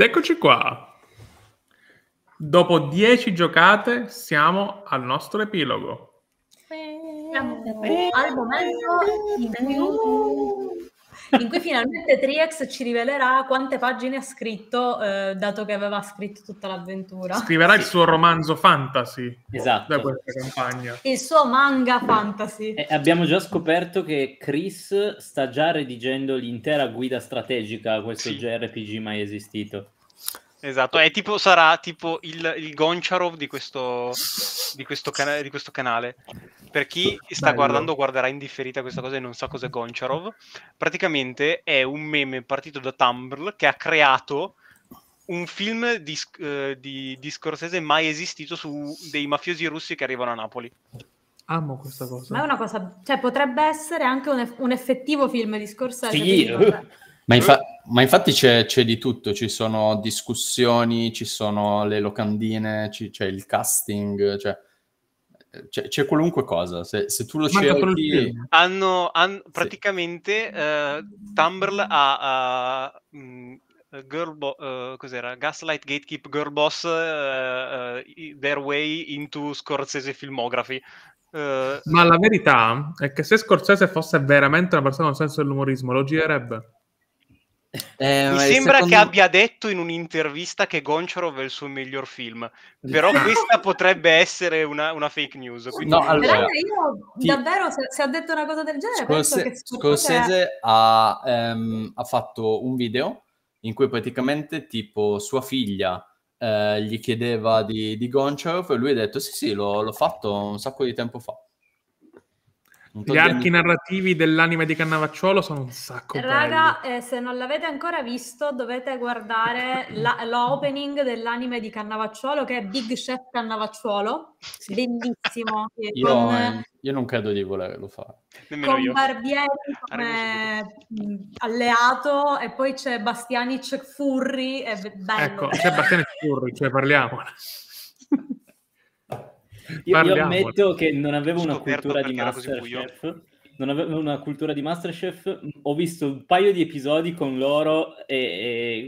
Ed eccoci qua. Dopo dieci giocate siamo al nostro epilogo. Siamo al momento di in cui finalmente Triex ci rivelerà quante pagine ha scritto, eh, dato che aveva scritto tutta l'avventura. Scriverà sì. il suo romanzo fantasy esatto. da questa campagna. Il suo manga fantasy. E eh, abbiamo già scoperto che Chris sta già redigendo l'intera guida strategica a questo sì. JRPG mai esistito. Esatto, è tipo, sarà tipo il, il Goncharov di questo, di questo, cana- di questo canale. Per chi sta Bello. guardando, guarderà in differita questa cosa e non sa cos'è Goncharov. Praticamente è un meme partito da Tumblr che ha creato un film di, uh, di, di Scorsese mai esistito su dei mafiosi russi che arrivano a Napoli. Amo questa cosa. Ma è una cosa, cioè potrebbe essere anche un, un effettivo film di Scorsese. Sì. Ma, infa- ma, infatti c'è, c'è, di tutto, ci sono discussioni, ci sono le locandine, ci- c'è il casting, cioè c'è, c'è qualunque cosa, se, se tu lo Manca cerchi... Hanno, hanno praticamente sì. Eh, Tumblr ha... ha mm, Girl bo- uh, cos'era? Gaslight Gatekeep Girl Boss uh, uh, Their Way into Scorsese Filmography. Ma la verità è che se Scorsese fosse veramente una persona con senso dell'umorismo, lo girerebbe. Eh, Mi sembra secondo... che abbia detto in un'intervista che Goncharov è il suo miglior film, però questa potrebbe essere una, una fake news. Quindi... No, allora, io ti... davvero, se, se, ha detto una cosa del genere, Scorsese, penso che Scorsese ha, ehm, ha, fatto un video in cui praticamente tipo sua figlia eh, gli chiedeva di, di Goncharov e lui ha detto sì sì l'ho, l'ho fatto un sacco di tempo fa. Gli archi narrativi dell'anime di Cannavacciolo sono un sacco Raga, eh, se non l'avete ancora visto, dovete guardare la, l'opening dell'anime di Cannavacciolo che è Big Chef Cannavacciuolo. Bellissimo. io, con, eh, io, non credo di volerlo fare. Nemmeno con io. Barbieri come mm, alleato e poi c'è Bastianic Furri. È bello. Ecco, c'è Bastianic Furri, cioè parliamo. Io, io, ammetto che non avevo una cultura di Masterchef. Non avevo una cultura di Masterchef. Ho visto un paio di episodi con loro e,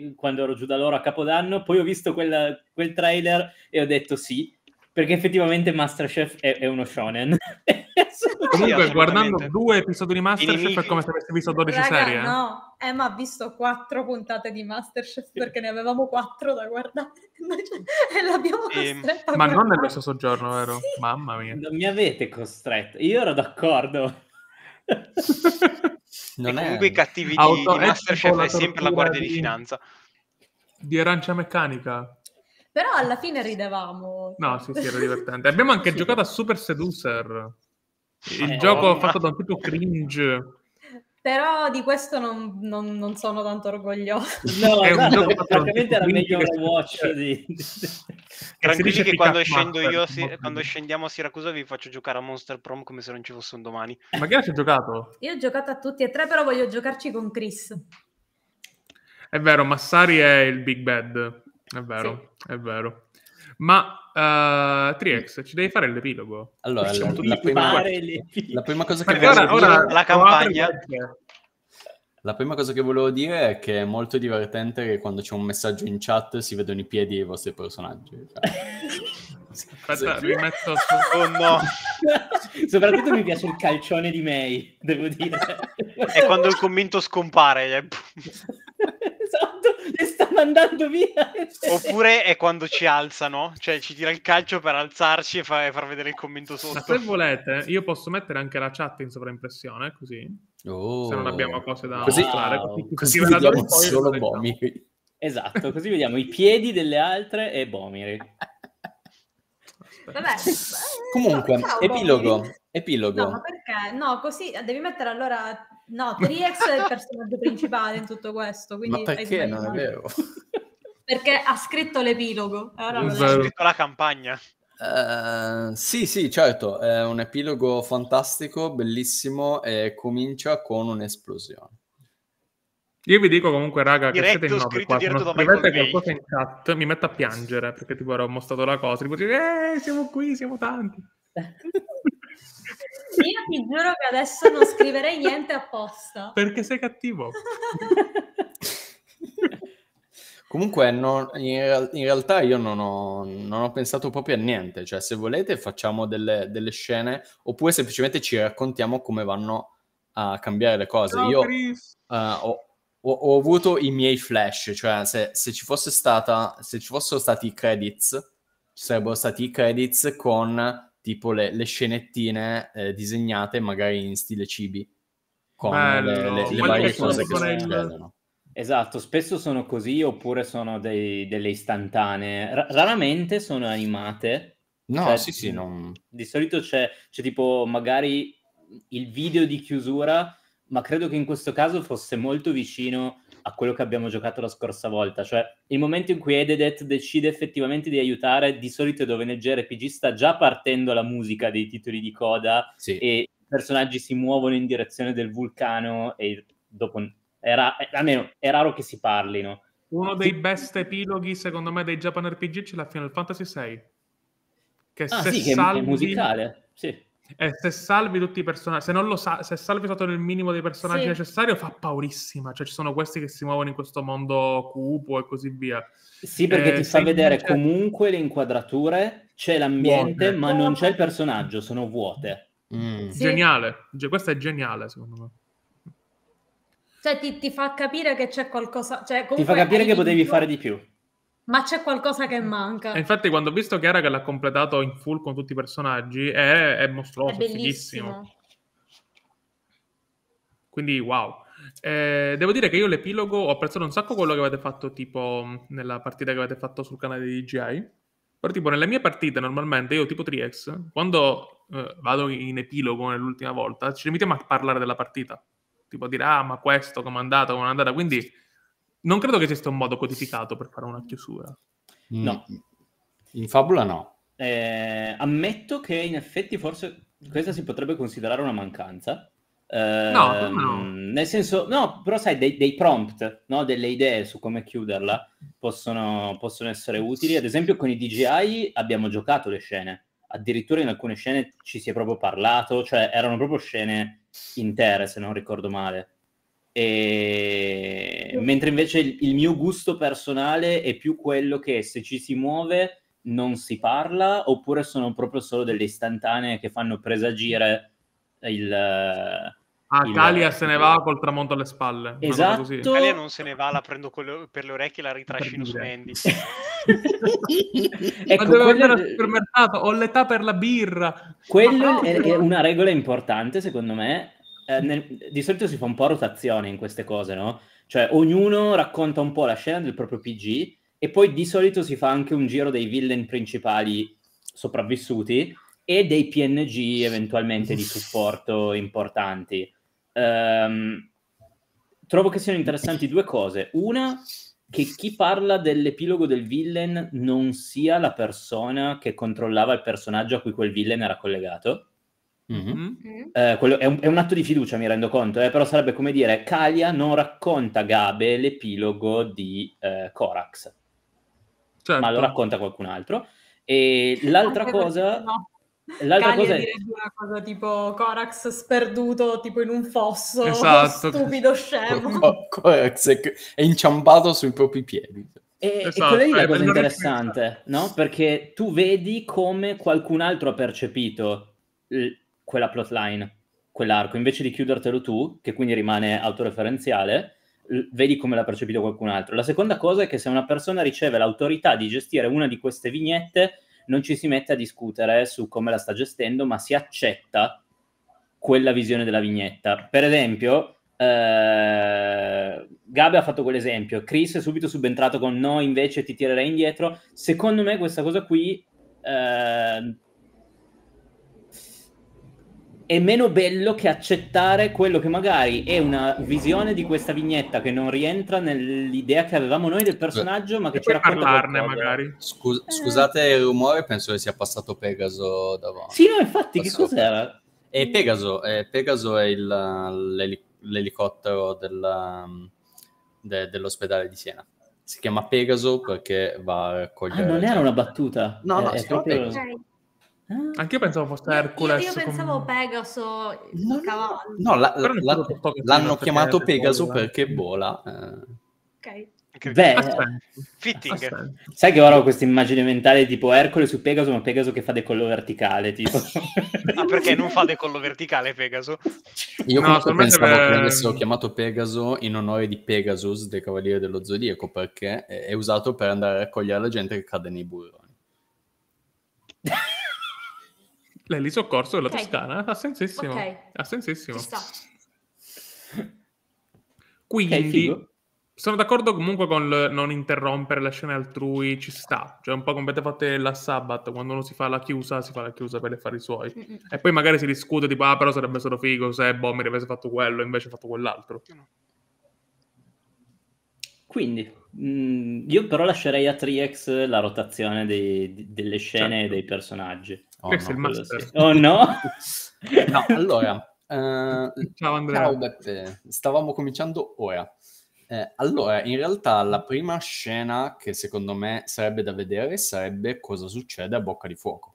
e quando ero giù da loro a Capodanno. Poi ho visto quella, quel trailer e ho detto sì, perché effettivamente Masterchef è, è uno shonen. Comunque, sì, guardando due episodi di Masterchef è come se avessi visto 12 Raga, serie. Eh. No, Emma eh, ha visto quattro puntate di Masterchef perché ne avevamo quattro da guardare e l'abbiamo ehm, costretta. E... Ma non nello stesso giorno, vero? Sì. Mamma mia. Non mi avete costretto, io ero d'accordo. non e comunque è... i cattivi di, Auto- di Masterchef è sempre la guardia di, di finanza. Di arancia meccanica. Però alla fine ridevamo. No, sì, sì, era divertente. Abbiamo anche sì. giocato a Super Seducer, il eh, gioco oh, fatto da un tipo cringe. Però di questo non, non, non sono tanto orgoglioso. No, è un gioco praticamente era meglio Overwatch. Di... Tranquilli che quando scendo io, si, quando scendiamo a Siracusa, vi faccio giocare a Monster Prom come se non ci fosse un domani. Ma che hai giocato? Io ho giocato a tutti e tre, però voglio giocarci con Chris. È vero, Massari è il Big Bad. È vero, sì. è vero. Ma uh, eh, Triex, ci devi fare l'epilogo. Allora, la, la, prima, la, prima, cosa che volevo dire... la campagna. La prima cosa che volevo dire è che è molto divertente che quando c'è un messaggio in chat si vedono i piedi dei vostri personaggi. Aspetta, sì. Cioè, mi metto su... Oh no! Soprattutto mi piace il calcione di May, devo dire. È quando il commento scompare. È... Eh esatto, e sta mandando via. Oppure è quando ci alzano, cioè ci tira il calcio per alzarci e, fa, e far vedere il commento sotto. Ma se volete, io posso mettere anche la chat in sovraimpressione, così. Oh. Se non oh. abbiamo cose da così, mostrare. Wow. Così, così, così vediamo solo Bomiri. Esatto, così vediamo i piedi delle altre e Bomiri. Vabbè. Eh, Comunque, ciao, epilogo. Epilogo. No, ma perché? No, così eh, devi mettere allora... No, Triex è il personaggio principale in tutto questo, quindi... Ma perché? Non è vero. Perché ha scritto l'epilogo. Allora, ha scritto la campagna. Uh, sì, sì, certo, è un epilogo fantastico, bellissimo e comincia con un'esplosione. Io vi dico comunque, raga, che siete in 9 qua, non scrivete qualcosa in chat, mi metto a piangere, perché tipo ho mostrato la cosa, tipo, eh, siamo qui, siamo tanti. Io ti giuro che adesso non scriverei niente apposta. Perché sei cattivo. Comunque, non, in, in, realtà io non ho, non ho, pensato proprio a niente. Cioè, se volete, facciamo delle, delle, scene oppure semplicemente ci raccontiamo come vanno a cambiare le cose. Ciao, io uh, ho, ho, ho avuto i miei flash, cioè se, se, ci fosse stata, se ci fossero stati i credits, ci sarebbero stati i credits con tipo le, le scenettine eh, disegnate magari in stile cibi, con Bello. le, le, le varie cose che succedono. Esatto, spesso sono così oppure sono dei, delle istantanee. R- raramente sono animate. No, cioè, sì, sì. Non... Di solito c'è, c'è, tipo magari il video di chiusura ma credo che in questo caso fosse molto vicino a quello che abbiamo giocato la scorsa volta, cioè il momento in cui Ededet decide effettivamente di aiutare, di solito dove nel RPG sta già partendo la musica dei titoli di coda sì. e i personaggi si muovono in direzione del vulcano e dopo è, almeno è raro che si parlino. Uno dei best epiloghi secondo me dei Japan RPG ce la Final Fantasy VI. Che ah, se sì, salvi... che è musicale, sì e se salvi tutti i personaggi, se non lo sa- se salvi solo il minimo dei personaggi sì. necessari, fa paurissima. Cioè, ci sono questi che si muovono in questo mondo cupo e così via. Sì, perché eh, ti fa vedere c'è... comunque le inquadrature, c'è l'ambiente, vuote. ma non c'è il personaggio, sono vuote. Mm. Sì. Geniale, Ge- questo è geniale, secondo me. Cioè, ti, ti fa capire che c'è qualcosa. Cioè, ti fa capire che potevi più... fare di più ma c'è qualcosa che mm. manca. E infatti, quando ho visto Chiara che l'ha completato in full con tutti i personaggi, è, è mostruoso, è fighissimo. Quindi, wow. Eh, devo dire che io l'epilogo ho apprezzato un sacco quello che avete fatto, tipo nella partita che avete fatto sul canale di DJI. Però, tipo, nelle mie partite normalmente io, tipo Triex, quando eh, vado in epilogo nell'ultima volta, ci limitiamo a parlare della partita. Tipo, a dire, ah, ma questo, come è andata, come è andata. Quindi non credo che esista un modo codificato per fare una chiusura. Mm. No. In fabula no. Eh, ammetto che in effetti forse questa si potrebbe considerare una mancanza. Eh, no, no, Nel senso, no, però sai, dei, dei prompt, no? delle idee su come chiuderla possono, possono, essere utili. Ad esempio con i DJI abbiamo giocato le scene, addirittura in alcune scene ci si è proprio parlato, cioè erano proprio scene intere se non ricordo male. E... Ehm, mentre invece il, il, mio gusto personale è più quello che se ci si muove non si parla oppure sono proprio solo delle istantanee che fanno presagire il... Ah, il... Calia se ne va col tramonto alle spalle. Esatto. Calia non se ne va, la prendo le... per le orecchie e la ritrascino su Mandy. ecco, Ma quello... al supermercato, ho l'età per la birra. Quella è, è una regola importante secondo me eh, nel, di solito si fa un po' rotazione in queste cose, no? Cioè ognuno racconta un po' la scena del proprio PG e poi di solito si fa anche un giro dei villain principali sopravvissuti e dei PNG eventualmente di supporto importanti. Um, trovo che siano interessanti due cose. Una, che chi parla dell'epilogo del villain non sia la persona che controllava il personaggio a cui quel villain era collegato Mm-hmm. mm-hmm. Mm-hmm. Eh, è, un, è, un, atto di fiducia, mi rendo conto, eh, però sarebbe come dire Kalia non racconta Gabe l'epilogo di eh, Corax, certo. ma lo certo. racconta qualcun altro. E l'altra Anche cosa... No. L'altra Calia cosa è... direbbe una cosa tipo Corax sperduto tipo in un fosso, esatto. stupido scemo. Corax è, è inciampato sui propri piedi. E, esatto, e quella è la eh, cosa interessante, no? Perché tu vedi come qualcun altro ha percepito quella plotline, quell'arco, invece di chiudertelo tu, che quindi rimane autoreferenziale, vedi come l'ha percepito qualcun altro. La seconda cosa è che se una persona riceve l'autorità di gestire una di queste vignette, non ci si mette a discutere su come la sta gestendo, ma si accetta quella visione della vignetta. Per esempio, eh, Gabe ha fatto quell'esempio, Chris è subito subentrato con no, invece ti tirerei indietro. Secondo me questa cosa qui... Eh, è meno bello che accettare quello che magari è una visione di questa vignetta che non rientra nell'idea che avevamo noi del personaggio, ma che ci racconta parlarne magari. Scus- eh. Scusate il rumore, penso che sia passato Pegaso davanti. Sì, no, infatti, Passato. che cos'era? È eh, Pegaso, è, eh, Pegaso è il, l'elic- l'elicottero della, um, de- dell'ospedale di Siena. Si chiama Pegaso perché va a raccogliere... Ah, non era una battuta. No, eh, no, è, è proprio... Pegaso. Ah. Anche io pensavo fosse Hercules. Io, io pensavo come... Pegaso, no, cavallo. No, la, la, la, l'hanno chiamato Pegaso vola. perché vola. Ok. Beh, fitting. Sai che ora ho questa immagine mentale tipo Ercole su Pegaso, ma Pegaso che fa decollo verticale, tipo. ma ah, perché non fa decollo verticale Pegaso? Io no, pensavo per... che avessero chiamato Pegaso in onore di Pegasus, del Cavaliere dello Zodiaco, perché è usato per andare a raccogliere la gente che cade nei burroni. L'Eli soccorso della okay. Toscana? Ha sensissimo. Okay. Ha sensissimo. Quindi okay, sono d'accordo comunque con il non interrompere la scena altrui, ci sta. Cioè un po' come avete fatto la Sabbath, quando uno si fa la chiusa, si fa la chiusa per fare i suoi. Mm-hmm. E poi magari si discute tipo, ah però sarebbe stato figo se Bomber avesse fatto quello, invece ha fatto quell'altro. Quindi, mh, mm, io però lascerei a Triex la rotazione dei, delle scene certo. e dei personaggi Oh, Questo no, è il master. Sì. Oh no? no, allora. Eh, ciao Andrea. Ciao Beppe, stavamo cominciando ora. Eh, allora, in realtà la prima scena che secondo me sarebbe da vedere sarebbe cosa succede a Bocca di Fuoco.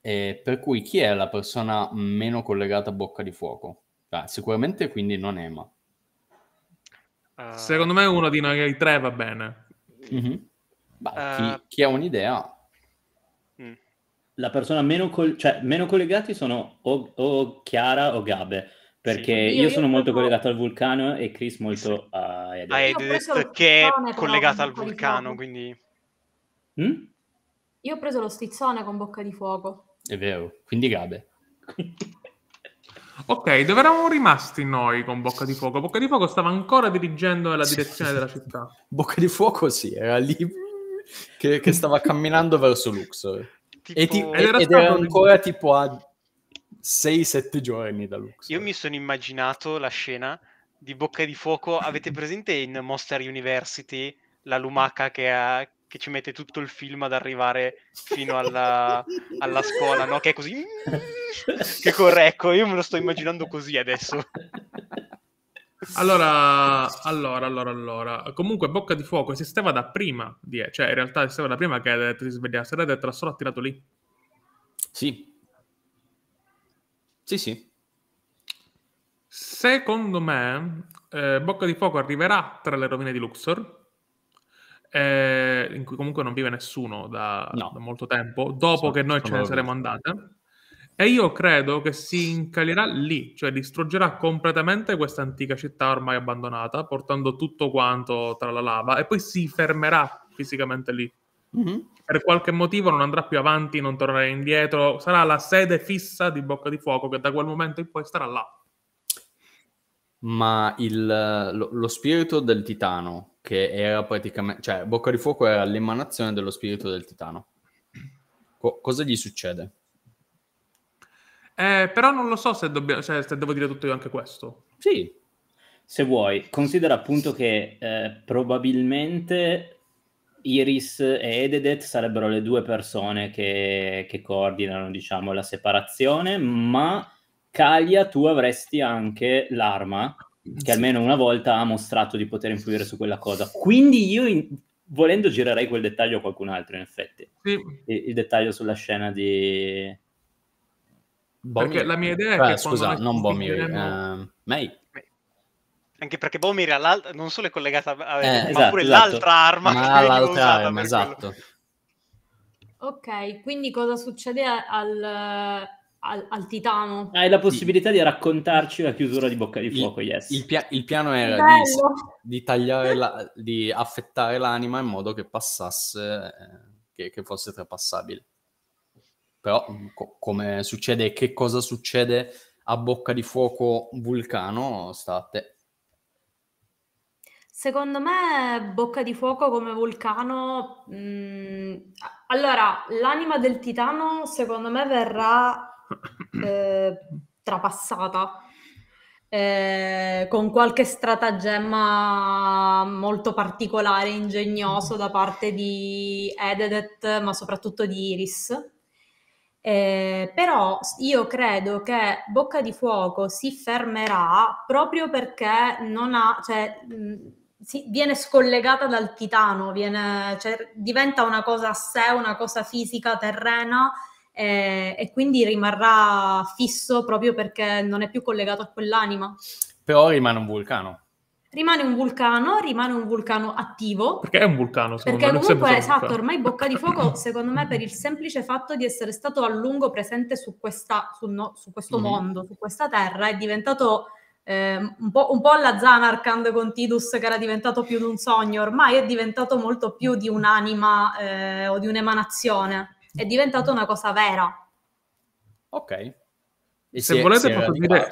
E per cui chi è la persona meno collegata a Bocca di Fuoco? Ah, sicuramente quindi non Ema. Secondo me uno di noi tre va bene. Mm-hmm. Bah, uh, chi, eh, chi, ha un'idea la persona meno, col- cioè, meno collegati sono o-, o, Chiara o Gabe. Perché sì, io, io, sono io molto proprio... collegato al vulcano e Chris molto a Edith. A Edith che è collegata al vulcano, quindi... Mm? Io ho preso lo stizzone con bocca di fuoco. È vero, quindi Gabe. ok, dove eravamo rimasti noi con Bocca di Fuoco? Bocca di Fuoco stava ancora dirigendo nella direzione della città. Bocca di Fuoco sì, era lì che, che stava camminando verso Luxor. Tipo... E ti, ed, ed era ancora di... tipo a 6-7 giorni da Lux. Io mi sono immaginato la scena di Bocca di Fuoco. Avete presente in Monster University la lumaca che, ha, che ci mette tutto il film ad arrivare fino alla, alla scuola, no? Che è così... che corre, ecco, io me lo sto immaginando così adesso. Allora, allora, allora, allora. Comunque, Bocca di Fuoco esisteva da prima, di, cioè in realtà esisteva da prima che ti svegliasse Red e te l'ha solo attirato lì. Sì. Sì, sì. Secondo me, eh, Bocca di Fuoco arriverà tra le rovine di Luxor, eh, in cui comunque non vive nessuno da, no. da molto tempo, dopo so, che noi ce ne saremo andate. E io credo che si incalierà lì, cioè distruggerà completamente questa antica città ormai abbandonata, portando tutto quanto tra la lava e poi si fermerà fisicamente lì. Mm-hmm. Per qualche motivo non andrà più avanti, non tornerà indietro, sarà la sede fissa di Bocca di Fuoco che da quel momento in poi starà là. Ma il, lo, lo spirito del titano, che era praticamente, cioè Bocca di Fuoco era l'emanazione dello spirito del titano, Co- cosa gli succede? Eh, però non lo so se, dobbia, se, cioè, se, devo dire tutto io anche questo. Sì, se vuoi. Considera appunto che eh, probabilmente Iris e Ededet sarebbero le due persone che, che coordinano, diciamo, la separazione, ma Calia tu avresti anche l'arma che almeno una volta ha mostrato di poter influire su quella cosa. Quindi io, in, volendo, girerei quel dettaglio a qualcun altro, in effetti. Sì. Il, il dettaglio sulla scena di Boh, perché la mia idea è eh, che scusa, non Bomir, ehm, May. Anche perché Bomir non solo è collegata a eh, ma esatto, pure esatto. l'altra arma. Ma l'altra arma, esatto. Ok, quindi cosa succede al, al, al, titano. Hai la possibilità sì. di raccontarci la chiusura di Bocca di Fuoco, il, yes. Il, pia- il piano era di, di, tagliare, la, di affettare l'anima in modo che passasse, eh, che, che, fosse trapassabile però mhmm, co- come succede e che cosa succede a bocca di fuoco vulcano sta a te. Secondo me bocca di fuoco come vulcano... Mh, mhmm, allora, l'anima del titano secondo me verrà eh, trapassata. Eh, con qualche stratagemma molto particolare, ingegnoso da parte di Ededet, ma soprattutto di Iris. Eh, però io credo che Bocca di Fuoco si fermerà proprio perché non ha, cioè, mh, si, viene scollegata dal Titano, viene, cioè, diventa una cosa a sé, una cosa fisica, terrena. Eh, e quindi rimarrà fisso proprio perché non è più collegato a quell'anima. Però rimane un vulcano rimane un vulcano, rimane un vulcano attivo. Perché è un vulcano, secondo perché me. Perché comunque, esatto, ormai Bocca di Fuoco, secondo me, per il semplice fatto di essere stato a lungo presente su, questa, su, no, su questo mm-hmm. mondo, su questa terra, è diventato eh, un, po', un po' alla Zanarkand con Tidus, che era diventato più di un sogno, ormai è diventato molto più di un'anima eh, o di un'emanazione. È diventato una cosa vera. Ok. E se volete, posso dire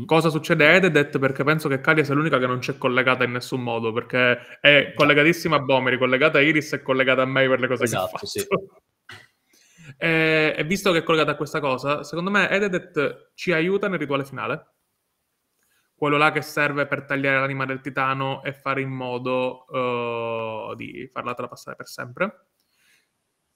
Mm. cosa succede a Ededet perché penso che Cali sia l'unica che non c'è collegata in nessun modo perché è esatto. collegatissima a Bomeri, collegata a Iris e collegata a me per le cose esatto, che sì. e, e, visto che è collegata a questa cosa, secondo me Ededet ci aiuta nel rituale finale. Quello là che serve per tagliare l'anima del titano e fare in modo uh, di farla trapassare per sempre.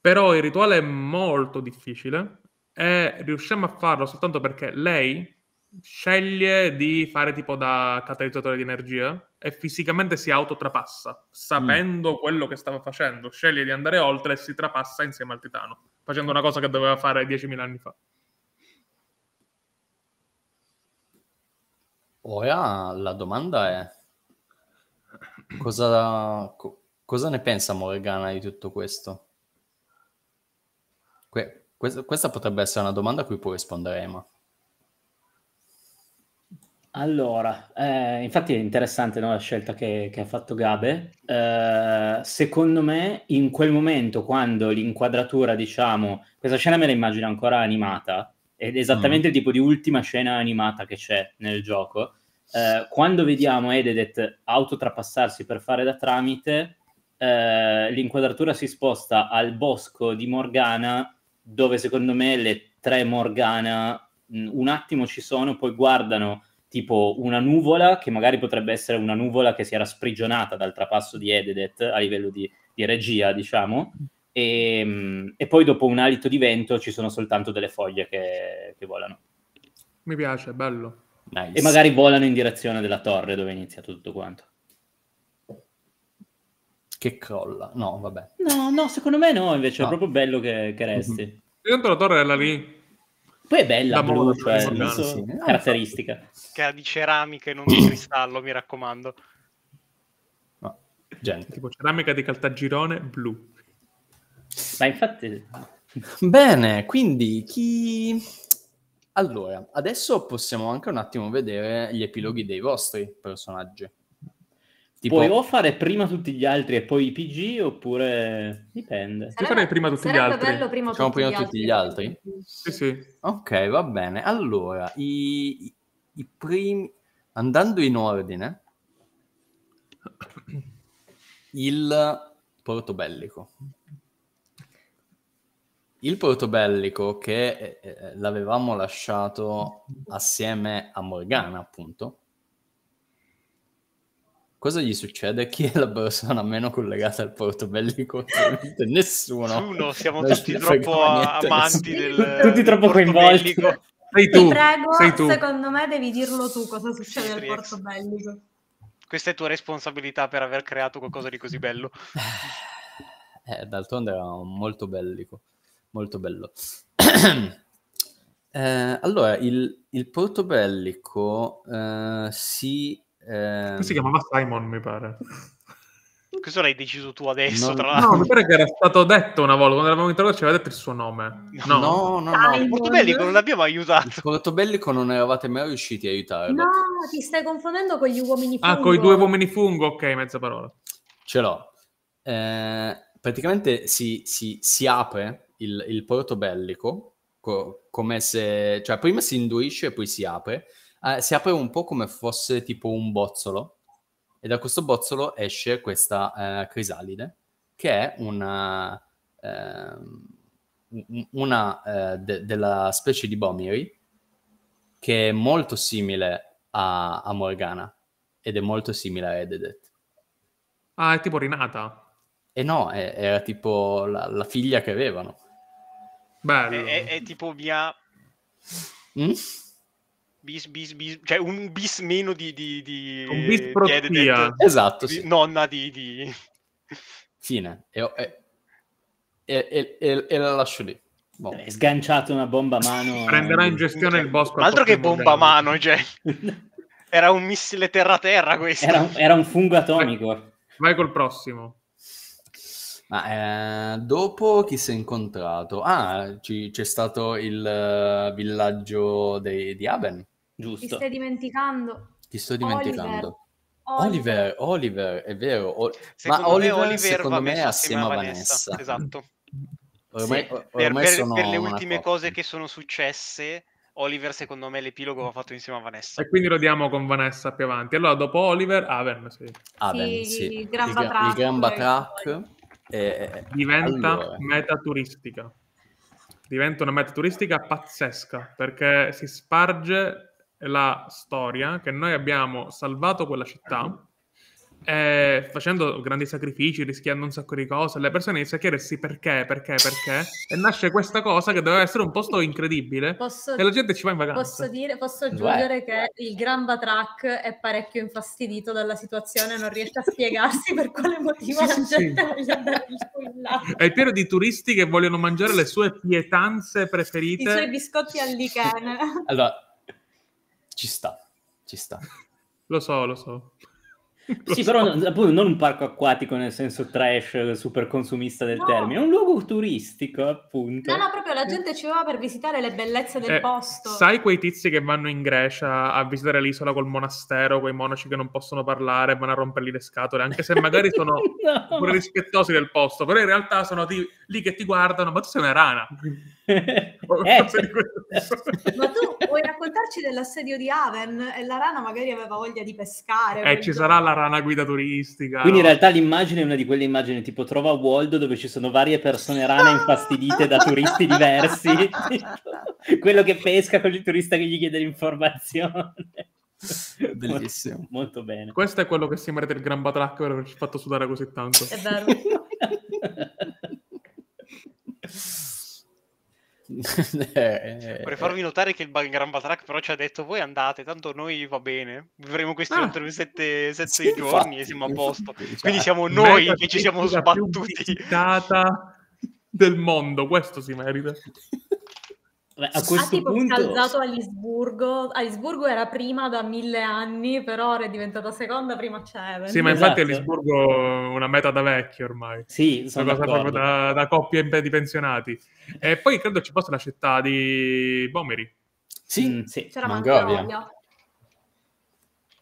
Però il rituale è molto difficile e riusciamo a farlo soltanto perché lei sceglie di fare tipo da catalizzatore di energia e fisicamente si autotrapassa, sapendo mm. quello che stava facendo, sceglie di andare oltre e si trapassa insieme al titano, facendo una cosa che doveva fare 10.000 anni fa. Ora ah, la domanda è cosa, co- cosa ne pensa Morgana di tutto questo? Que- questa potrebbe essere una domanda a cui può rispondere Emma. Allora, eh, infatti è interessante no, la scelta che, che, ha fatto Gabe. Eh, secondo me, in quel momento, quando l'inquadratura, diciamo, questa scena me la immagino ancora animata, ed è esattamente mm. il tipo di ultima scena animata che c'è nel gioco. Eh, quando vediamo Ededet autotrapassarsi per fare da tramite, eh, l'inquadratura si sposta al bosco di Morgana, dove secondo me le tre Morgana mm, un attimo ci sono, poi guardano tipo una nuvola che magari potrebbe essere una nuvola che si era sprigionata dal trapasso di Ededet a livello di, di regia, diciamo, e, ehm, e, poi dopo un alito di vento ci sono soltanto delle foglie che, che volano. Mi piace, bello. Nice. E magari volano in direzione della torre dove è iniziato tutto quanto. Che crolla. No, vabbè. No, no, secondo me no, invece no. è proprio bello che, che resti. Mm-hmm. Dentro la torre era lì. Poi è bella la blu, cioè, esatto, sì. Ah, caratteristica. Che era di ceramica e non di cristallo, mi raccomando. No, gente. Tipo ceramica di caltagirone blu. Ma infatti... Bene, quindi chi... Allora, adesso possiamo anche un attimo vedere gli epiloghi dei vostri personaggi. Tipo... Puoi o fare prima tutti gli altri e poi i PG oppure dipende. Sarebbe, Io farei prima tutti gli altri. Bello prima Facciamo prima tutti gli altri? Sì, sì. Ok, va bene. Allora, i, i, i primi... Andando in ordine, il portobellico. Il portobellico che eh, eh l'avevamo lasciato assieme a Morgana, appunto, cosa gli succede? Chi è la persona meno collegata al porto bellico? Nessuno. Nessuno, siamo Noi tutti troppo amanti del Tutti troppo coinvolti. Sei tu, Ti prego, sei tu. secondo me devi dirlo tu cosa succede al porto bellico. Questa è tua responsabilità per aver creato qualcosa di così bello. Eh, d'altronde era molto bellico, molto bello. eh, allora, il, il porto bellico eh, si Ehm... Si chiamava Simon, mi pare. Questo l'hai deciso tu adesso, non... tra l'altro. No, mi pare che era stato detto una volta, quando eravamo ci aveva detto il suo nome. No, no, no. no, no. Il Portobellico non l'abbiamo aiutato. Il Portobellico non eravate mai riusciti a aiutarlo. No, ti stai confondendo con gli uomini ah, fungo. Ah, con i due uomini fungo, ok, mezza parola. Ce l'ho. Eh, praticamente si, si, si, apre il, il Portobellico, co- come se... Cioè, prima si induisce e poi si apre eh, si apre un po' come fosse tipo un bozzolo e da questo bozzolo esce questa eh, crisalide che è eh, ehm, una, eh, una de- della specie di Bomiri che è molto simile a, a Morgana ed è molto simile a Ededet. Ah, è tipo rinata? E eh no, è, era tipo la, la, figlia che avevano. Bello. È, è, è tipo via... Mm? bis bis bis cioè un bis meno di, di, di un bis eh, protia di, esatto, di, esatto sì. nonna di, di... fine e, e, e, e, e la lascio lì Boh. Eh, Sganciato una bomba a mano. Prenderà in gestione cioè, il bosco. Altro che bomba a mano, cioè. era un missile terra-terra questo. Era, era un fungo atomico. Vai, vai col prossimo. Ma eh, dopo chi si è incontrato? Ah, ci- c'è stato il eh, villaggio dei- di Aben, giusto? Ti stai dimenticando? ti sto dimenticando. Oliver. Oliver, Oliver, è vero. Ol- ma Oliver, me Oliver secondo me, è assieme a Vanessa. Esatto. Ormai, or- ormai per- sono per le ultime coppia. cose che sono successe, Oliver secondo me l'epilogo va fatto insieme a Vanessa. E quindi lo diamo con Vanessa più avanti. Allora, dopo Oliver, Aven, sì. Aven, sì. Sì, il gran Il, gra- il gran batrack. Eh, eh, eh, Diventa allora. meta turistica. Diventa una meta turistica pazzesca perché si sparge la storia che noi abbiamo salvato quella città ah eh, facendo grandi sacrifici, rischiando un sacco di cose, le persone iniziano a chiedersi perché, perché, perché, e nasce questa cosa che doveva essere un posto incredibile posso, e la gente ci va in vacanza. Posso, dire, posso aggiungere Beh. che il Gran Batrac è parecchio infastidito dalla situazione, non riesce a spiegarsi per quale motivo sì, la sì, gente sì. voglia andare là. È pieno di turisti che vogliono mangiare le sue pietanze preferite. I suoi biscotti al lichen. allora, ci sta, ci sta. Lo so, lo so sì, però appunto non un parco acquatico nel senso trash, eh, super consumista del no. termine, è un luogo turistico, appunto. No, no, proprio la eh. gente ci va per visitare le bellezze del eh, posto. Sai quei tizi che vanno in Grecia a visitare l'isola col monastero, quei monaci che non possono parlare, vanno a rompergli le scatole, anche se magari sono no. pure rispettosi del posto, però in realtà sono lì che ti guardano, ma tu sei una rana. Eh, cioè, Ma tu vuoi raccontarci dell'assedio di Aven? E la rana magari aveva voglia di pescare. Eh, ci sarà la rana guida turistica. Quindi no? in realtà l'immagine è una di quelle immagini tipo trova Waldo dove ci sono varie persone rane infastidite da turisti diversi. Quello che pesca con il turista che gli chiede l'informazione. Bellissimo. Molto, bene. Questo è quello che si merita il gran batrack per averci fatto sudare così tanto. È vero. Eh, eh, Vorrei eh. farvi notare che il Gran Batrack però ci ha detto voi andate, tanto noi va bene, vivremo questi ah, 7 sì, giorni e siamo a posto. Infatti, cioè, Quindi siamo noi che ci siamo sbattuti. la più del mondo, questo si merita. Beh, a ah, questo ha tipo punto... calzato a Lisburgo. A Lisburgo era prima da mille anni, però ora è diventata seconda prima c'è. Sì, ma infatti esatto. a Lisburgo è una meta da vecchio ormai. Sì, sono una cosa da, da coppie di pensionati. E poi credo ci fosse la città di Bomeri. Sì, mm, sì. c'era Mangovia.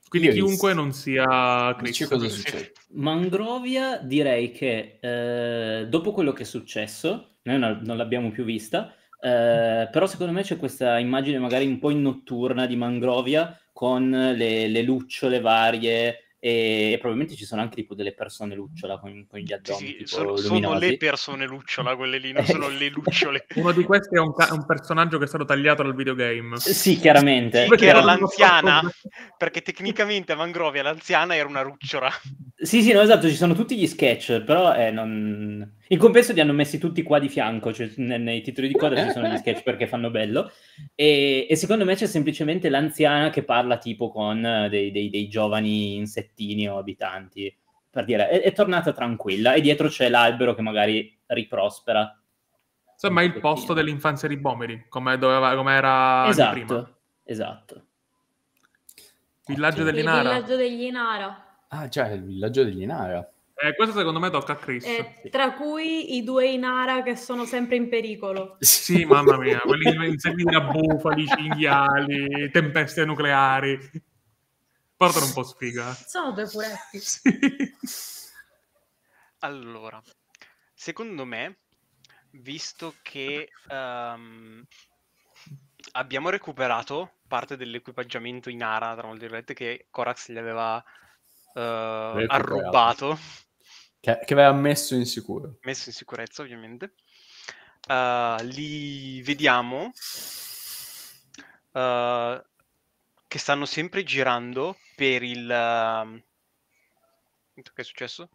Quindi Io chiunque non sia Cristo. cosa succede. Mangrovia direi che eh, dopo quello che è successo, noi non l'abbiamo più vista, eh, però secondo me c'è questa immagine magari un po' in notturna di Mangrovia con le, le lucciole varie e, e, probabilmente ci sono anche tipo delle persone lucciola con, con gli addoni. Sì, sì, sono, sono, le persone lucciola, quelle lì, non sono le lucciole. Uno di questi è un, ca- un, personaggio che è stato tagliato dal videogame. Sì, chiaramente. Sì, perché era l'anziana, perché tecnicamente a Mangrovia l'anziana era una lucciola. Sì, sì, no, esatto, ci sono tutti gli sketch, però eh, non... In compenso li hanno messi tutti qua di fianco, cioè nei, nei titoli di coda ci sono gli sketch perché fanno bello. E, e, secondo me c'è semplicemente l'anziana che parla tipo con eh, dei, dei, dei giovani insettini o abitanti. Per dire, è, è, tornata tranquilla e dietro c'è l'albero che magari riprospera. Insomma, il posto dell'infanzia di Bomeri, come, doveva, come era esatto, prima. Esatto. Villaggio ah, dell'Inara. Il villaggio dell'Inara. Ah, cioè, il villaggio dell'Inara. Eh, questo secondo me tocca a Chris. Eh, tra cui i due Inara che sono sempre in pericolo. Sì, mamma mia, quelli inseguiti da bufali, cinghiali, tempeste nucleari. Portano un po' sfiga. Sono due puretti. Sì. Allora, secondo me, visto che um, abbiamo recuperato parte dell'equipaggiamento Inara, tra virgolette, che Korax gli aveva... Eh, uh, arrobbato che, che aveva messo in sicuro. Messo in sicurezza, ovviamente. Uh, li vediamo uh, che stanno sempre girando per il... Uh... Che è successo?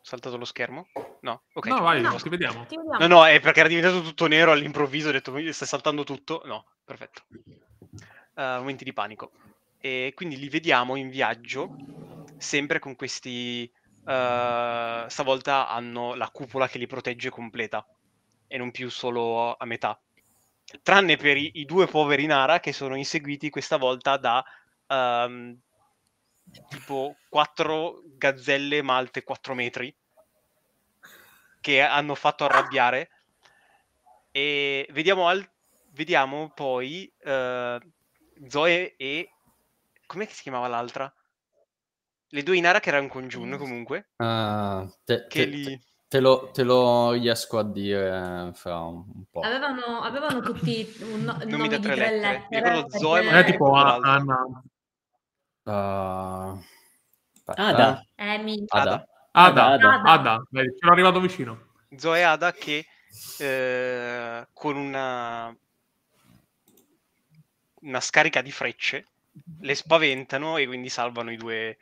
saltato lo schermo? No, ok. No, vai, no, ti vediamo. No, no, è perché era diventato tutto nero all'improvviso, ho detto sta saltando tutto. No, perfetto. Uh, momenti di panico. E quindi li vediamo in viaggio, sempre con questi uh, stavolta hanno la cupola che li protegge completa e non più solo a metà. Tranne per i, i due poveri Nara che sono inseguiti questa volta da um, tipo quattro gazzelle malte 4 metri che hanno fatto arrabbiare. E vediamo, al- vediamo poi uh, Zoe e... come si chiamava l'altra? Le due Inara che erano con Jun comunque. Uh, te, che te, li... te, lo, te, lo, riesco a dire eh, fra un, po'. Avevano, avevano tutti un no, nomi da tre lettere. lettere. Mi ricordo Zoe, ma... tipo Anna. Uh, Ada. Amy. Ada. Ada. Ada. Ada. Ada. Dai, sono arrivato vicino. Zoe Ada che eh, con una... una scarica di frecce le spaventano e quindi salvano i due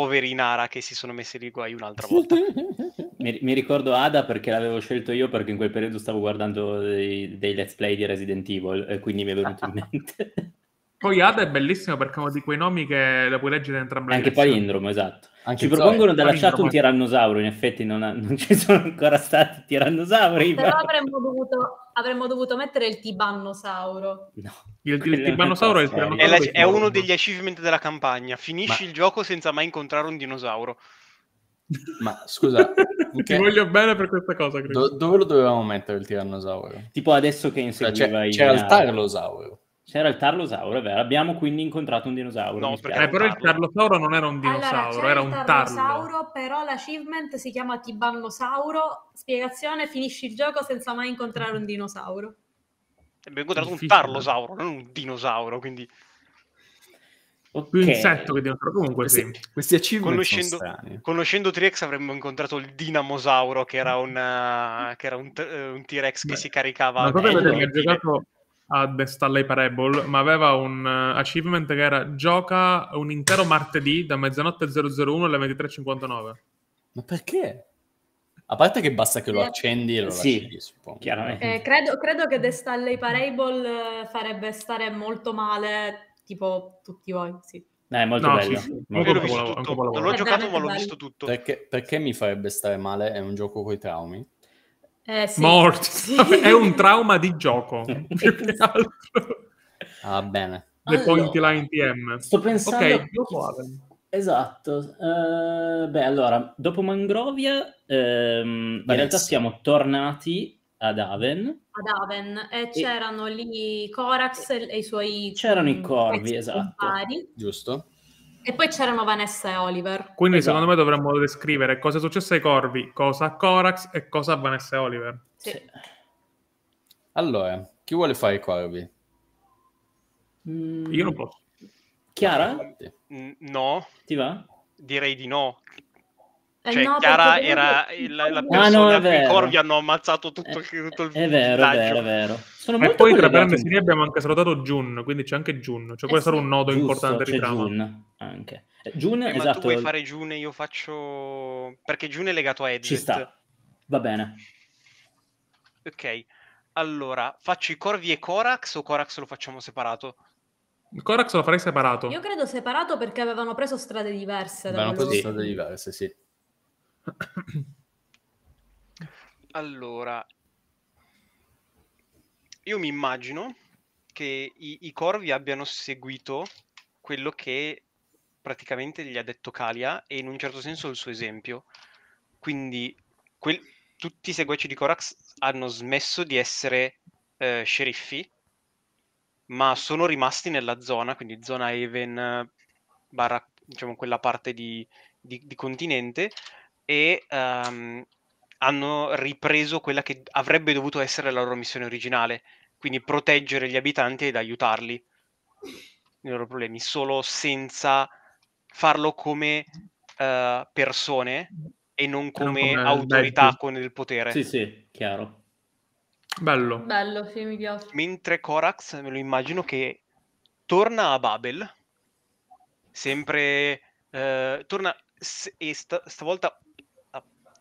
poveri Nara che si sono messi lì guai un'altra volta. mi, mi, ricordo Ada perché l'avevo scelto io perché in quel periodo stavo guardando dei, dei let's play di Resident Evil e quindi mi è venuto in mente. Poi Ada è bellissima perché è uno di quei nomi che la puoi leggere entrambe le Anche palindromo, esatto. Anche ci propongono so, dalla palindromo. chat un tirannosauro, in effetti non, ha, non ci sono ancora stati tirannosauri. Però ma... avremmo dovuto avremmo dovuto mettere il tibannosauro. No. Il, il, tibannosauro è, il è, la, è uno degli achievement della campagna. Finisci Ma... il gioco senza mai incontrare un dinosauro. Ma scusa, okay. ti voglio bene per questa cosa. Do- dove lo dovevamo mettere il tirannosauro? Tipo adesso che inseguiva cioè, c'è, il... c'era il tarlosauro. C'era il tarlosauro, è vero. Abbiamo quindi incontrato un dinosauro. No, perché eh, però il tarlosauro non era un dinosauro, allora, era un tarlosauro. Tarlo. Però l'achievement si chiama Tibannosauro. Spiegazione, finisci il gioco senza mai incontrare un dinosauro. Abbiamo incontrato un tarlosauro, non un dinosauro, quindi... Okay. Più insetto che dentro. Comunque, questi, sì. questi achievement conoscendo, conoscendo T-Rex avremmo incontrato il Dinamosauro, che era, una, che era un, eh, un T-Rex Beh, che si caricava... Ma proprio perché ha giocato a The Stanley Parable, ma aveva un eh, achievement che era gioca un intero martedì da mezzanotte 001 alle 23.59. Ma perché? A parte che basta che lo accendi e lo sì, lasci suppongo. Chiaramente. Eh, credo, credo, che The Stanley Parable eh, farebbe stare molto male, tipo tutti voi, sì. Eh, è molto no, bello. Sì, sì. Molto bello. Non l'ho eh, giocato ma l'ho visto tutto. Perché, perché mi farebbe stare male? È un gioco coi traumi? Eh, sì. Morti. Sì. È un trauma di gioco, più che altro. Ah, va ah, bene. Le allora, point line TM. Sto pensando... Ok, a... Esatto. Uh, beh, allora, dopo Mangrovia, ehm, in realtà siamo tornati ad Aven. Ad Aven, e c'erano e... lì Corax e i suoi... C'erano i corvi, esatto. Compari. Giusto. E poi c'erano Vanessa e Oliver. Quindi esatto. secondo me dovremmo descrivere cosa è successo ai corvi, cosa a Corax e cosa a Vanessa e Oliver. Sì. Allora, chi vuole fare i corvi? Mm. Io non posso. Chiara? No. Ti va? Direi di no. Eh cioè, no, Chiara era il, la persona ah, no, i corvi hanno ammazzato tutto, eh, il tutto il È vero, è vero, è vero. Sono Ma poi tra Bernesini abbiamo anche salutato Jun, quindi c'è anche Jun. Cioè, eh questo sì. un nodo Giusto, importante di Jun anche. Eh, Jun, eh, esatto. Ma tu esatto. vuoi fare Jun e io faccio... Perché Jun è legato a Edith. Ci sta. Va bene. Ok. Allora, faccio i corvi e Corax o Corax lo facciamo separato? Il Corax lo farei separato. Io credo separato perché avevano preso strade diverse. Avevano preso strade diverse, sì. Allora, io mi immagino che i, i, corvi abbiano seguito quello che praticamente gli ha detto Kalia e in un certo senso il suo esempio. Quindi quel, tutti i seguaci di Korax hanno smesso di essere eh, sceriffi, ma sono rimasti nella zona, quindi zona Even, eh, barra, diciamo quella parte di, di, di continente, e um, hanno ripreso quella che avrebbe dovuto essere la loro missione originale, quindi proteggere gli abitanti ed aiutarli nei loro problemi, solo senza farlo come uh, persone e non come, non come autorità beh, con il potere. Sì, sì, chiaro. Bello. Bello, sì, mi piace. Mentre Korax, me lo immagino che torna a Babel, sempre... Uh, torna, e st- stavolta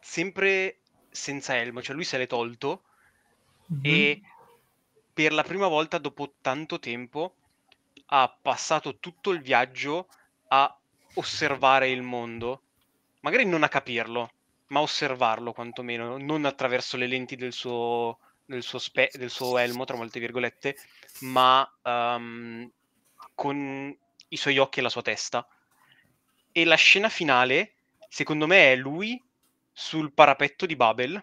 sempre senza elmo, cioè lui se l'è tolto mm-hmm. e per la prima volta dopo tanto tempo ha passato tutto il viaggio a osservare il mondo, magari non a capirlo, ma a osservarlo quantomeno, non attraverso le lenti del suo, del suo, spe, del suo elmo, tra molte virgolette, ma um, con i suoi occhi e la sua testa. E la scena finale, secondo me, è lui sul parapetto di Babel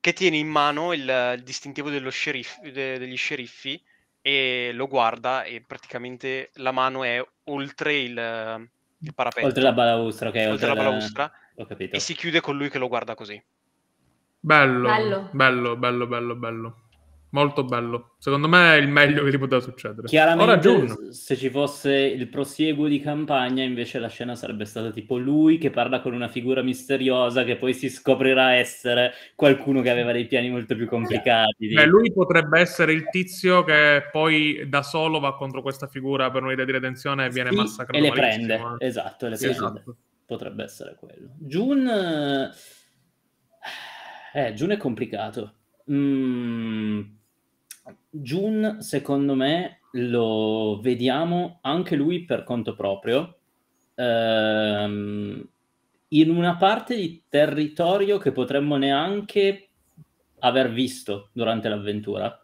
che tiene in mano il, il distintivo sceriff, de, degli sceriffi e lo guarda e praticamente la mano è oltre il, il parapetto. Oltre la balaustra, ok. Oltre, oltre la balaustra. Ho capito. E si chiude con lui che lo guarda così. Bello, bello, bello, bello, bello. bello. Molto bello. Secondo me è il meglio che ti poteva succedere. Chiaramente, se ci fosse il prosieguo di campagna, invece la scena sarebbe stata tipo lui che parla con una figura misteriosa che poi si scoprirà essere qualcuno che aveva dei piani molto più complicati. Beh, lui potrebbe essere il tizio che poi da solo va contro questa figura per un'idea di redenzione e viene sì, massacrato. E le prende, eh. esatto, le prende. esatto. Potrebbe essere quello. June... Eh, eh June è complicato. Mm Jun, secondo me, lo vediamo anche lui per conto proprio. Ehm, in una parte di territorio che potremmo neanche aver visto durante l'avventura.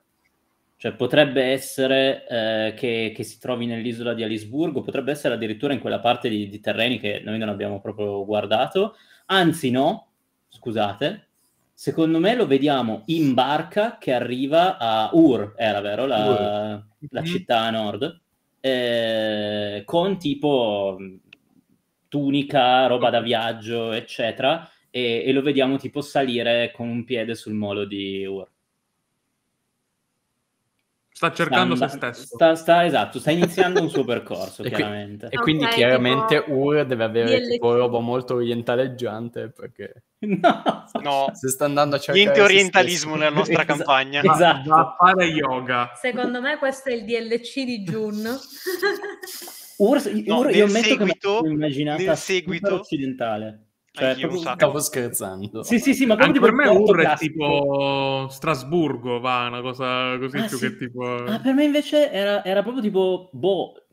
Cioè, potrebbe essere eh, che, che, si trovi nell'isola di Alisburgo, potrebbe essere addirittura in quella parte di, di terreni che noi non abbiamo proprio guardato. Anzi, no, scusate, Secondo me lo vediamo in barca che arriva a Ur, era vero? La, la mhm. città a nord, eh, con tipo mm, tunica, roba da viaggio, eccetera, e, e, lo vediamo tipo salire con un piede sul molo di Ur. Sta cercando sta, se stesso. Sta, sta, esatto, sta iniziando un suo percorso, e chiaramente. Qui, e quindi okay, chiaramente tipo... Ur deve avere DLC. tipo roba molto orientaleggiante perché... No, no. se sta andando a cercare... Niente orientalismo nella nostra esatto. campagna. Esatto. Va a fare yoga. Secondo me questo è il DLC di June. Ur, no, Ur io ammetto seguito, che immaginata nel seguito occidentale. Cioè, proprio... Stavo scherzando. Sì, sì, sì, ma Anche per me Ur è tipo Strasburgo, va, una cosa così ah, più sì. che tipo... Ah, per me invece era, era proprio tipo, boh,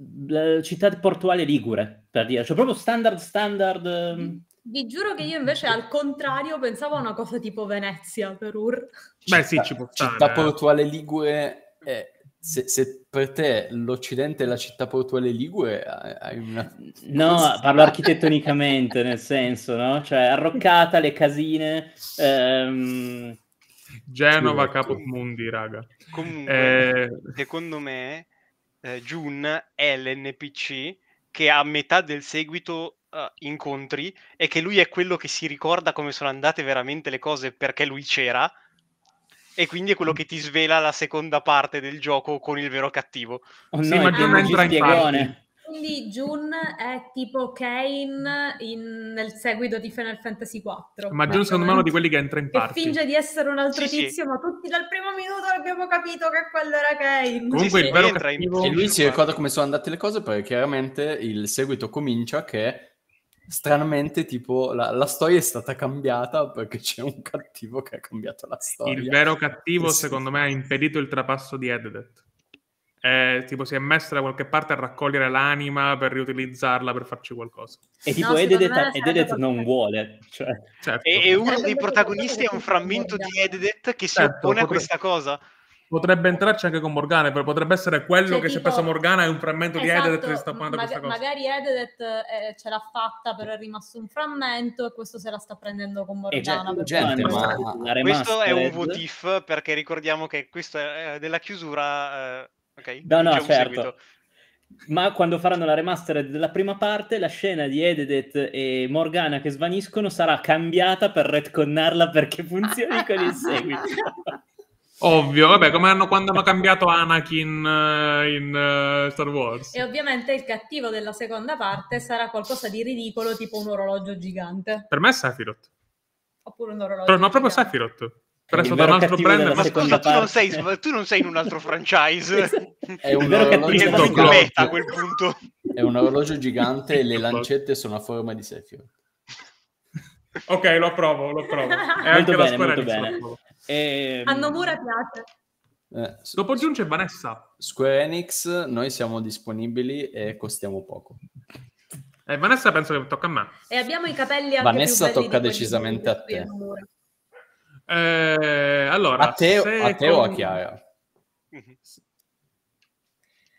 città portuale Ligure, per dire. Cioè proprio standard, standard... Ehm. Vi giuro che io invece al contrario pensavo a una cosa tipo Venezia per Ur. Beh sì, ci può stare. Città eh. portuale Ligure è, se, se, per te l'Occidente è la città portuale ligure, eh, hai una... No, parlo architettonicamente, nel senso, no? Cioè, arroccata, le casine... Ehm... Genova, Capo Mundi, raga. Comunque, eh... secondo me, eh, June è l'NPC che a metà del seguito Uh, incontri e che lui è quello che si ricorda come sono andate veramente le cose perché lui c'era e quindi è quello che ti svela la seconda parte del gioco con il vero cattivo. Oh, sì, no, ma Jun entra in Quindi Jun è tipo Kane in... nel seguito di Final Fantasy IV. Ma Jun secondo me è uno di quelli che entra in parte. Che finge di essere un altro sì, tizio, sì. ma tutti dal primo minuto abbiamo capito che quello era Kane. Comunque il vero cattivo... In... E lui si ricorda come sono andate le cose perché chiaramente il seguito comincia che stranamente tipo la, la, storia è stata cambiata perché c'è un cattivo che ha cambiato la storia. Il vero cattivo sì. secondo me ha impedito il trapasso di Ededet. Eh, tipo si è messo da qualche parte a raccogliere l'anima per riutilizzarla per farci qualcosa. E tipo no, Ededet, Ededet non vuole. Cioè. Certo. E, e, uno dei protagonisti è un frammento di Ededet che si certo, oppone a questa cosa potrebbe entrarci anche con Morgana, potrebbe essere quello cioè, che tipo, se pensa Morgana è un frammento esatto, di Ededet che sta parlando maga- Magari Ededet eh, ce l'ha fatta, però è rimasto un frammento e questo se la sta prendendo con eh, Morgana. Gente, gente, ma... Remastered... Questo è un votif perché ricordiamo che questo è eh, della chiusura... Eh, okay, no, no, certo. Seguito. Ma quando faranno la remastered della prima parte, la scena di Ededet e Morgana che svaniscono sarà cambiata per retconnarla perché funzioni con il seguito. Ovvio, vabbè, come hanno, quando hanno cambiato Anakin uh, in uh, Star Wars. E ovviamente il cattivo della seconda parte sarà qualcosa di ridicolo, tipo un orologio gigante. Per me è Sephiroth. Oppure un orologio. Però, no, proprio Sephiroth. Preso da un altro brand, ma scusa, tu non, sei, tu non, sei, in un altro franchise. Esatto. è un orologio gigante. a quel punto. È un orologio gigante e le lancette sono a forma di Sephiroth. ok, lo approvo, lo approvo. È molto anche bene, la Square e, ehm, a Nomura piace. Eh, Dopo Jun Vanessa. Square Enix, noi siamo disponibili e costiamo poco. Eh, Vanessa penso che tocca a me. E abbiamo i capelli anche Vanessa tocca decisamente a te. Eh, allora, a te, a te con... o a Chiara? Mhm.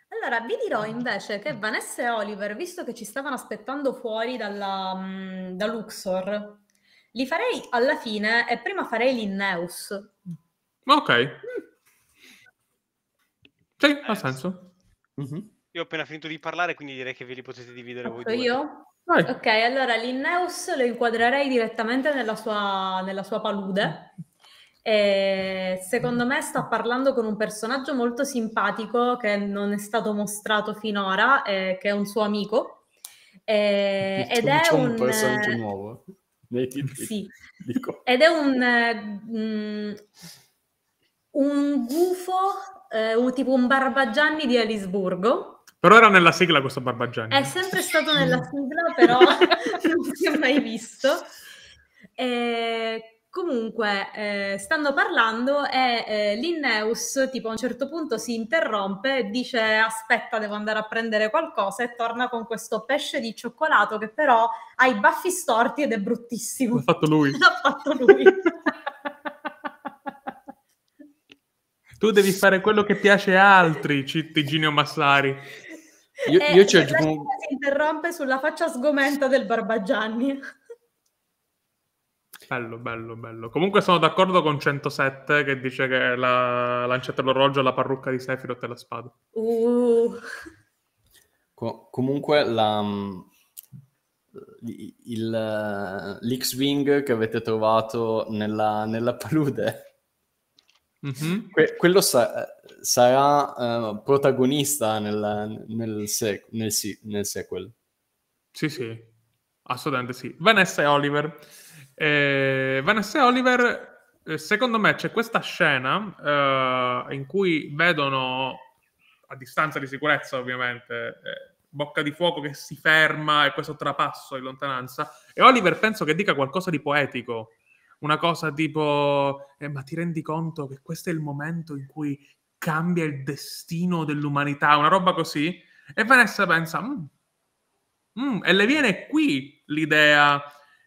Allora, vi dirò invece che Vanessa e Oliver, visto che ci stavano aspettando fuori dalla, mm, da Luxor, li farei alla fine e prima farei l'Inneus. Ok. Mm. Sì, ha senso. Mm-hmm. Io ho appena finito di parlare, quindi direi che ve li potete dividere Faccio voi due. Io? Vai. Ok, allora l'Inneus lo inquadrerei direttamente nella sua, nella sua palude. E secondo me sta parlando con un personaggio molto simpatico che non è stato mostrato finora, eh, che è un suo amico. Eh, ed è diciamo, un, un personaggio nuovo. Dei, dei, sì. Ed è un, um, un gufo, eh, tipo un barbagianni di Alisburgo. Però era nella sigla questo barbagianni. È sempre stato nella sigla, però non si è mai visto. Eh, Comunque, eh, stanno parlando e eh, Linneus, tipo a un certo punto, si interrompe, dice aspetta, devo andare a prendere qualcosa e torna con questo pesce di cioccolato che però ha i baffi storti ed è bruttissimo. L'ha fatto lui. L'ha fatto lui. tu devi fare quello che piace a altri, Cittiginio Massari. Io, e, io eh, ci aggiungo... Si interrompe sulla faccia sgomenta del Barbagianni. Bello, bello, bello. Comunque sono d'accordo con 107 che dice che la lancetta è la parrucca di Sephiroth e la spada. Uh. Com- comunque la, mm, il, eh, l'X-Wing che avete trovato nella, nella palude, mm-hmm. que- quello sa- sarà uh, protagonista nel, nel, sec- nel, si- nel sequel. Sì, sì, assolutamente sì. Vanessa e Oliver. Eh, Vanessa Oliver, eh, secondo me c'è questa scena eh, in cui vedono, a distanza di sicurezza ovviamente, eh, Bocca di Fuoco che si ferma e questo trapasso in lontananza, e Oliver penso che dica qualcosa di poetico. Una cosa tipo, eh, ma ti rendi conto che questo è il momento in cui cambia il destino dell'umanità, una roba così? E Vanessa pensa, mm, mm, e le viene qui l'idea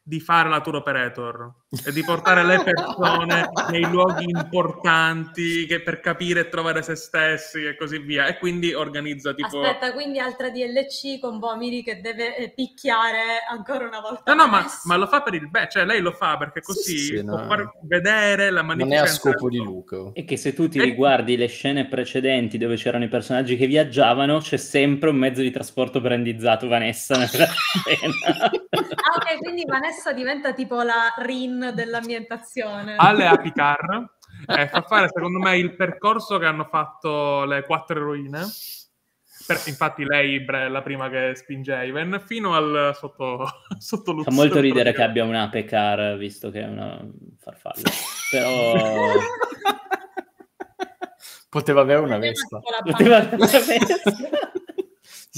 di fare la tour operator e di portare le persone nei luoghi importanti per capire e trovare se stessi e così via. E quindi organizza tipo... Aspetta, quindi altra DLC con Bomiri che deve eh, picchiare ancora una volta. No, no, ma, ma, lo fa per il beh, cioè lei lo fa perché così sì, sì, può no. far vedere la manifestazione. Non è a scopo di lucro. E che se tu ti riguardi le scene precedenti dove c'erano i personaggi che viaggiavano, c'è sempre un mezzo di trasporto brandizzato Vanessa ah, ok, quindi Vanessa diventa tipo la Rin dell'ambientazione. Alle Apicar. Eh, fa fare, secondo me, il percorso che hanno fatto le quattro eroine. Per, infatti lei è la prima che spinge Haven fino al sotto, sotto Lux, Fa molto ridere che abbia una Pecar visto che è una farfalla. Però poteva avere una vespa. Poteva avere una vespa.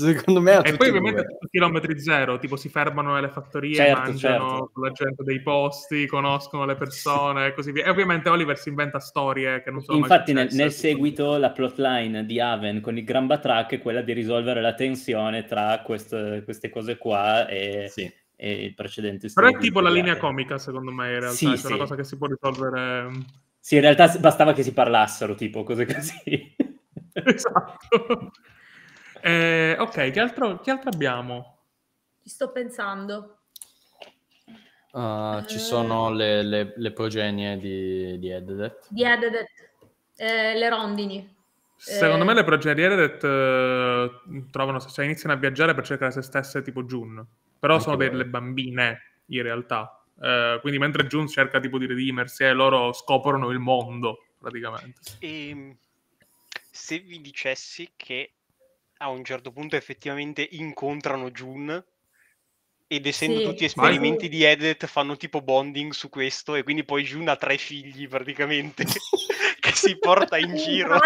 Secondo me. E poi, ovviamente, a chilometri zero, tipo si fermano nelle fattorie, certo, mangiano certo. con la gente dei posti, conoscono le persone e così via. E ovviamente Oliver si inventa storie che non sono Infatti, nel, nel seguito, la plotline di Aven con il Gramba Track è quella di risolvere la tensione tra quest- queste cose qua e, sì e il precedente. Però è tipo la linea comica, secondo me, in realtà, sì, cioè, è sì. una cosa che si può risolvere. Mm, sì, in realtà bastava che si parlassero, tipo cose così. Esatto. Eh, ok, che altro, che altro abbiamo? Ci sto pensando. Uh, ci sono eh. le, le, le progenie di, di Ededet. Di Ededet, eh, le rondini. Secondo eh... me le progenie di Ededet eh, trovano, cioè iniziano a viaggiare per cercare se stesse tipo June, però Anche sono delle bambine in realtà. Eh, quindi mentre June cerca tipo di redimersi, eh, loro scoprono il mondo praticamente. E, ehm, se vi dicessi che a un certo punto effettivamente incontrano June ed essendo sì. tutti esperimenti di Edith fanno tipo bonding su questo e quindi poi June ha tre figli praticamente che si porta in giro.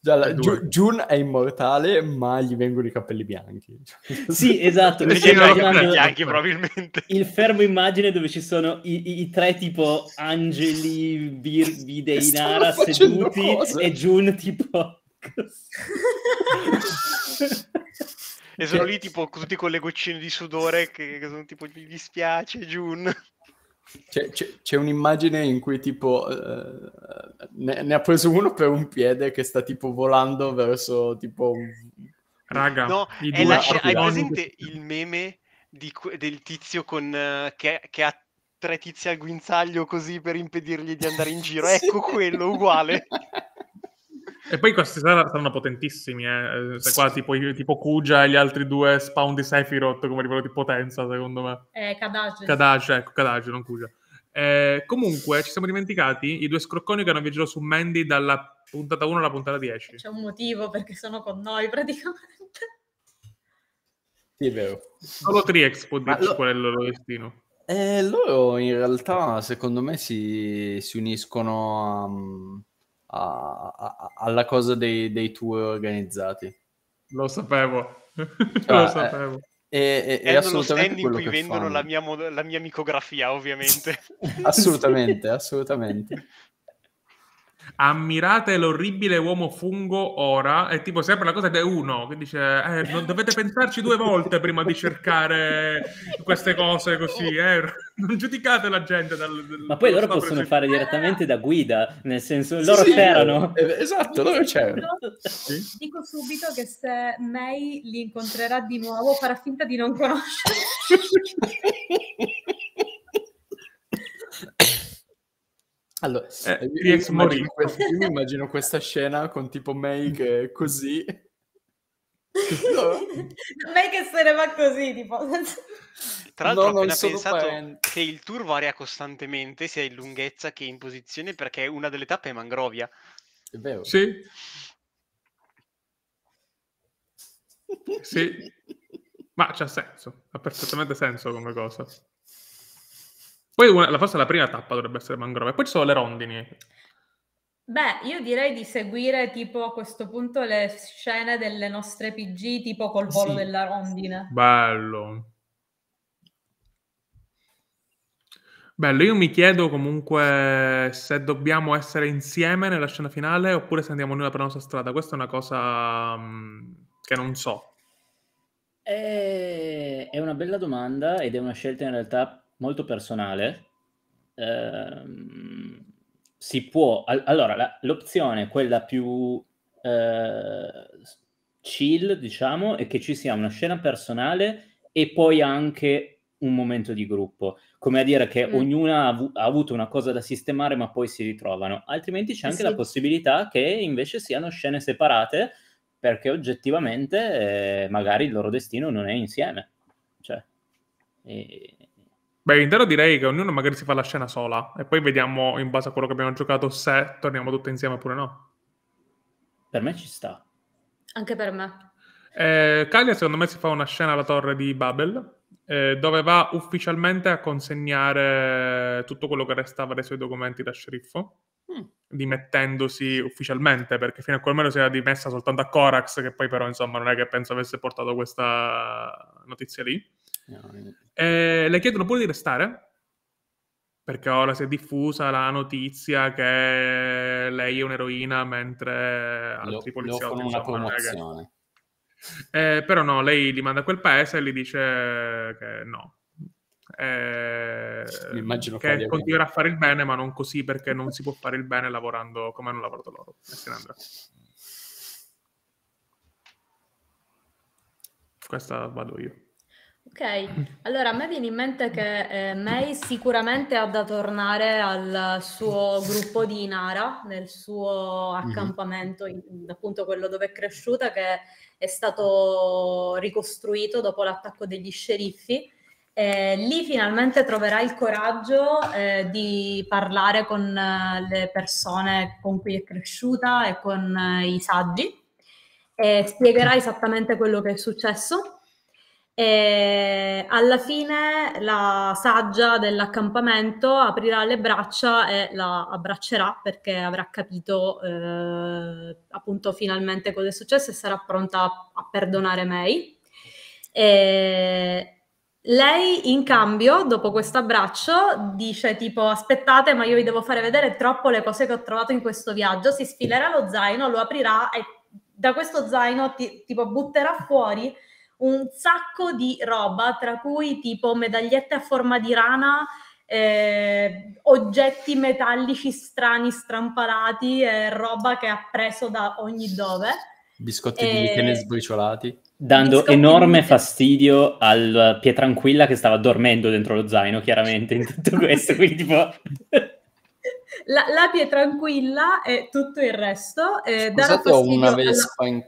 Già, la, Ju- June è immortale, ma gli vengono i capelli bianchi. sì, esatto. Gli vengono i capelli bianchi, probabilmente. Il fermo immagine dove ci sono i, i, i tre tipo angeli, Vir, Videinara seduti cose. e June tipo e sono lì tipo tutti con le goccine di sudore che, che sono tipo mi dispiace Jun. C'è, c'è, c'è, un'immagine in cui tipo uh, ne, ne, ha preso uno per un piede che sta tipo volando verso tipo Raga, no, è la, sc- hai presente il meme di, del tizio con, uh, che, che, ha tre tizi al guinzaglio così per impedirgli di andare in giro? Ecco quello, uguale. E poi questi saranno potentissimi, eh. Cioè, qua, tipo, tipo Kuja e gli altri due spawn di Sephiroth come livello di potenza, secondo me. Eh, Kadage. Kadage, ecco, Kadage, non Kuja. Eh, comunque, ci siamo dimenticati i due scrocconi che hanno viaggiato su Mandy dalla puntata 1 alla puntata 10. C'è un motivo perché sono con noi, praticamente. Sì, è vero. Solo Triex può dirci lo... qual è il loro destino. Eh, loro in realtà, secondo me, si, si uniscono a... Mm, a, a, alla cosa dei, dei, tour organizzati. Lo sapevo, ah, lo eh, sapevo. È, è, è assolutamente quello in cui vendono la mia, la mia, micografia, ovviamente. assolutamente, assolutamente ammirate l'orribile uomo fungo ora è tipo sempre la cosa che uno che dice eh, non dovete pensarci due volte prima di cercare queste cose così eh. non giudicate la gente dal, dal ma poi loro possono se... fare direttamente da guida nel senso loro sì, c'erano eh, eh, esatto loro c'erano sì. dico subito che se May li incontrerà di nuovo farà finta di non conoscerli. Allora, eh, eh io immagino, questa, io immagino questa scena con tipo May che è così. No. May che se ne va così, tipo. Tra l'altro no, ho appena pensato parenti. che il tour varia costantemente sia in lunghezza che in posizione perché una delle tappe è Mangrovia. È vero. Sì. sì. Ma c'ha senso, ha perfettamente senso come cosa. Poi una, forse la prima tappa dovrebbe essere Mangrove, poi ci sono le rondini. Beh, io direi di seguire tipo a questo punto le scene delle nostre PG, tipo col volo sì. della rondine. Bello. Bello, io mi chiedo comunque se dobbiamo essere insieme nella scena finale oppure se andiamo noi per la nostra strada. Questa è una cosa mm, che non so. Eh, è una bella domanda ed è una scelta in realtà molto personale, ehm, si può... Al- allora, la, l'opzione, quella più eh, chill, diciamo, è che ci sia una scena personale e poi anche un momento di gruppo. Come a dire che mm. ognuna ha, av- ha, avuto una cosa da sistemare, ma poi si ritrovano. Altrimenti c'è eh anche sì. la possibilità che invece siano scene separate perché oggettivamente eh, magari il loro destino non è insieme. Cioè, Beh, intero direi che ognuno magari si fa la scena sola e poi vediamo in base a quello che abbiamo giocato se torniamo tutti insieme oppure no. Per me ci sta. Anche per me. Eh, Kalia secondo me si fa una scena alla torre di Babel eh, dove va ufficialmente a consegnare tutto quello che restava dei suoi documenti da sceriffo. Mm. dimettendosi ufficialmente perché fino a quel momento si era dimessa soltanto a Corax che poi però insomma non è che penso avesse portato questa notizia lì eh, le chiedono pure di restare perché ora si è diffusa la notizia che lei è un'eroina mentre altri lo, poliziotti lo una promozione. Che... Eh, però no, lei li manda a quel paese e gli dice che no. Eh, che continuerà a fare il bene, ma non così perché non si può fare il bene lavorando come hanno lavorato loro. E se ne andrà. Questa vado io. Ok, allora a me viene in mente che eh, May sicuramente ha da tornare al suo gruppo di Inara, nel suo mhm. accampamento, in, appunto quello dove è cresciuta, che è stato ricostruito dopo l'attacco degli sceriffi. Eh, lì finalmente troverà il coraggio eh, di parlare con eh, le persone con cui è cresciuta e con eh, i saggi e spiegherà esattamente quello che è successo e alla fine la saggia dell'accampamento aprirà le braccia e la abbraccerà perché avrà capito eh, appunto finalmente cosa è successo e sarà pronta a perdonare May. E lei in cambio, dopo questo abbraccio, dice tipo aspettate ma io vi devo fare vedere troppo le cose che ho trovato in questo viaggio, si sfilerà lo zaino, lo aprirà e da questo zaino ti, tipo butterà fuori un sacco di roba, tra cui tipo medagliette a forma di rana, eh, oggetti metallici strani, strampalati, eh, roba che ha preso da ogni dove. Biscotti eh, di Michele sbriciolati. Dando Biscotti enorme di... fastidio al Pietranquilla che stava dormendo dentro lo zaino, chiaramente, in tutto questo. quindi tipo... la, la Pietranquilla e tutto il resto. Eh, Scusate, ho una vespa alla... in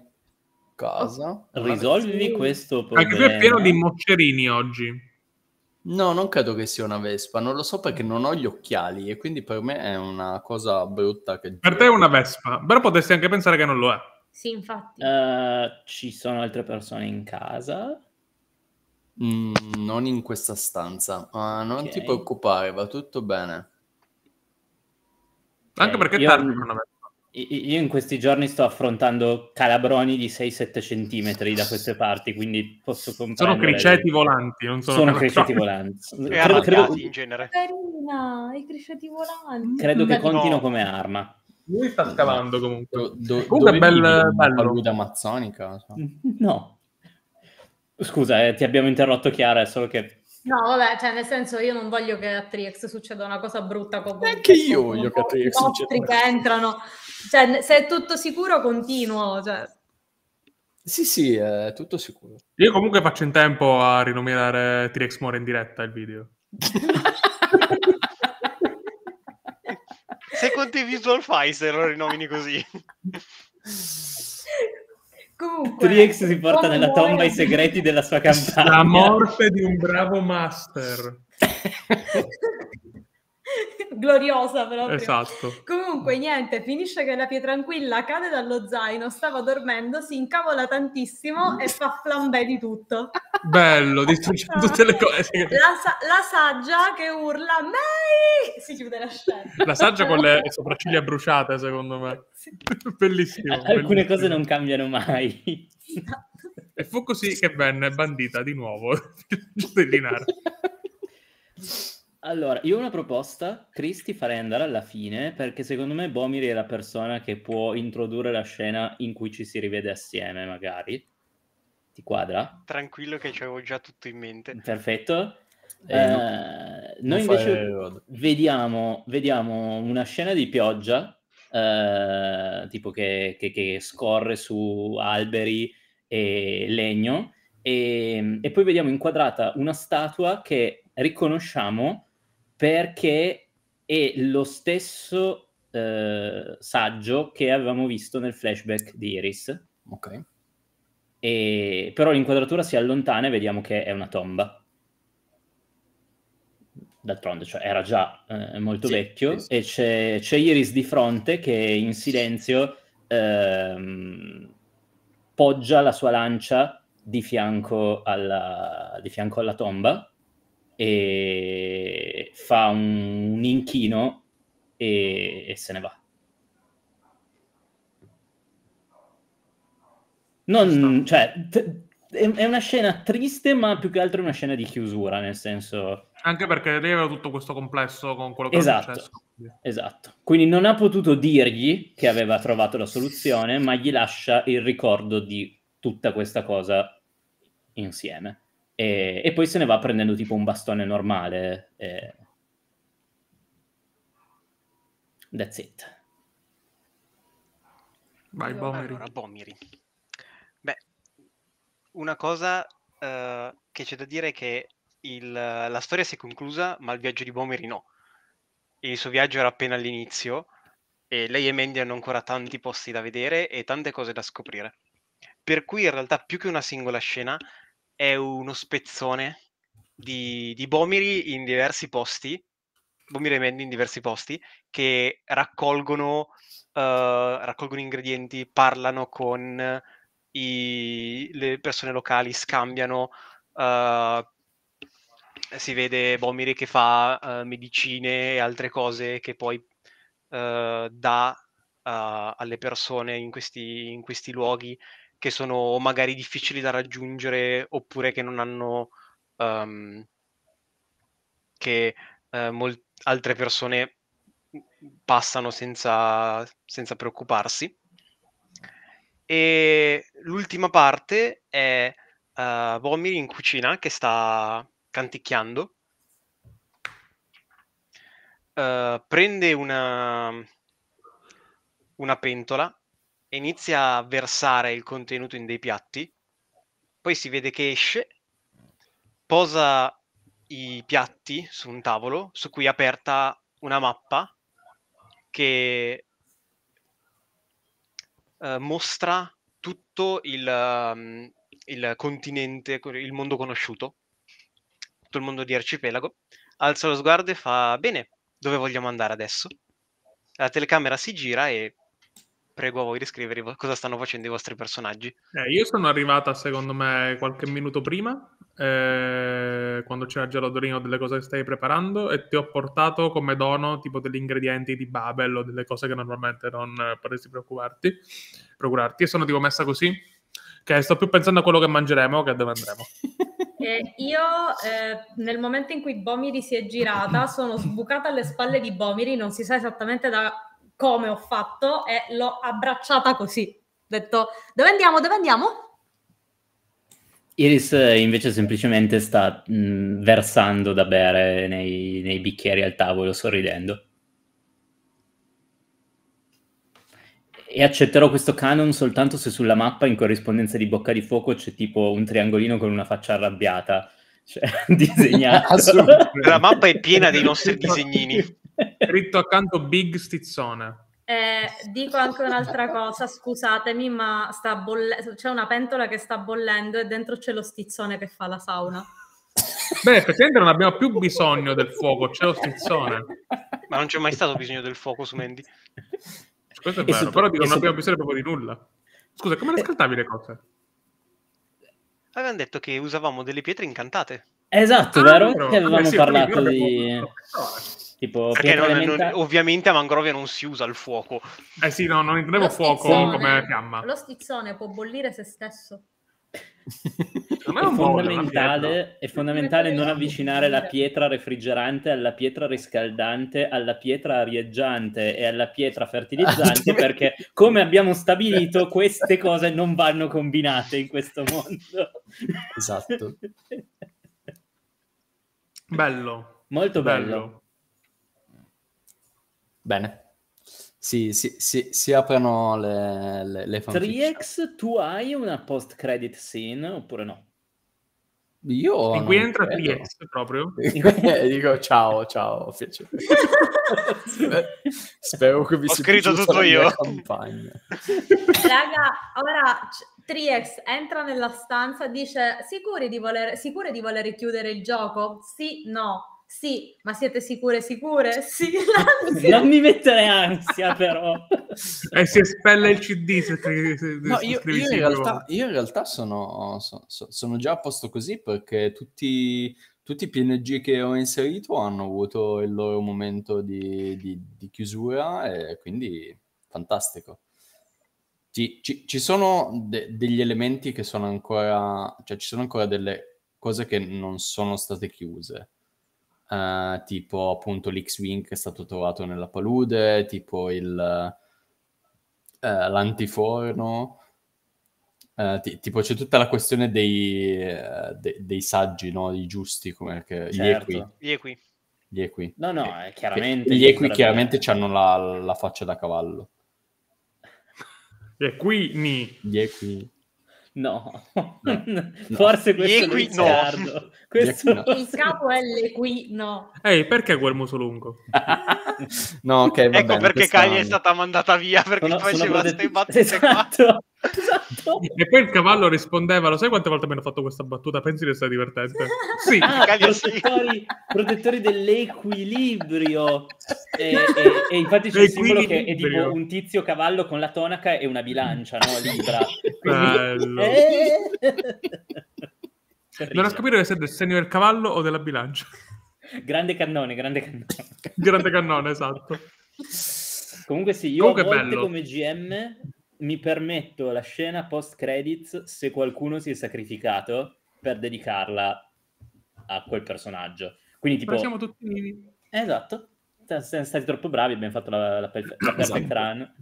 casa. Ah, Risolvi questo problema. Anche qui è pieno di moccerini oggi. No, non credo che sia una Vespa, non lo so perché non ho gli occhiali e quindi per me è una cosa brutta. Che... Per te è una Vespa, però potresti anche pensare che non lo è. Sì, infatti. Uh, ci sono altre persone in casa? Mm, non in questa stanza, ma non okay. ti preoccupare, va tutto bene. Anche perché io... tardi non vespa. Io in questi giorni sto affrontando calabroni di 6-7 cm da queste parti, quindi posso comprare. Sono criceti volanti, non sono, sono criceti volanti. Credo, credo... in genere. Carina, i criceti volanti. Credo che contino no. come arma. Lui sta scavando comunque. Do, do, comunque bel paluda amazzonica. So. No. Scusa, eh, ti abbiamo interrotto Chiara, è solo che No, vabbè, cioè nel senso io non voglio che a Trix succeda una cosa brutta con Anche io voglio che a Trix succeda. che entrano cioè, se è tutto sicuro, continuo. Cioè. Sì, sì, è tutto sicuro. Io comunque faccio in tempo a rinominare T-Rex More in diretta il video. se conti visual fai se lo rinomini così. Trix si porta nella muore. tomba i segreti della sua campagna. La morte di un bravo master. gloriosa proprio. Esatto. Comunque niente, finisce che la pietranquilla cade dallo zaino, stava dormendo, si incavola tantissimo mm. e fa flambè di tutto. Bello, distrugge tutte le cose. La, sa- la, saggia che urla Mai! Si chiude la scena. La saggia con le sopracciglia bruciate, secondo me. Sì. Bellissimo. Alcune bellissimo. cose non cambiano mai. Esatto. E fu così che venne bandita di nuovo. Stellinare. Allora, io ho una proposta, Chris ti farei andare alla fine, perché secondo me Bomiri è la persona che può introdurre la scena in cui ci si rivede assieme, magari. Ti quadra? Tranquillo che ci avevo già tutto in mente. Perfetto. Eh, eh, no. Noi invece vediamo, vediamo, una scena di pioggia, eh, tipo che, che, che, scorre su alberi e legno, e, e poi vediamo inquadrata una statua che riconosciamo perché è lo stesso eh, saggio che avevamo visto nel flashback di Iris. Ok. E, però l'inquadratura si allontana e vediamo che è una tomba. D'altronde, cioè, era già eh, molto sì, vecchio. Sì. E c'è, c'è, Iris di fronte che in silenzio ehm, poggia la sua lancia di fianco alla, di fianco alla tomba e fa un, un inchino e, e, se ne va. Non, cioè, t- è una scena triste, ma più che altro è una scena di chiusura, nel senso... Anche perché lei aveva tutto questo complesso con quello che esatto, era successo. Esatto. Quindi non ha potuto dirgli che aveva trovato la soluzione, ma gli lascia il ricordo di tutta questa cosa insieme. E, e, poi se ne va prendendo tipo un bastone normale. E... That's it. Vai, Bomiri. Allora, Bomiri. Beh, una cosa uh, che c'è da dire è che il, la storia si è conclusa, ma il viaggio di Bomiri no. Il suo viaggio era appena all'inizio e lei e Mandy hanno ancora tanti posti da vedere e tante cose da scoprire. Per cui in realtà più che una singola scena è uno spezzone di, di Bomiri in diversi posti, Bomiri e Mandy in diversi posti, che raccolgono, uh, raccolgono ingredienti, parlano con i, le persone locali, scambiano... Uh, si vede Bomiri che fa uh, medicine e altre cose che poi uh, dà uh, alle persone in questi, in questi luoghi che sono magari difficili da raggiungere oppure che non hanno um, che eh, mol- altre persone passano senza, senza preoccuparsi. E l'ultima parte è uh, eh, Vomir in cucina che sta canticchiando. Uh, prende una, una pentola inizia a versare il contenuto in dei piatti, poi si vede che esce, posa i piatti su un tavolo su cui è aperta una mappa che eh, mostra tutto il, um, il continente, il mondo conosciuto, tutto il mondo di arcipelago. Alza lo sguardo e fa bene, dove vogliamo andare adesso? La telecamera si gira e prego a voi di scrivere cosa stanno facendo i vostri personaggi. Eh, io sono arrivata, secondo me, qualche minuto prima, eh, quando c'era già l'odorino delle cose che stai preparando, e ti ho portato come dono tipo degli ingredienti di Babel o delle cose che normalmente non potresti preoccuparti, procurarti. E sono tipo messa così. Che sto più pensando a quello che mangeremo che a dove andremo. Eh, io, eh, nel momento in cui Bomiri si è girata, sono sbucata alle spalle di Bomiri, non si sa esattamente da come ho fatto e l'ho abbracciata così. Ho detto, dove andiamo, dove andiamo? Iris eh, invece semplicemente sta mh, mm, versando da bere nei, nei, bicchieri al tavolo sorridendo. E accetterò questo canon soltanto se sulla mappa in corrispondenza di Bocca di Fuoco c'è tipo un triangolino con una faccia arrabbiata. Cioè, disegnata. La mappa è piena dei nostri disegnini. Scritto accanto Big Stizzone. Eh, dico anche un'altra cosa, scusatemi, ma bolle- c'è una pentola che sta bollendo e dentro c'è lo stizzone che fa la sauna. Beh, effettivamente non abbiamo più bisogno del fuoco, c'è lo stizzone. Ma non c'è mai stato bisogno del fuoco su Mandy. Questo è vero, sopra- però dico, non abbiamo bisogno proprio di nulla. Scusa, come le eh. scaldavi le cose? Avevano detto che usavamo delle pietre incantate. Esatto, ah, vero? Che avevamo eh sì, parlato di... di... Tipo, non, elementa... non, ovviamente a Mangrovia non si usa il fuoco. Eh sì, no, non intendevo fuoco come fiamma. Lo stizzone può bollire se stesso. non è, è, fondamentale, è fondamentale non avvicinare la pietra refrigerante alla pietra riscaldante, alla pietra arieggiante e alla pietra fertilizzante perché, come abbiamo stabilito, queste cose non vanno combinate in questo mondo. Esatto. bello. Molto bello. bello. Bene. Si, si, si, si aprono le, le, le 3X, tu hai una post-credit scene oppure no? Io in cui entra Trieste proprio. dico ciao, ciao, piacere. Spero che vi Ho scritto tutto io. Raga, ora Triex entra nella stanza, dice sicuri di voler, sicure di voler chiudere il gioco? Sì, no sì, ma siete sicure sicure? Sì, l'ansia. Non mi mettere ansia però. e eh, si espella il CD se, te, se, no, io, io, in realtà, io, in realtà, sono, so, sono già a posto così perché tutti, tutti i PNG che ho inserito hanno avuto il loro momento di, di, di chiusura e quindi fantastico. Ci, ci, ci sono de, degli elementi che sono ancora, cioè ci sono ancora delle cose che non sono state chiuse uh, tipo appunto l'X-Wing che è stato trovato nella palude, tipo il, uh, l'antiforno, uh, eh, t- tipo c'è tutta la questione dei, de- dei saggi, no? I giusti, come che... Certo. gli equi. Gli equi. Gli equi. No, no, che, chiaramente... Gli equi chiaramente hanno la, la faccia da cavallo. Gli equini. Gli equini. No, no. forse questo L'equi, è no. Questo no. Il capo è qui no. Ehi, perché quel muso lungo? no, ok, va Ecco bene, perché Cagli è stata mandata via perché sono, faceva queste battute esatto. Esatto. E poi il cavallo rispondeva: Lo sai quante volte mi hanno fatto questa battuta? Pensi che sia divertente? Sì, ah, ah protettori, protettori, dell'equilibrio. E, e, e infatti c'è il simbolo che è tipo un tizio cavallo con la tonaca e una bilancia, no? Libra. Quindi... Eh... Non ho capito se è del segno del cavallo o della bilancia. Grande cannone, grande cannone. grande cannone, esatto. Comunque sì, io Comunque a volte bello. come GM mi permetto la scena post credits se qualcuno si è sacrificato per dedicarla a quel personaggio. Quindi tipo... Ma esatto. siamo tutti nini. Esatto, siamo stati troppo bravi, abbiamo fatto la, la, perfe- la esatto. perfect esatto. run.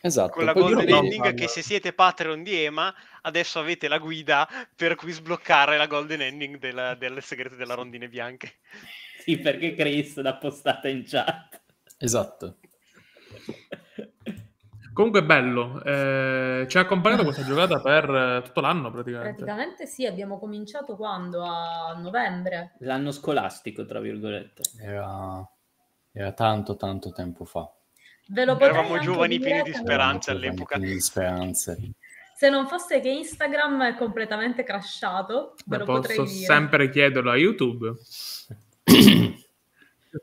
Esatto. Con la golden ending che se siete Patreon di Ema adesso avete la guida per cui sbloccare la golden ending della, del segreto della rondine bianche. Sì, perché Chris l'ha postata in chat. Esatto. Comunque è bello, eh, ci ha accompagnato questa giocata per eh, tutto l'anno praticamente. Praticamente sì, abbiamo cominciato quando? A novembre. L'anno scolastico, tra virgolette. Era, era tanto, tanto tempo fa. Ve lo Eravamo giovani pieni di speranze all'epoca. Pieni di speranze. Se non fosse che Instagram è completamente crashato, ve Beh, lo posso sempre chiederlo a YouTube.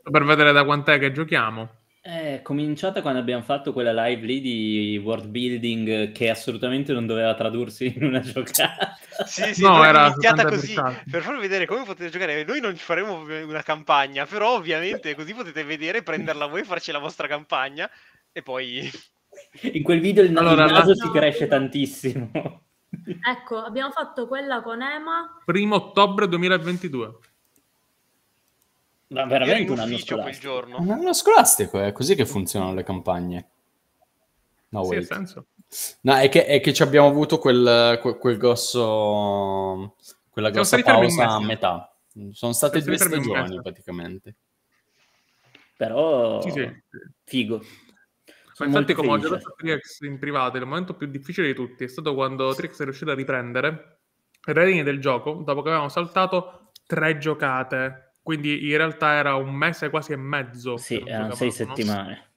per vedere da quant'è che giochiamo. È cominciata quando abbiamo fatto quella live lì di world building che assolutamente non doveva tradursi in una giocata. Sì, sì, no, era iniziata così per farvi vedere come potete giocare. Noi non faremo una campagna, però ovviamente così potete vedere, prenderla voi, farci la vostra campagna e poi... In quel video il, allora, il naso la... si cresce tantissimo. Ecco, abbiamo fatto quella con Ema. Primo ottobre 2022. Ma veramente un anno scolastico. Un anno scolastico, è così che funzionano le campagne. No, sì, senso. No, è che, è che, ci abbiamo avuto quel, quel, quel grosso... Quella grossa pausa a metà. Sono state Siamo due stagioni, praticamente. Però... Sì, sì. Figo. Ma infatti, come ho già detto a Trix in privato, il momento più difficile di tutti è stato quando Trix è riuscito a riprendere le redini del gioco dopo che avevamo saltato tre giocate quindi in realtà era un mese quasi e mezzo. Sì, erano sei settimane.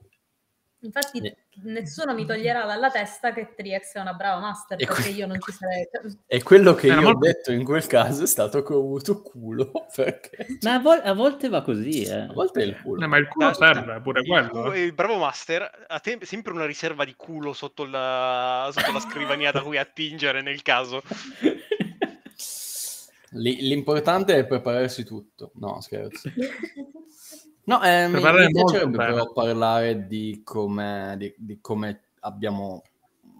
Infatti ne- nessuno mi toglierà dalla testa che Trix è una brava master, e perché que- io non ci sarei... Cioè, e quello che era io molto... ho detto in quel caso è stato che ho avuto culo, perché... Ma a, vol- a volte va così, eh. A volte è il culo. Eh, ma il culo serve, pure il quello. eh. Il bravo master ha te- sempre una riserva di culo sotto la, sotto la scrivania da cui attingere nel caso. l'importante è prepararsi tutto. No, scherzo. No, eh, mi, piacerebbe però parlare di come, abbiamo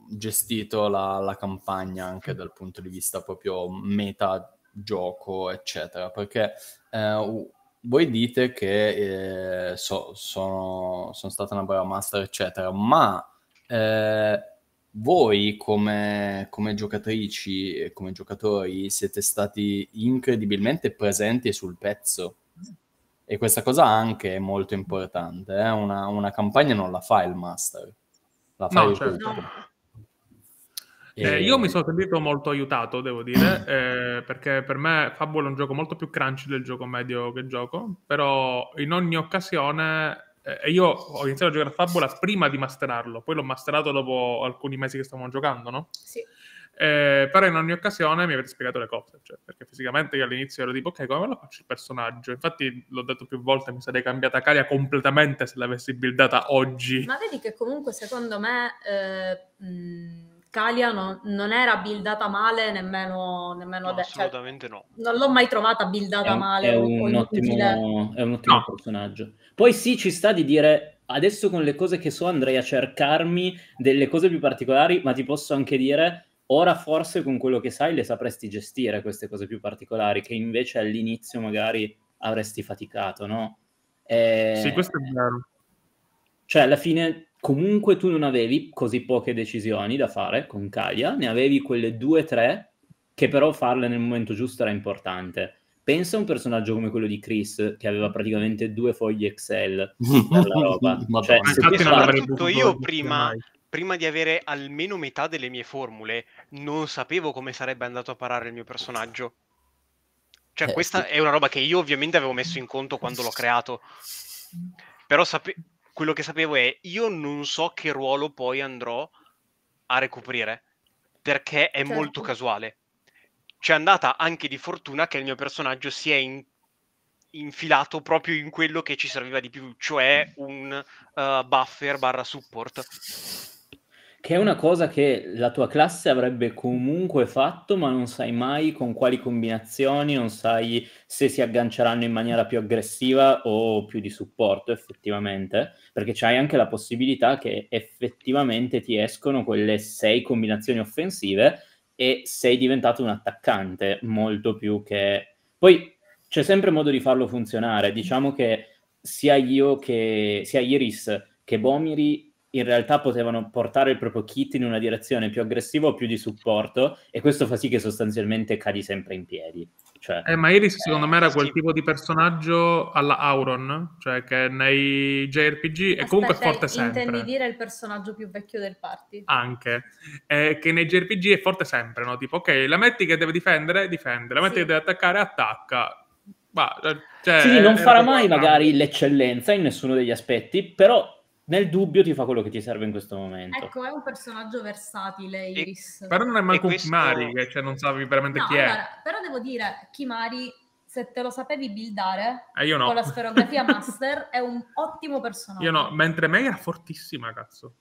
gestito la, la, campagna anche dal punto di vista proprio meta, gioco, eccetera, perché eh, voi dite che eh, so, sono, sono stata una brava master, eccetera, ma eh, voi come, come, giocatrici e come giocatori siete stati incredibilmente presenti sul pezzo e questa cosa anche è molto importante. Eh? Una, una, campagna non la fa il master, la fa no, il certo. Eh, e... Eh, io mi sono sentito molto aiutato, devo dire, eh, perché per me Fabul è un gioco molto più crunchy del gioco medio che gioco, però in ogni occasione eh, io ho iniziato a giocare a Fabula prima di masterarlo, poi l'ho masterato dopo alcuni mesi che stavamo giocando, no? Sì. Eh, però in ogni occasione mi avete spiegato le cose, cioè, perché fisicamente io all'inizio ero tipo ok, come lo faccio il personaggio? Infatti l'ho detto più volte, mi sarei cambiata Calia completamente se l'avessi buildata oggi. Ma vedi che comunque secondo me eh, mh, Calia non, non, era buildata male nemmeno, nemmeno no, adesso. Cioè, assolutamente cioè, no. Non l'ho mai trovata buildata è un, male. È un, ottimo, è un ottimo no. personaggio. Poi sì, ci sta di dire adesso con le cose che so andrei a cercarmi delle cose più particolari, ma ti posso anche dire ora forse con quello che sai le sapresti gestire queste cose più particolari che invece all'inizio magari avresti faticato, no? E... Eh, sì, questo è vero. Cioè, alla fine comunque tu non avevi così poche decisioni da fare con Calia, ne avevi quelle due o tre che però farle nel momento giusto era importante. Pensa a un personaggio come quello di Chris, che aveva mm. praticamente due fogli Excel per la roba. cioè, infatti, soprattutto io prima, prima di avere almeno metà delle mie formule, non sapevo come sarebbe andato a parare il mio personaggio. Cioè, eh, questa sì. è una roba che io ovviamente avevo messo in conto quando l'ho creato. Però sape- quello che sapevo è, io non so che ruolo poi andrò a ricoprire, perché è certo. molto casuale c'è andata anche di fortuna che il mio personaggio si è in- infilato proprio in quello che ci serviva di più, cioè un uh, buffer barra support. Che è una cosa che la tua classe avrebbe comunque fatto, ma non sai mai con quali combinazioni, non sai se si agganceranno in maniera più aggressiva o più di supporto effettivamente, perché c'hai anche la possibilità che effettivamente ti escono quelle sei combinazioni offensive e sei diventato un attaccante molto più che... Poi c'è sempre modo di farlo funzionare, diciamo che sia io che sia Iris che Bomiri in realtà potevano portare il proprio kit in una direzione più aggressiva o più di supporto e questo fa sì che sostanzialmente cadi sempre in piedi. Cioè, eh, ma Iris, eh, secondo me, era quel tipo di personaggio alla Auron, cioè che nei JRPG Aspetta, è comunque forte sempre. Intendi dire il personaggio più vecchio del party? Anche. Eh, che nei JRPG è forte sempre, no? Tipo, ok, la metti che deve difendere, difende, la metti sì. che deve attaccare, attacca. Ma, cioè, sì, non eh, farà eh, mai magari l'eccellenza in nessuno degli aspetti, però nel dubbio ti fa quello che ti serve in questo momento. Ecco, è un personaggio versatile, Iris. E, però non è manco questo... Kimari, eh, cioè non sapevi veramente no, chi allora, è. Però devo dire, Kimari, se te lo sapevi buildare eh, no. con la sferografia master, è un ottimo personaggio. Io no, mentre May era fortissima, cazzo.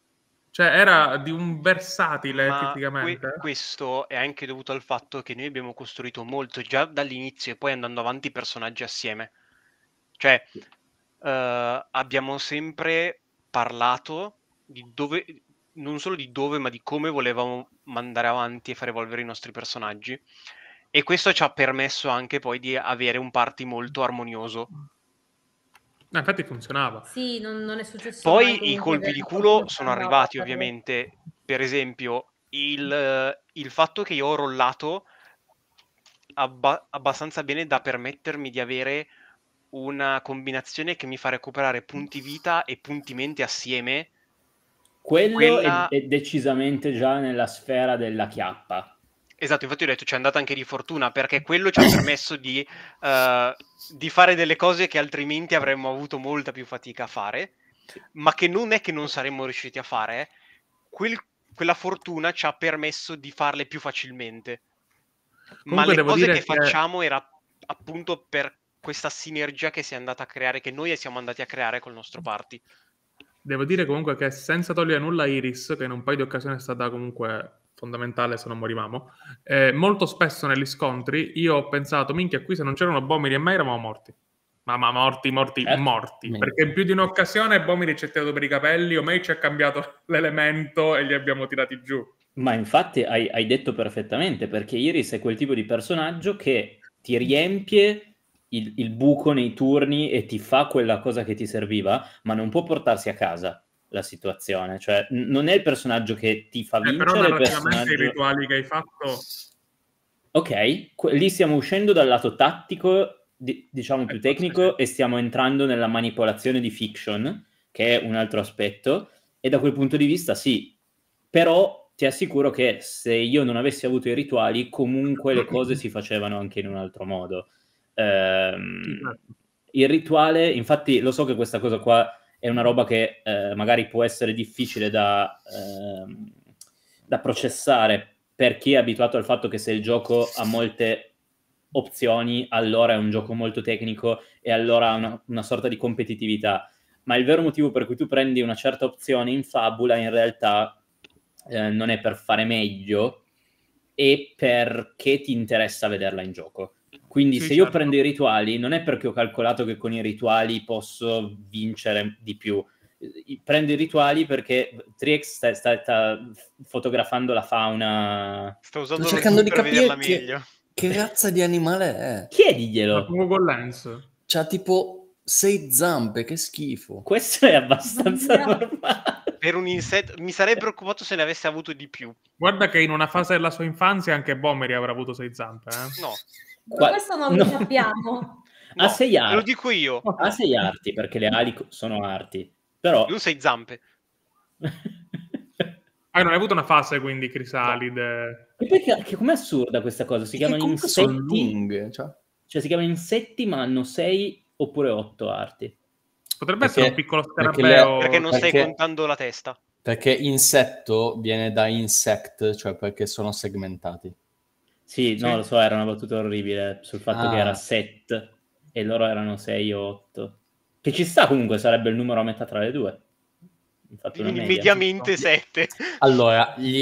Cioè, era di un versatile Ma praticamente. Que- eh. questo è anche dovuto al fatto che noi abbiamo costruito molto già dall'inizio e poi andando avanti i personaggi assieme. Cioè, uh, abbiamo sempre parlato di dove, non solo di dove, ma di come volevamo mandare avanti e far evolvere i nostri personaggi. E questo ci ha permesso anche poi di avere un party molto armonioso. No, infatti funzionava. Sì, non, non è successo. Poi i colpi di culo sono arrivati, ovviamente. Per esempio, il, il fatto che io ho rollato abba- abbastanza bene da permettermi di avere una combinazione che mi fa recuperare punti vita e punti mente assieme. Quello Quella... è, è, decisamente già nella sfera della chiappa. Esatto, infatti ho detto ci è andata anche di fortuna perché quello ci ha permesso di, uh, di fare delle cose che altrimenti avremmo avuto molta più fatica a fare, ma che non è che non saremmo riusciti a fare. Eh. Quel, quella fortuna ci ha permesso di farle più facilmente. Comunque ma le cose che, che facciamo era appunto per questa sinergia che si è andata a creare, che noi siamo andati a creare col nostro mm. party. Devo dire comunque che senza togliere nulla Iris, che in un paio di occasioni è stata comunque fondamentale se non morivamo, eh, molto spesso negli scontri io ho pensato, minchia, qui se non c'erano Bomiri e mai eravamo morti. Ma, ma morti, morti, eh, morti. Minchia. Perché in più di un'occasione Bomiri ci ha tirato per i capelli, o Omei ci ha cambiato l'elemento e li abbiamo tirati giù. Ma infatti hai, hai detto perfettamente, perché Iris è quel tipo di personaggio che ti riempie il, il, buco nei turni e ti fa quella cosa che ti serviva, ma non può portarsi a casa la situazione, cioè n- non è il personaggio che ti fa eh, vincere. eh, vincere. Però personaggio... i rituali che hai fatto... Ok, que- lì stiamo uscendo dal lato tattico, di- diciamo eh, più tecnico, e stiamo entrando nella manipolazione di fiction, che è un altro aspetto, e da quel punto di vista sì, però ti assicuro che se io non avessi avuto i rituali, comunque le cose si facevano anche in un altro modo. Ehm, esatto. il rituale, infatti lo so che questa cosa qua è una roba che eh, magari può essere difficile da, ehm, da processare per chi è abituato al fatto che se il gioco ha molte opzioni, allora è un gioco molto tecnico e allora ha una, una, sorta di competitività. Ma il vero motivo per cui tu prendi una certa opzione in fabula in realtà eh, non è per fare meglio, è perché ti interessa vederla in gioco. Quindi sì, se certo. io prendo i rituali non è perché ho calcolato che con i rituali posso vincere di più. Prendo i rituali perché Trix sta, sta, sta fotografando la fauna. Sto usando Sto cercando di capire che, che, razza di animale è. Chiediglielo. Google Lens. C'ha tipo sei zampe, che schifo. Questo è abbastanza no. normale per un insetto mi sarei preoccupato se ne avesse avuto di più. Guarda che in una fase della sua infanzia anche Bomeri avrà avuto sei zampe. Eh? No, Qua... Questo non lo no. sappiamo. No, a sei arti. Lo dico io. A sei arti, perché le ali sono arti. Però... Tu sei zampe. ah, non hai avuto una fase, quindi, crisalide. E poi che, che com'è assurda questa cosa? Si e chiamano insetti... Lunghe, cioè. cioè, si chiamano insetti, ma hanno sei oppure otto arti. Potrebbe perché, essere un piccolo scarabeo. Perché, perché non perché, stai contando la testa. Perché insetto viene da insect, cioè perché sono segmentati. Sì, no, lo so, era una battuta orribile sul fatto ah. che era 7 e loro erano 6 o 8. Che ci sta comunque, sarebbe il numero a metà tra le due. Infatti, Quindi mediamente 7. Allora, gli,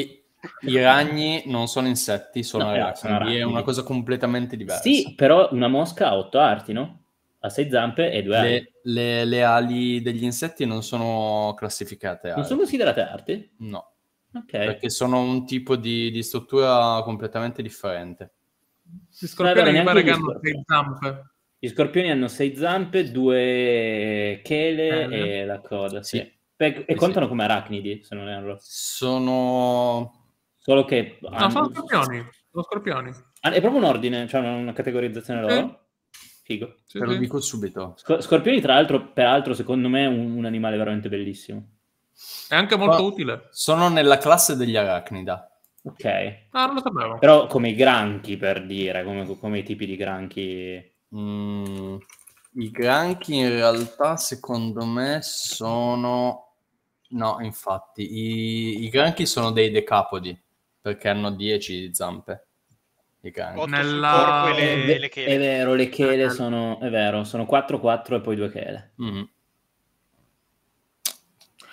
i ragni non sono insetti, sono no, arachnidi, è una cosa completamente diversa. Sì, però una mosca ha 8 arti, no? Ha 6 zampe e 2 arti. Le, le, ali degli insetti non sono classificate. Arti. Non sono considerate arti? No. Okay. Perché sono un tipo di, di struttura completamente differente. Gli scorpioni mi pare che hanno sei zampe. Gli scorpioni hanno sei zampe, due chele ah, e la coda. Sì. sì. e sì. contano come arachnidi, se non erro. Sono... Solo che... No, hanno... sono scorpioni. Sono scorpioni. Ah, è proprio un ordine, cioè una categorizzazione loro. Eh. Figo. Te lo dico subito. Scorpioni, tra l'altro, peraltro, secondo me è un, un animale veramente bellissimo. È anche molto Ma utile. Sono nella classe degli arachnida. Ok. Ah, non lo sapevo. Però come i granchi, per dire, come, come i tipi di granchi... Mm, I granchi in realtà, secondo me, sono... No, infatti, i, i granchi sono dei decapodi, perché hanno 10 zampe. I granchi. Nella... Le, le, le è vero, le chele sono... È vero, sono 4, 4 e poi 2 chele. Mm-hmm.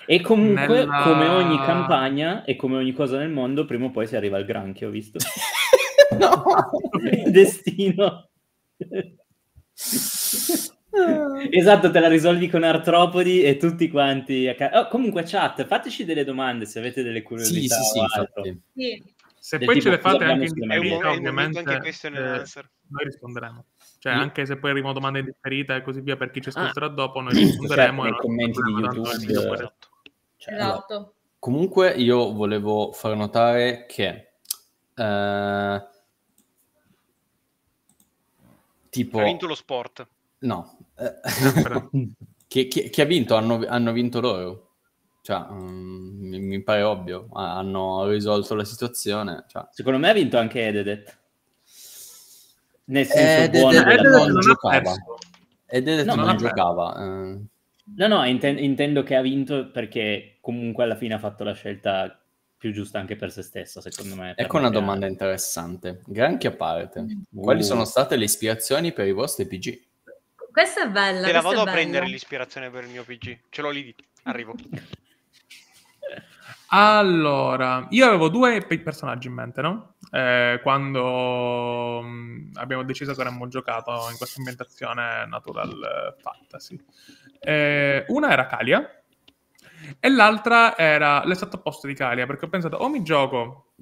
E comunque, Nella... come ogni campagna e come ogni cosa nel mondo, prima o poi si arriva al granchio, ho visto. no! Il destino. esatto, te la risolvi con artropodi e tutti quanti. A ca- oh, comunque, chat, fateci delle domande se avete delle curiosità. Sì, sì, sì, sì. Se Del poi ce le fate anche in diretta, ovviamente, anche eh, noi risponderemo. Cioè, anche se poi arrivano domande in differita e così via, per chi ci ah. ascolterà ah. dopo, noi risponderemo. Cioè, nei commenti di YouTube. Eh. Esatto. Cioè, esatto. Allora, comunque io volevo far notare che... Eh, tipo... Ha vinto lo sport. No. che, che, che, ha vinto? Hanno, hanno vinto loro. Cioè, um, mi, mi, pare ovvio. Hanno risolto la situazione. Cioè. Secondo me ha vinto anche Ededet. Nel senso, Ededet, eh, buono, Ededet, Ededet non, non giocava. Ededet no, non, non giocava. Eh. No, no, inten- intendo che ha vinto perché comunque alla fine ha fatto la scelta più giusta anche per se stessa, secondo me. Ecco una domanda interessante. Granchi a parte, uh. Mm. quali sono uh. state le ispirazioni per i vostri PG? Questa è bella. Te la vado a prendere l'ispirazione per il mio PG. Ce l'ho lì, arrivo. Allora, io avevo due personaggi in mente, no? Eh, quando mm, abbiamo deciso che avremmo giocato in questa ambientazione natural fantasy. Eh, una era Calia e l'altra era l'esatto opposto di Calia, perché ho pensato, o mi gioco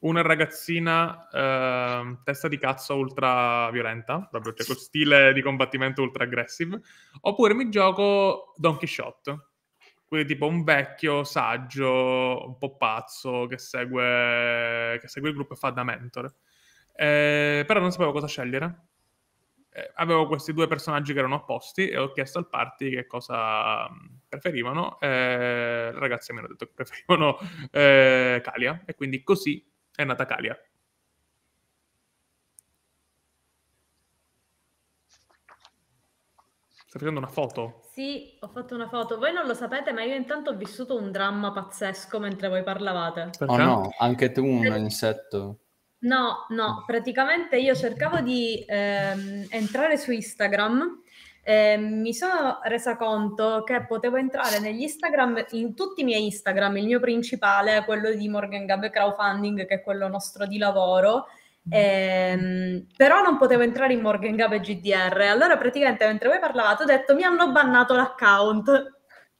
una ragazzina eh, testa di cazzo ultra violenta, proprio cioè col stile di combattimento ultra aggressive, oppure mi gioco Don Quixote quindi tipo un vecchio saggio, un po' pazzo, che segue, che segue il gruppo e fa da mentore. Eh, però non sapevo cosa scegliere. Eh, avevo questi due personaggi che erano opposti e ho chiesto al party che cosa mm, preferivano. Eh, ragazzi mi hanno detto che preferivano eh, Kalia e quindi così è nata Kalia. Stai facendo una foto? Sì, ho fatto una foto. Voi non lo sapete, ma io intanto ho vissuto un dramma pazzesco mentre voi parlavate. Perché? Oh no, anche tu un insetto. No, no, praticamente io cercavo di ehm, entrare su Instagram. Eh, mi sono resa conto che potevo entrare negli Instagram, in tutti i miei Instagram, il mio principale, quello di Morgan Gab Crowdfunding, che è quello nostro di lavoro, Mm. Ehm, però non potevo entrare in Morgan Gab e GDR. Allora praticamente mentre voi parlavate ho detto mi hanno bannato l'account.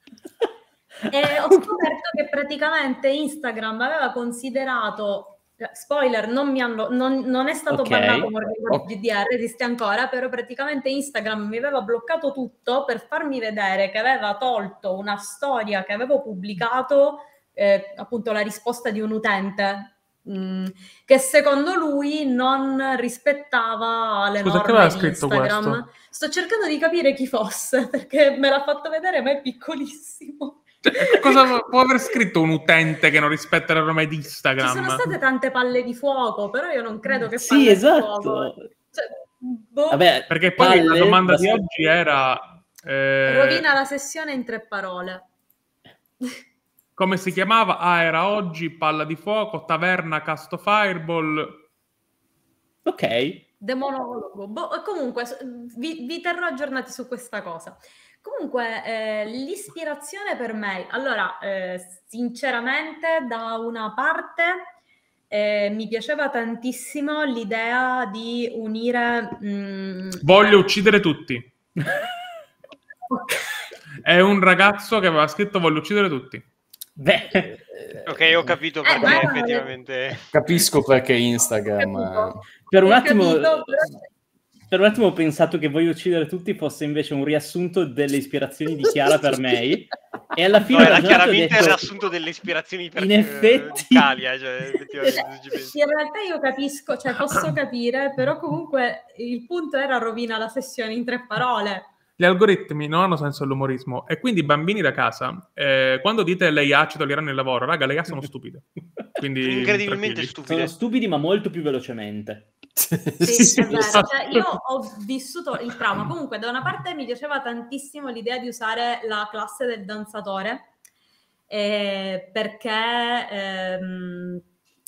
e ho scoperto che praticamente Instagram aveva considerato eh, spoiler, non, hanno, non, non, è stato okay. bannato Morgan Gab GDR, esiste ancora, però praticamente Instagram mi aveva bloccato tutto per farmi vedere che aveva tolto una storia che avevo pubblicato, eh, appunto la risposta di un utente Mm, che secondo lui non rispettava le Scusa, norme di Instagram. Sto cercando di capire chi fosse, perché me l'ha fatto vedere, ma è piccolissimo. Cioè, cosa può aver scritto un utente che non rispetta le norme di Instagram? Ci sono state tante palle di fuoco, però io non credo che Sì, esatto. Cioè, boh. Vabbè, perché poi palle, la domanda di oggi era... Eh... Rovina la sessione in tre parole. Come si chiamava? Ah, era oggi, palla di fuoco, taverna, casto fireball. Ok. Demonologo. Boh, comunque, vi, vi, terrò aggiornati su questa cosa. Comunque, eh, l'ispirazione per me, allora, eh, sinceramente, da una parte... Eh, mi piaceva tantissimo l'idea di unire. Mh, mm, Voglio eh. uccidere tutti. È un ragazzo che aveva scritto Voglio uccidere tutti. Beh. Eh, ok, ho capito eh, perché eh, effettivamente... Capisco perché Instagram... Eh. Per un attimo... Capito, Per un attimo ho pensato che Voglio uccidere tutti fosse invece un riassunto delle ispirazioni di Chiara per me. E alla fine... No, era chiaramente il riassunto delle ispirazioni per in effetti... Italia. Cioè, in realtà io capisco, cioè posso capire, però comunque il punto era rovina la sessione in tre parole gli algoritmi non hanno senso all'umorismo e quindi i bambini da casa, eh, quando dite le IA ci toglieranno il lavoro, raga, le IA sono stupide. Quindi, Incredibilmente stupide. Sono stupidi ma molto più velocemente. Sì, sì, esatto. cioè, io ho vissuto il trauma. Comunque, da una parte mi piaceva tantissimo l'idea di usare la classe del danzatore eh, perché ehm,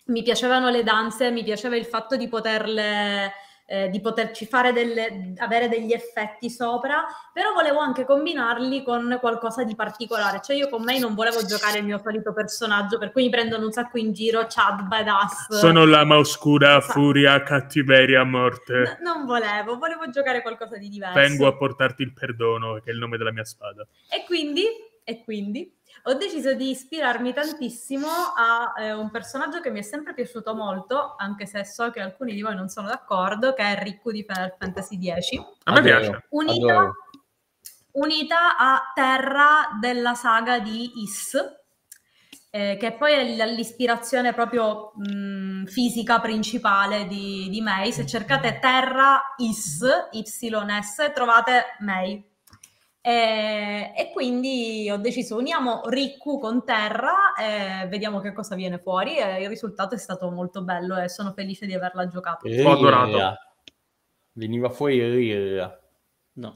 mi piacevano le danze, mi piaceva il fatto di poterle eh, di poterci fare delle, avere degli effetti sopra, però volevo anche combinarli con qualcosa di particolare, cioè io con me non volevo giocare il mio solito personaggio, per cui mi prendono un sacco in giro Chad Badass. Sono lama oscura, sì. furia, cattiveria, morte. No, non volevo, volevo giocare qualcosa di diverso. Vengo a portarti il perdono, che è il nome della mia spada. E quindi, e quindi ho deciso di ispirarmi tantissimo a eh, un personaggio che mi è sempre piaciuto molto, anche se so che alcuni di voi non sono d'accordo, che è Ricco di Final Fantasy X. A me piace. Unita, unita a Terra della saga di Is, eh, che poi è l'ispirazione proprio mh, mm, fisica principale di, di May. Se cercate Terra Is, YS, trovate Mei. E, eh, e, quindi ho deciso uniamo Riccu con Terra e eh, vediamo che cosa viene fuori. E eh, il risultato è stato molto bello e sono felice di averla giocata. Ho adorato. Ah, veniva fuori Rirra. No.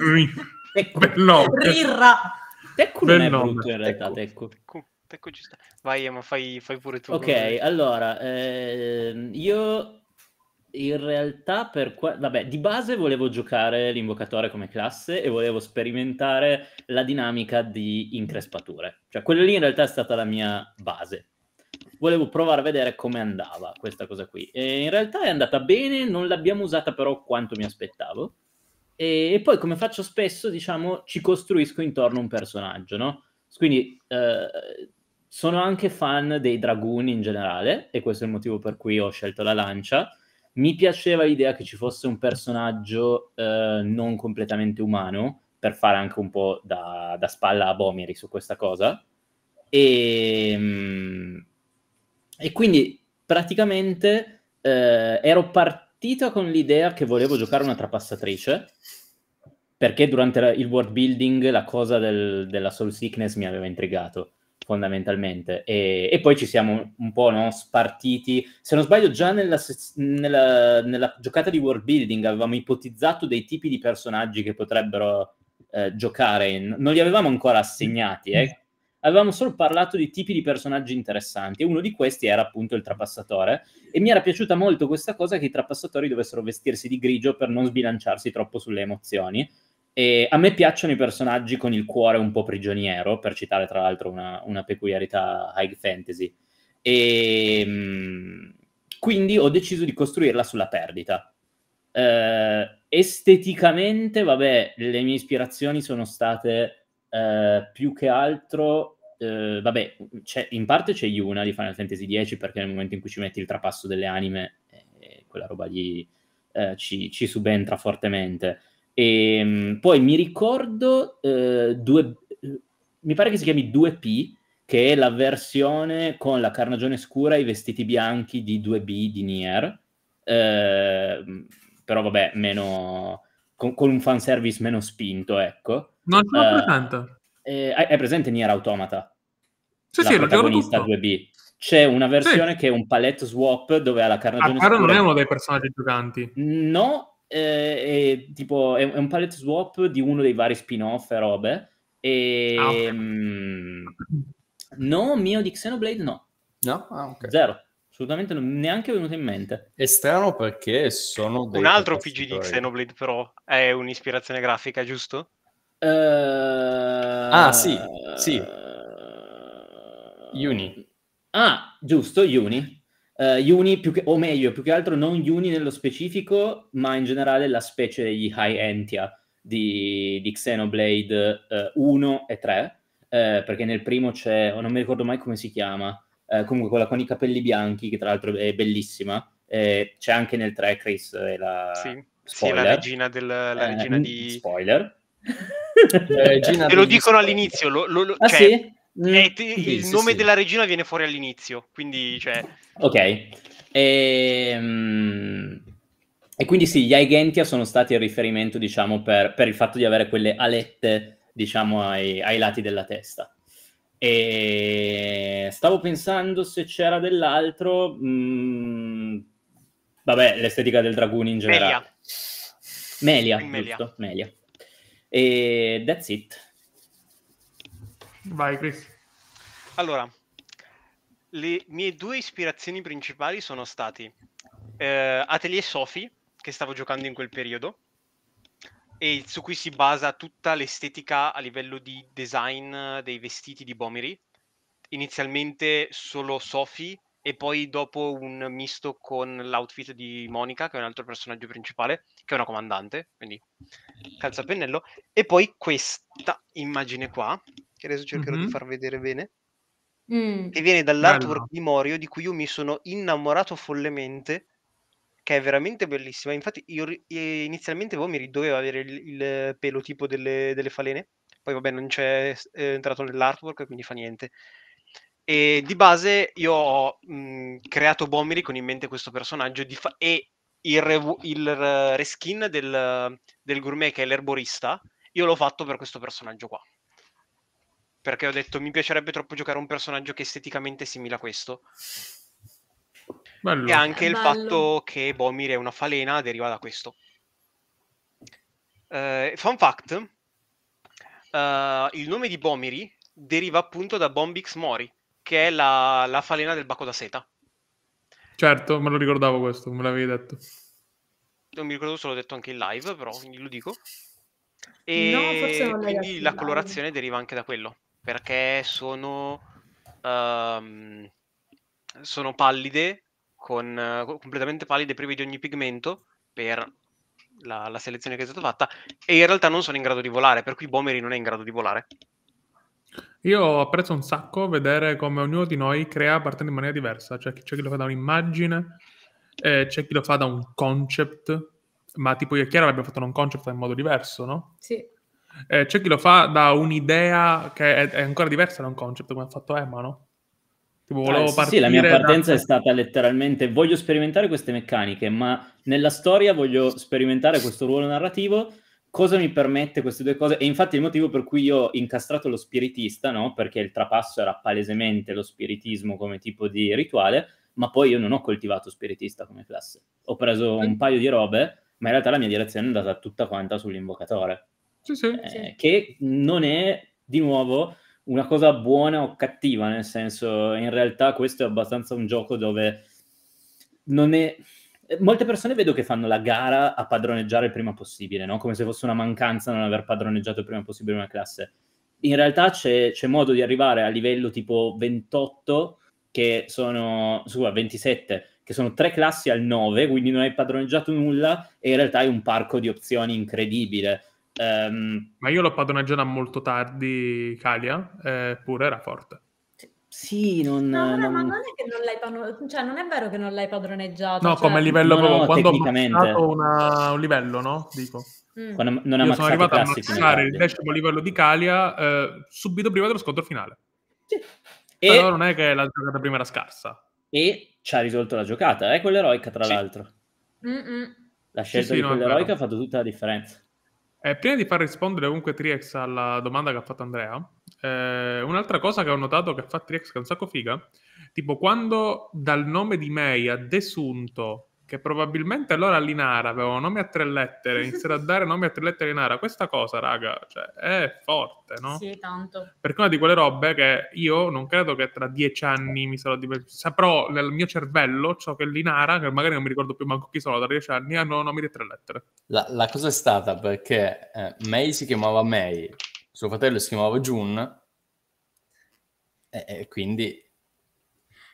Rirra. Rirra. Tecco non è brutto in realtà, Tecco. Tecco. Tecco giusto. Vai, ma fai, fai pure tu. Ok, allora, ehm, io in realtà per qua... vabbè, di base volevo giocare l'invocatore come classe e volevo sperimentare la dinamica di increspature. Cioè, quella lì in realtà è stata la mia base. Volevo provare a vedere come andava questa cosa qui. E in realtà è andata bene, non l'abbiamo usata però quanto mi aspettavo. E, poi, come faccio spesso, diciamo, ci costruisco intorno un personaggio, no? Quindi eh, sono anche fan dei dragoni in generale, e questo è il motivo per cui ho scelto la lancia mi piaceva l'idea che ci fosse un personaggio eh, non completamente umano, per fare anche un po' da, da spalla a Bomiri su questa cosa. E, ehm, e quindi praticamente eh, ero partito con l'idea che volevo giocare una trapassatrice, perché durante il world building la cosa del, della soul sickness mi aveva intrigato fondamentalmente. E, e, poi ci siamo un po' no, spartiti. Se non sbaglio, già nella, nella, nella, giocata di world building avevamo ipotizzato dei tipi di personaggi che potrebbero eh, giocare. In... Non li avevamo ancora assegnati, eh. avevamo solo parlato di tipi di personaggi interessanti e uno di questi era appunto il trapassatore. E mi era piaciuta molto questa cosa che i trapassatori dovessero vestirsi di grigio per non sbilanciarsi troppo sulle emozioni e a me piacciono i personaggi con il cuore un po' prigioniero, per citare tra l'altro una, una peculiarità high fantasy. E ehm, quindi ho deciso di costruirla sulla perdita. Eh, esteticamente, vabbè, le mie ispirazioni sono state eh, più che altro. Eh, vabbè, in parte c'è Yuna di Final Fantasy X perché nel momento in cui ci metti il trapasso delle anime, eh, quella roba lì eh, ci, ci subentra fortemente e, ehm, poi mi ricordo eh, due, eh, mi pare che si chiami 2P, che è la versione con la carnagione scura e i vestiti bianchi di 2B di Nier. Eh, però vabbè, meno con, con un fanservice meno spinto, ecco. Non ce l'ho eh, tanto. Eh, è presente Nier Automata? Sì, la sì, protagonista lo 2B. C'è una versione sì. che è un palette swap dove ha la ah, carnagione ah, scura. Ma non è uno dei personaggi giocanti. No, eh, è, tipo, è, è, un palette swap di uno dei vari spin-off e robe. E, ah, mh, mm, no, mio di Xenoblade no. No? Ah, okay. Zero. Assolutamente non, neanche venuto in mente. È strano perché sono Un altro PG di Xenoblade però è un'ispirazione grafica, giusto? Uh... Ah, sì, sì. Eh, Uni. Ah, giusto, Uni uh, uni, che, o meglio, più che altro non uni nello specifico, ma in generale la specie degli High Entia di, di Xenoblade 1 eh, e 3, eh, perché nel primo c'è, oh, non mi ricordo mai come si chiama, comunque quella con i capelli bianchi, che tra l'altro è bellissima, eh, c'è anche nel 3 Chris è la... Sì. sì la regina, del, la regina di spoiler eh, te lo dicono spoiler. all'inizio lo, lo, lo, ah, cioè, sì? Eh, mm, ti, sì, il sì, nome sì. della regina viene fuori all'inizio, quindi cioè... Ok. Ehm... E, quindi sì, gli Aigentia sono stati il riferimento, diciamo, per, per, il fatto di avere quelle alette, diciamo, ai, ai lati della testa. E stavo pensando se c'era dell'altro. Mh, mm, vabbè, l'estetica del dragoon in generale. Melia. Melia, Melia. giusto? Melia. E that's it. Vai, Chris. Allora, le mie due ispirazioni principali sono stati eh, Atelier Sophie, che stavo giocando in quel periodo, e su cui si basa tutta l'estetica a livello di design dei vestiti di Bomiri. Inizialmente solo Sophie e poi dopo un misto con l'outfit di Monica, che è un altro personaggio principale, che è una comandante, quindi calza pennello, e poi questa immagine qua, che adesso cercherò mm-hmm. di far vedere bene, mm. che viene dall'artwork di Morio, di cui io mi sono innamorato follemente, che è veramente bellissima. Infatti io inizialmente Vomiri boh, doveva avere il, il pelo tipo delle, delle, falene, poi vabbè non c'è eh, entrato nell'artwork, quindi fa niente. E di base io ho mh, mhmm, creato Bomiri con in mente questo personaggio fa- e il, re- il reskin del, del gourmet che è l'erborista, io l'ho fatto per questo personaggio qua perché ho detto mi piacerebbe troppo giocare un personaggio che esteticamente è simile a questo. Bello. E anche il fatto che Bomir è una falena deriva da questo. Uh, fun fact, uh, il nome di Bomiri deriva appunto da Bombix Mori, che è la, la falena del Baco da Seta. Certo, me lo ricordavo questo, me l'avevi detto. Non mi ricordo se l'ho detto anche in live, però lo dico. E no, quindi la colorazione deriva anche da quello perché sono, um, sono pallide, con, uh, completamente pallide, prive di ogni pigmento per la, la, selezione che è stata fatta e in realtà non sono in grado di volare, per cui Bomeri non è in grado di volare. Io apprezzo un sacco vedere come ognuno di noi crea partendo in maniera diversa, cioè c'è chi lo fa da un'immagine, eh, c'è chi lo fa da un concept, ma tipo io e Chiara abbiamo fatto un concept in modo diverso, no? Sì. Eh, c'è chi lo fa da un'idea che è, è ancora diversa da un concept, come ha fatto Emma, no? Tipo, ah, sì, sì, la mia partenza da... è stata letteralmente voglio sperimentare queste meccaniche, ma nella storia voglio sperimentare questo ruolo narrativo. Cosa mi permette queste due cose? E infatti il motivo per cui io ho incastrato lo spiritista, no? Perché il trapasso era palesemente lo spiritismo come tipo di rituale, ma poi io non ho coltivato spiritista come classe. Ho preso un paio di robe, ma in realtà la mia direzione è andata tutta quanta sull'invocatore. Sì, sì, eh, Che non è, di nuovo, una cosa buona o cattiva, nel senso, in realtà questo è abbastanza un gioco dove non è... Molte persone vedo che fanno la gara a padroneggiare il prima possibile, no? come se fosse una mancanza non aver padroneggiato il prima possibile una classe. In realtà c'è, c'è modo di arrivare a livello tipo 28, che sono, scusa, 27, che sono tre classi al 9, quindi non hai padroneggiato nulla e in realtà hai un parco di opzioni incredibile Um, Ma io l'ho padroneggiata molto tardi, Calia, eppure eh, era forte. Sì, non, no, non... ma non è che non l'hai padroneggiato, cioè non è vero che non l'hai padroneggiato. No, cioè... come livello no, proprio, no, quando ho una... un livello, no? Dico. Mm. Quando non ha sono arrivato a maxare il decimo livello di Calia eh, subito prima dello scontro finale. Sì. Però e... non è che la giocata prima era scarsa. E ci ha risolto la giocata, è eh? quell'eroica tra sì. l'altro. Mm-mm. La scelta sì, sì, di quell'eroica ha fatto tutta la differenza. Eh, prima di far rispondere comunque Trix alla domanda che ha fatto Andrea, eh, un'altra cosa che ho notato che fa Trix che è un sacco figa, tipo quando dal nome di May ha desunto che probabilmente allora Linara aveva nomi a tre lettere, iniziato a dare nomi a tre lettere Linara. Questa cosa, raga, cioè, è forte, no? Sì, tanto. Perché una di quelle robe che io non credo che tra dieci anni mi sarò divertito. Saprò nel mio cervello ciò che Linara, che magari non mi ricordo più manco chi sono da dieci anni, hanno nomi di tre lettere. La, la cosa è stata perché eh, May si chiamava May, suo fratello si chiamava June, e, e quindi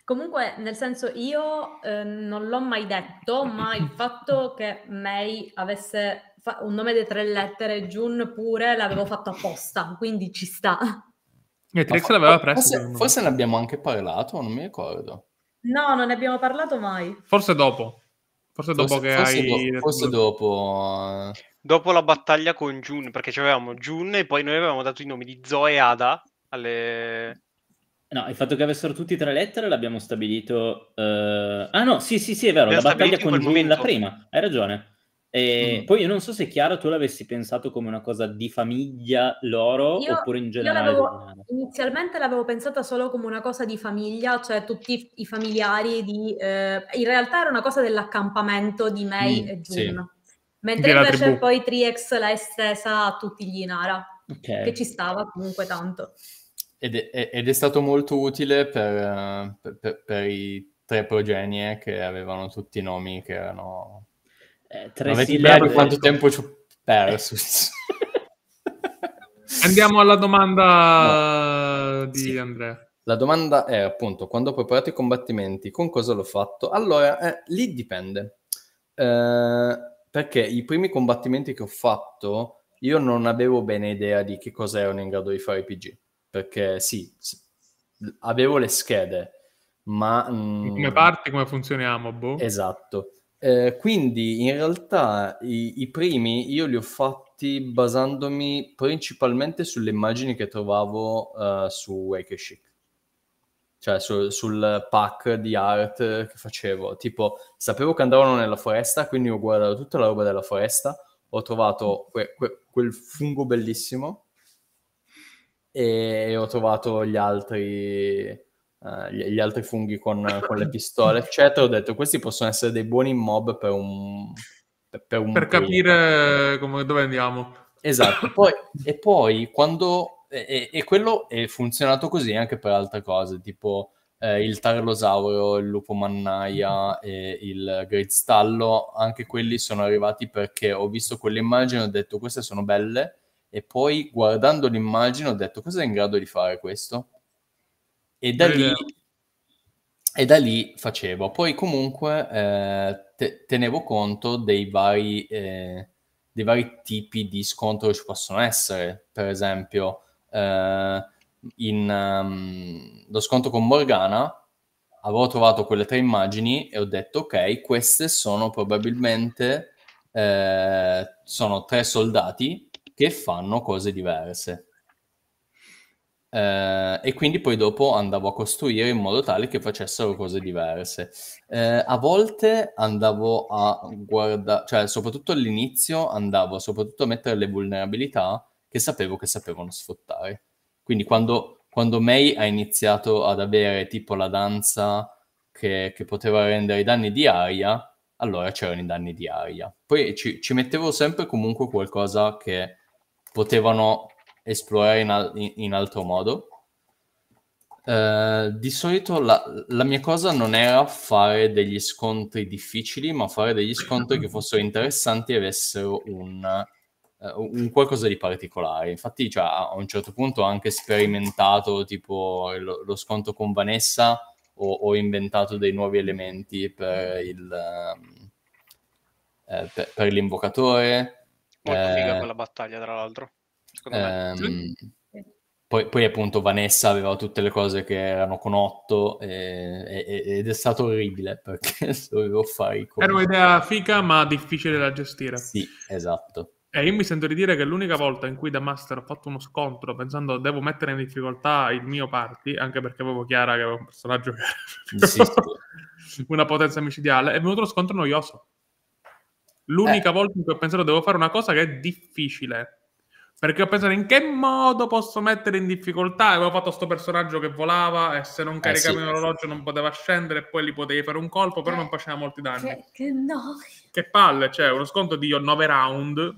Comunque, nel senso, io eh, non l'ho mai detto, ma il fatto che May avesse fa- un nome di tre lettere, Jun pure, l'avevo fatto apposta, quindi ci sta. E eh, Trix fa- l'aveva preso. Forse, forse, ne abbiamo anche parlato, non mi ricordo. No, non ne abbiamo parlato mai. Forse dopo. Forse dopo forse, che forse hai... Do- forse dopo... Eh. Dopo la battaglia con Jun, perché avevamo Jun e poi noi avevamo dato i nomi di Zoe e Ada alle No, il fatto che avessero tutti tre lettere l'abbiamo stabilito. Uh... Ah, no, sì, sì, sì, è vero. la battaglia con June la prima, hai ragione. E mm. Poi io non so se Chiara tu l'avessi pensato come una cosa di famiglia loro io, oppure in generale. L'avevo, inizialmente l'avevo pensata solo come una cosa di famiglia, cioè tutti i familiari di. Eh, in realtà era una cosa dell'accampamento di May mm, e June. Sì. Mentre Della invece tribù. poi Triex l'ha estesa a tutti gli Inara, okay. che ci stava comunque tanto ed è, ed è, stato molto utile per, per, per, i tre progenie che avevano tutti i nomi che erano... Eh, tre Avete sillabe... per quanto tempo ci ho perso. Eh. Andiamo alla domanda no. di sì. Andrea. La domanda è appunto, quando ho preparato i combattimenti, con cosa l'ho fatto? Allora, eh, lì dipende. Eh, perché i primi combattimenti che ho fatto, io non avevo bene idea di che cosa erano in grado di fare i PG perché sì, avevo le schede, ma... Mh... Mm, come parte, come funzioniamo, boh? Esatto. Eh, quindi in realtà i, i, primi io li ho fatti basandomi principalmente sulle immagini che trovavo uh, su Wakeshik, cioè su, sul pack di art che facevo. Tipo, sapevo che andavano nella foresta, quindi ho guardato tutta la roba della foresta, ho trovato que, que, quel fungo bellissimo e ho trovato gli altri, uh, gli, gli altri funghi con, con, le pistole, eccetera. Ho detto, questi possono essere dei buoni mob per un... Per, per, un per capire eh, come, dove andiamo. Esatto. Poi, e poi quando... E, e, quello è funzionato così anche per altre cose, tipo eh, il tarlosauro, il lupo mannaia e il grizzstallo, anche quelli sono arrivati perché ho visto quelle immagini e ho detto queste sono belle, e poi guardando l'immagine ho detto cosa è in grado di fare questo? E da lì, e da lì facevo. Poi comunque eh, te- tenevo conto dei vari, eh, dei vari, tipi di scontro che ci possono essere, per esempio eh, in um, lo scontro con Morgana avevo trovato quelle tre immagini e ho detto ok, queste sono probabilmente eh, sono tre soldati che fanno cose diverse. Eh, e quindi poi dopo andavo a costruire in modo tale che facessero cose diverse. Eh, a volte andavo a guardare, cioè soprattutto all'inizio andavo soprattutto a mettere le vulnerabilità che sapevo che sapevano sfruttare. Quindi quando, quando May ha iniziato ad avere tipo la danza che, che poteva rendere i danni di aria, allora c'erano i danni di aria. Poi ci, ci mettevo sempre comunque qualcosa che potevano esplorare in, al- in altro modo. Uh, di solito la, la, mia cosa non era fare degli scontri difficili, ma fare degli scontri che fossero interessanti e avessero un, uh, un qualcosa di particolare. Infatti, cioè, a un certo punto ho anche sperimentato tipo lo, lo scontro con Vanessa o ho inventato dei nuovi elementi per, il, uh, per, per l'invocatore. Molto eh, figa quella battaglia, tra l'altro. Secondo ehm, me. Poi, poi, appunto Vanessa aveva tutte le cose che erano con Otto e, e, ed è stato orribile perché dovevo fare i Era un'idea figa ma difficile da gestire. Sì, esatto. E eh, io mi sento di dire che l'unica volta in cui da Master ho fatto uno scontro pensando devo mettere in difficoltà il mio party, anche perché avevo Chiara che aveva un personaggio che sì, sì. una potenza micidiale, è venuto lo scontro noioso. L'unica eh. volta in cui ho pensato devo fare una cosa che è difficile. Perché ho pensato in che modo posso mettere in difficoltà. Avevo fatto questo personaggio che volava e se non caricavi eh sì, l'orologio non poteva scendere e poi gli potevi fare un colpo, però eh. non faceva molti danni. Che, che, no. che palle, cioè uno sconto di 9 round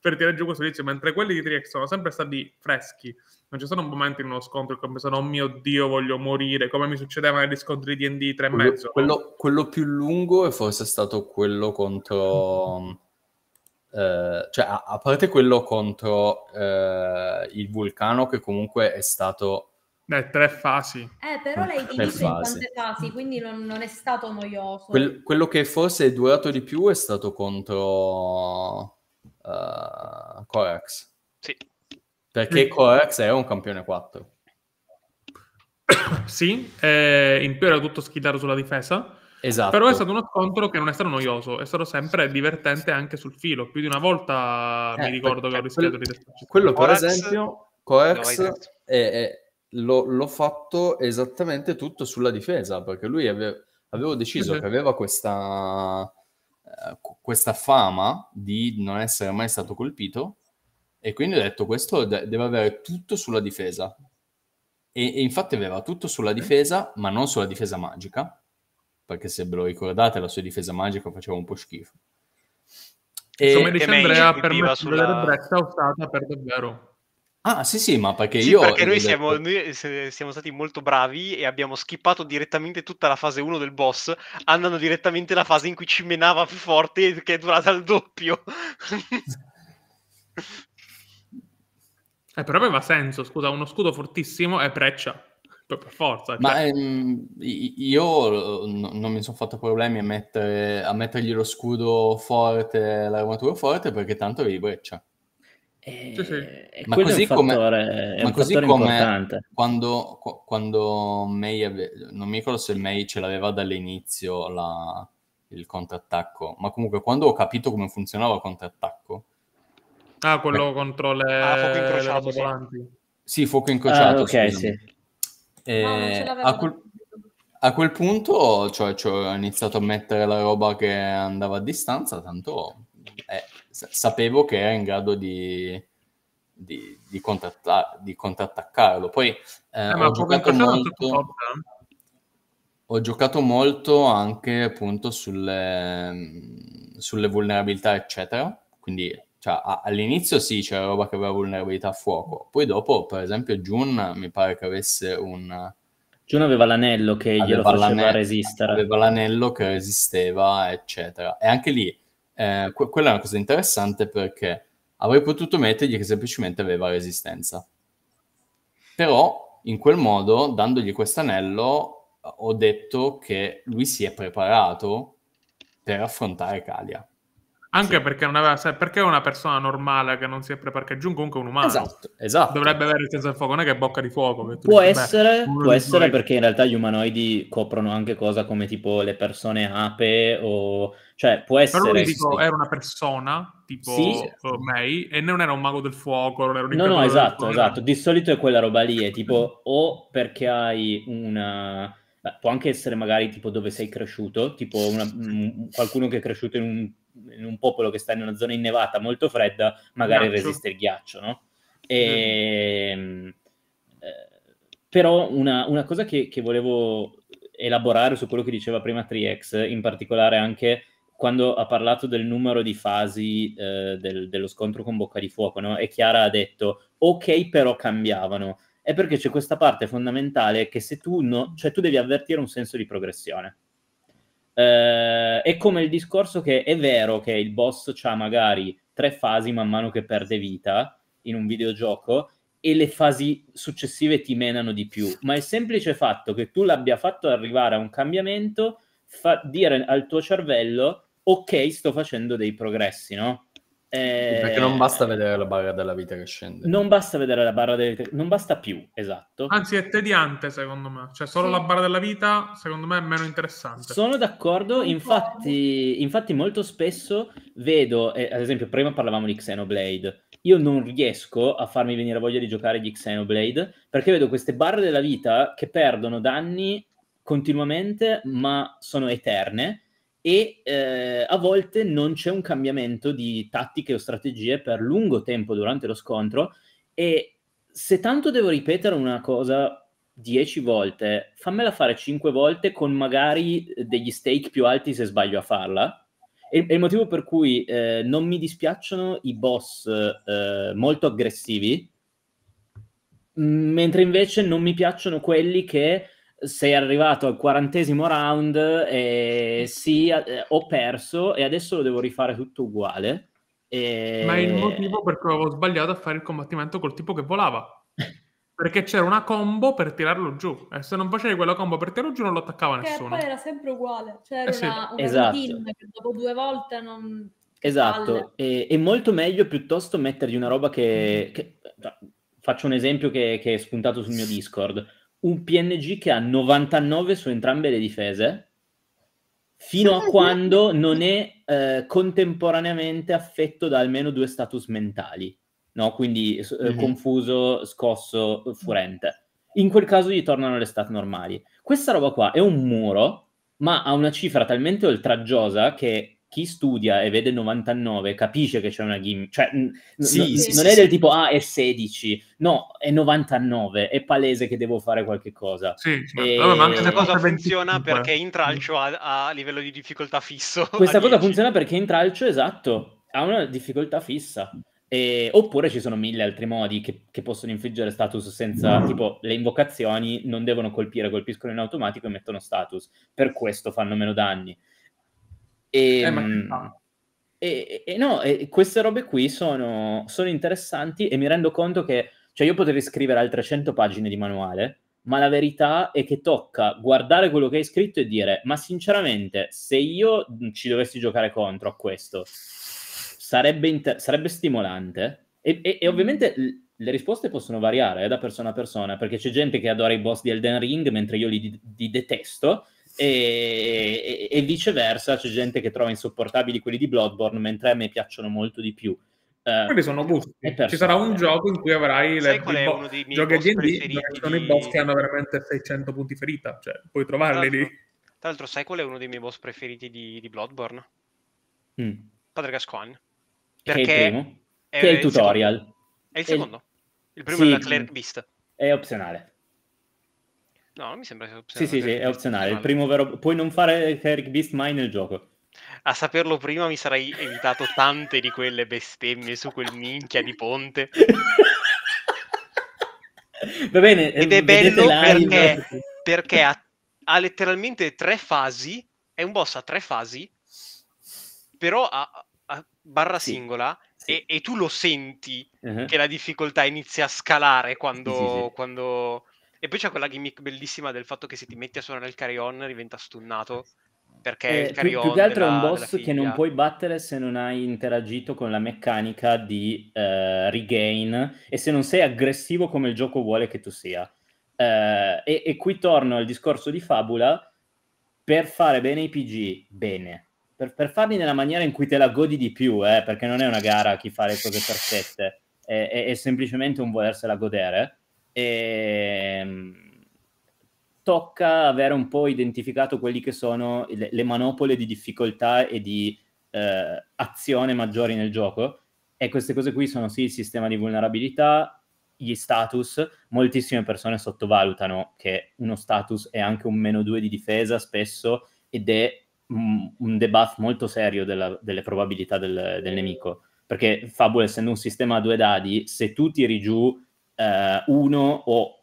per tirare giù questo inizio, mentre quelli di Triek sono sempre stati freschi non c'è stato un momento in uno scontro che ho pensato, oh mio Dio, voglio morire, come mi succedeva negli scontri di D&D 3 e mezzo. Quello, quello, più lungo è forse stato quello contro... Eh, cioè, a, a, parte quello contro eh, il vulcano, che comunque è stato... Eh, tre fasi. Eh, però lei diviso in tante fasi, quindi non, non è stato noioso. Quell- quello che forse è durato di più è stato contro uh, Corax. Perché mm. Coax è un campione 4. Sì, eh, in più era tutto schidato sulla difesa. Esatto. Però è stato uno scontro che non è stato noioso, è stato sempre divertente anche sul filo. Più di una volta eh, mi ricordo che ho rischiato di restarci. Quello, per Coax, esempio, Coax no, è, è, lo, l'ho fatto esattamente tutto sulla difesa, perché lui aveva, avevo deciso sì. che aveva questa, eh, questa fama di non essere mai stato colpito e quindi ho detto, questo deve avere tutto sulla difesa. E, e infatti aveva tutto sulla difesa, ma non sulla difesa magica, perché se ve lo ricordate la sua difesa magica faceva un po' schifo. E come dice Andrea, per me sulla... Bretta usata per davvero. Ah, sì, sì, ma perché sì, io. Perché noi siamo, noi siamo, stati molto bravi e abbiamo skippato direttamente tutta la fase 1 del boss, andando direttamente alla fase in cui ci menava più forte, che è durata il doppio. Eh, però aveva senso, scusa, uno scudo fortissimo è Breccia, per, forza. Cioè. Ma ehm, io eh, n- non mi sono fatto problemi a, mettere, a, mettergli lo scudo forte, l'armatura forte, perché tanto avevi Breccia. E... Eh, sì, sì. Ma così come, ma così come quando, quando May ave... non mi ricordo se May ce l'aveva dall'inizio la... il contrattacco, ma comunque quando ho capito come funzionava il contrattacco, Ah, quello Beh. contro le, ah, fuoco incrociato, le Sì, fuoco ah, incrociato. Ah, ok, sì. Eh, no, a, quel, a, quel, punto cioè, cioè, ho iniziato a mettere la roba che andava a distanza, tanto eh, sapevo che era in grado di, di, di, contratta- di contrattaccarlo. Poi eh, eh, ho giocato molto... Eh. Ho giocato molto anche appunto sulle, sulle vulnerabilità, eccetera. Quindi cioè, all'inizio sì, c'era roba che aveva vulnerabilità a fuoco, poi dopo, per esempio, June mi pare che avesse un... June aveva l'anello che aveva glielo faceva l'anello, resistere. Aveva l'anello che resisteva, eccetera. E anche lì, eh, que- quella è una cosa interessante perché avrei potuto mettergli che semplicemente aveva resistenza. Però, in quel modo, dandogli quest'anello, ho detto che lui si è preparato per affrontare Kalia. Anche sì. perché non aveva, perché una persona normale che non si è preparata, perché Jun comunque un umano. Esatto, esatto. Dovrebbe avere il senso del fuoco, non è che è bocca di fuoco. Può dici, essere, beh, può essere perché in realtà gli umanoidi coprono anche cosa come tipo le persone ape o... Cioè, può essere... Però lui dico, sì. era una persona, tipo sì. May, e non era un mago del fuoco, non era un No, no, esatto, esatto. Di solito è quella roba lì, è tipo o perché hai una... Beh, può anche essere magari tipo dove sei cresciuto, tipo una, mh, qualcuno che è cresciuto in un in un popolo che sta in una zona innevata molto fredda, magari ghiaccio. resiste il ghiaccio, no? E, mm. Ehm, eh, però una, una cosa che, che, volevo elaborare su quello che diceva prima Triex, in particolare anche quando ha parlato del numero di fasi eh, del, dello scontro con Bocca di Fuoco, no? E Chiara ha detto, ok, però cambiavano. È perché c'è questa parte fondamentale che se tu no, cioè tu devi avvertire un senso di progressione eh, è come il discorso che è vero che il boss ha magari tre fasi man mano che perde vita in un videogioco e le fasi successive ti menano di più, ma il semplice fatto che tu l'abbia fatto arrivare a un cambiamento fa dire al tuo cervello ok, sto facendo dei progressi, no? Eh, Perché non basta vedere la barra della vita che scende. Non basta vedere la barra della vita, non basta più, esatto. Anzi, è tediante secondo me. Cioè, solo sì. la barra della vita, secondo me, è meno interessante. Sono d'accordo, infatti, infatti molto spesso vedo, eh, ad esempio, prima parlavamo di Xenoblade. Io non riesco a farmi venire voglia di giocare di Xenoblade perché vedo queste barre della vita che perdono danni continuamente, ma sono eterne e eh, a volte non c'è un cambiamento di tattiche o strategie per lungo tempo durante lo scontro e se tanto devo ripetere una cosa dieci volte, fammela fare cinque volte con magari degli stake più alti se sbaglio a farla. È, il motivo per cui eh, non mi dispiacciono i boss eh, molto aggressivi, mentre invece non mi piacciono quelli che sei arrivato al quarantesimo round e sì, eh, ho perso e adesso lo devo rifare tutto uguale. E... Ma è il motivo per cui avevo sbagliato a fare il combattimento col tipo che volava. Perché c'era una combo per tirarlo giù. E eh, se non facevi quella combo per tirarlo giù non lo attaccava Perché nessuno. poi era sempre uguale. C'era cioè, eh sì. una, una esatto. che dopo due volte non... Esatto. E, è molto meglio piuttosto mettergli una roba che... che... Faccio un esempio che, che è spuntato sul mio Discord un PNG che ha 99 su entrambe le difese fino a quando non è eh, contemporaneamente affetto da almeno due status mentali, no? quindi eh, mhm. confuso, scosso, furente. In quel caso gli tornano le stat normali. Questa roba qua è un muro, ma ha una cifra talmente oltraggiosa che chi studia e vede 99 capisce che c'è una gimmick, cioè sì, no, sì, non sì, è del tipo ah è 16, no è 99, è palese che devo fare qualche cosa. Sì, e... ma questa cosa funziona perché intralcio ha, ha livello di difficoltà fisso. Questa cosa 10. funziona perché intralcio, esatto, ha una difficoltà fissa. E, oppure ci sono mille altri modi che, che possono infliggere status senza, no. Mm. tipo, le invocazioni non devono colpire, colpiscono in automatico e mettono status. Per questo fanno meno danni. Eh, ehm, e, e, e no, e queste robe qui sono, sono, interessanti e mi rendo conto che, cioè io potrei scrivere altre 100 pagine di manuale, ma la verità è che tocca guardare quello che hai scritto e dire, ma sinceramente, se io ci dovessi giocare contro a questo, sarebbe, inter- sarebbe stimolante. E, e, e mm. ovviamente le risposte possono variare eh, da persona a persona, perché c'è gente che adora i boss di Elden Ring, mentre io li, di- li detesto, e, e, viceversa c'è gente che trova insopportabili quelli di Bloodborne mentre a me piacciono molto di più eh, quelli sono gusti ci sarà un gioco in cui avrai Sai le, qual uno dei miei giochi boss D&D sono i boss che hanno veramente 600 punti ferita cioè puoi trovarli lì tra l'altro sai qual è uno dei miei boss preferiti di, di Bloodborne? Mm. Padre Gascoigne perché che è il, primo, è, che è il tutorial è il secondo, il, il primo sì, è la Cleric Beast è opzionale No, non mi sembra che sia opzionale. Sì, sì, sì, è opzionale. Vero... Puoi non fare Eric Beast mai nel gioco. A saperlo prima mi sarei evitato tante di quelle bestemmie su quel minchia di ponte. Va bene, ed è bello perché, perché ha, ha, letteralmente tre fasi. È un boss a tre fasi, però a, a barra sì. singola. Sì. E, e, tu lo senti uh-huh. che la difficoltà inizia a scalare quando, quando e poi c'è quella gimmick bellissima del fatto che se ti metti a suonare il carry-on diventa stunnato. Perché eh, più, più, che altro della, è un boss che non puoi battere se non hai interagito con la meccanica di uh, regain e se non sei aggressivo come il gioco vuole che tu sia. Uh, e, e, qui torno al discorso di Fabula. Per fare bene i PG, bene. Per, per, farli nella maniera in cui te la godi di più, eh, perché non è una gara a chi fa le cose perfette, è, è, è semplicemente un volersela godere e, ehm, tocca avere un po' identificato quelli che sono le, le manopole di difficoltà e di eh, azione maggiori nel gioco. E queste cose qui sono sì il sistema di vulnerabilità, gli status, moltissime persone sottovalutano che uno status è anche un meno 2 di difesa spesso ed è un debuff molto serio della, delle probabilità del, del, nemico, perché Fabula essendo un sistema a due dadi, se tu tiri giù eh, uno o,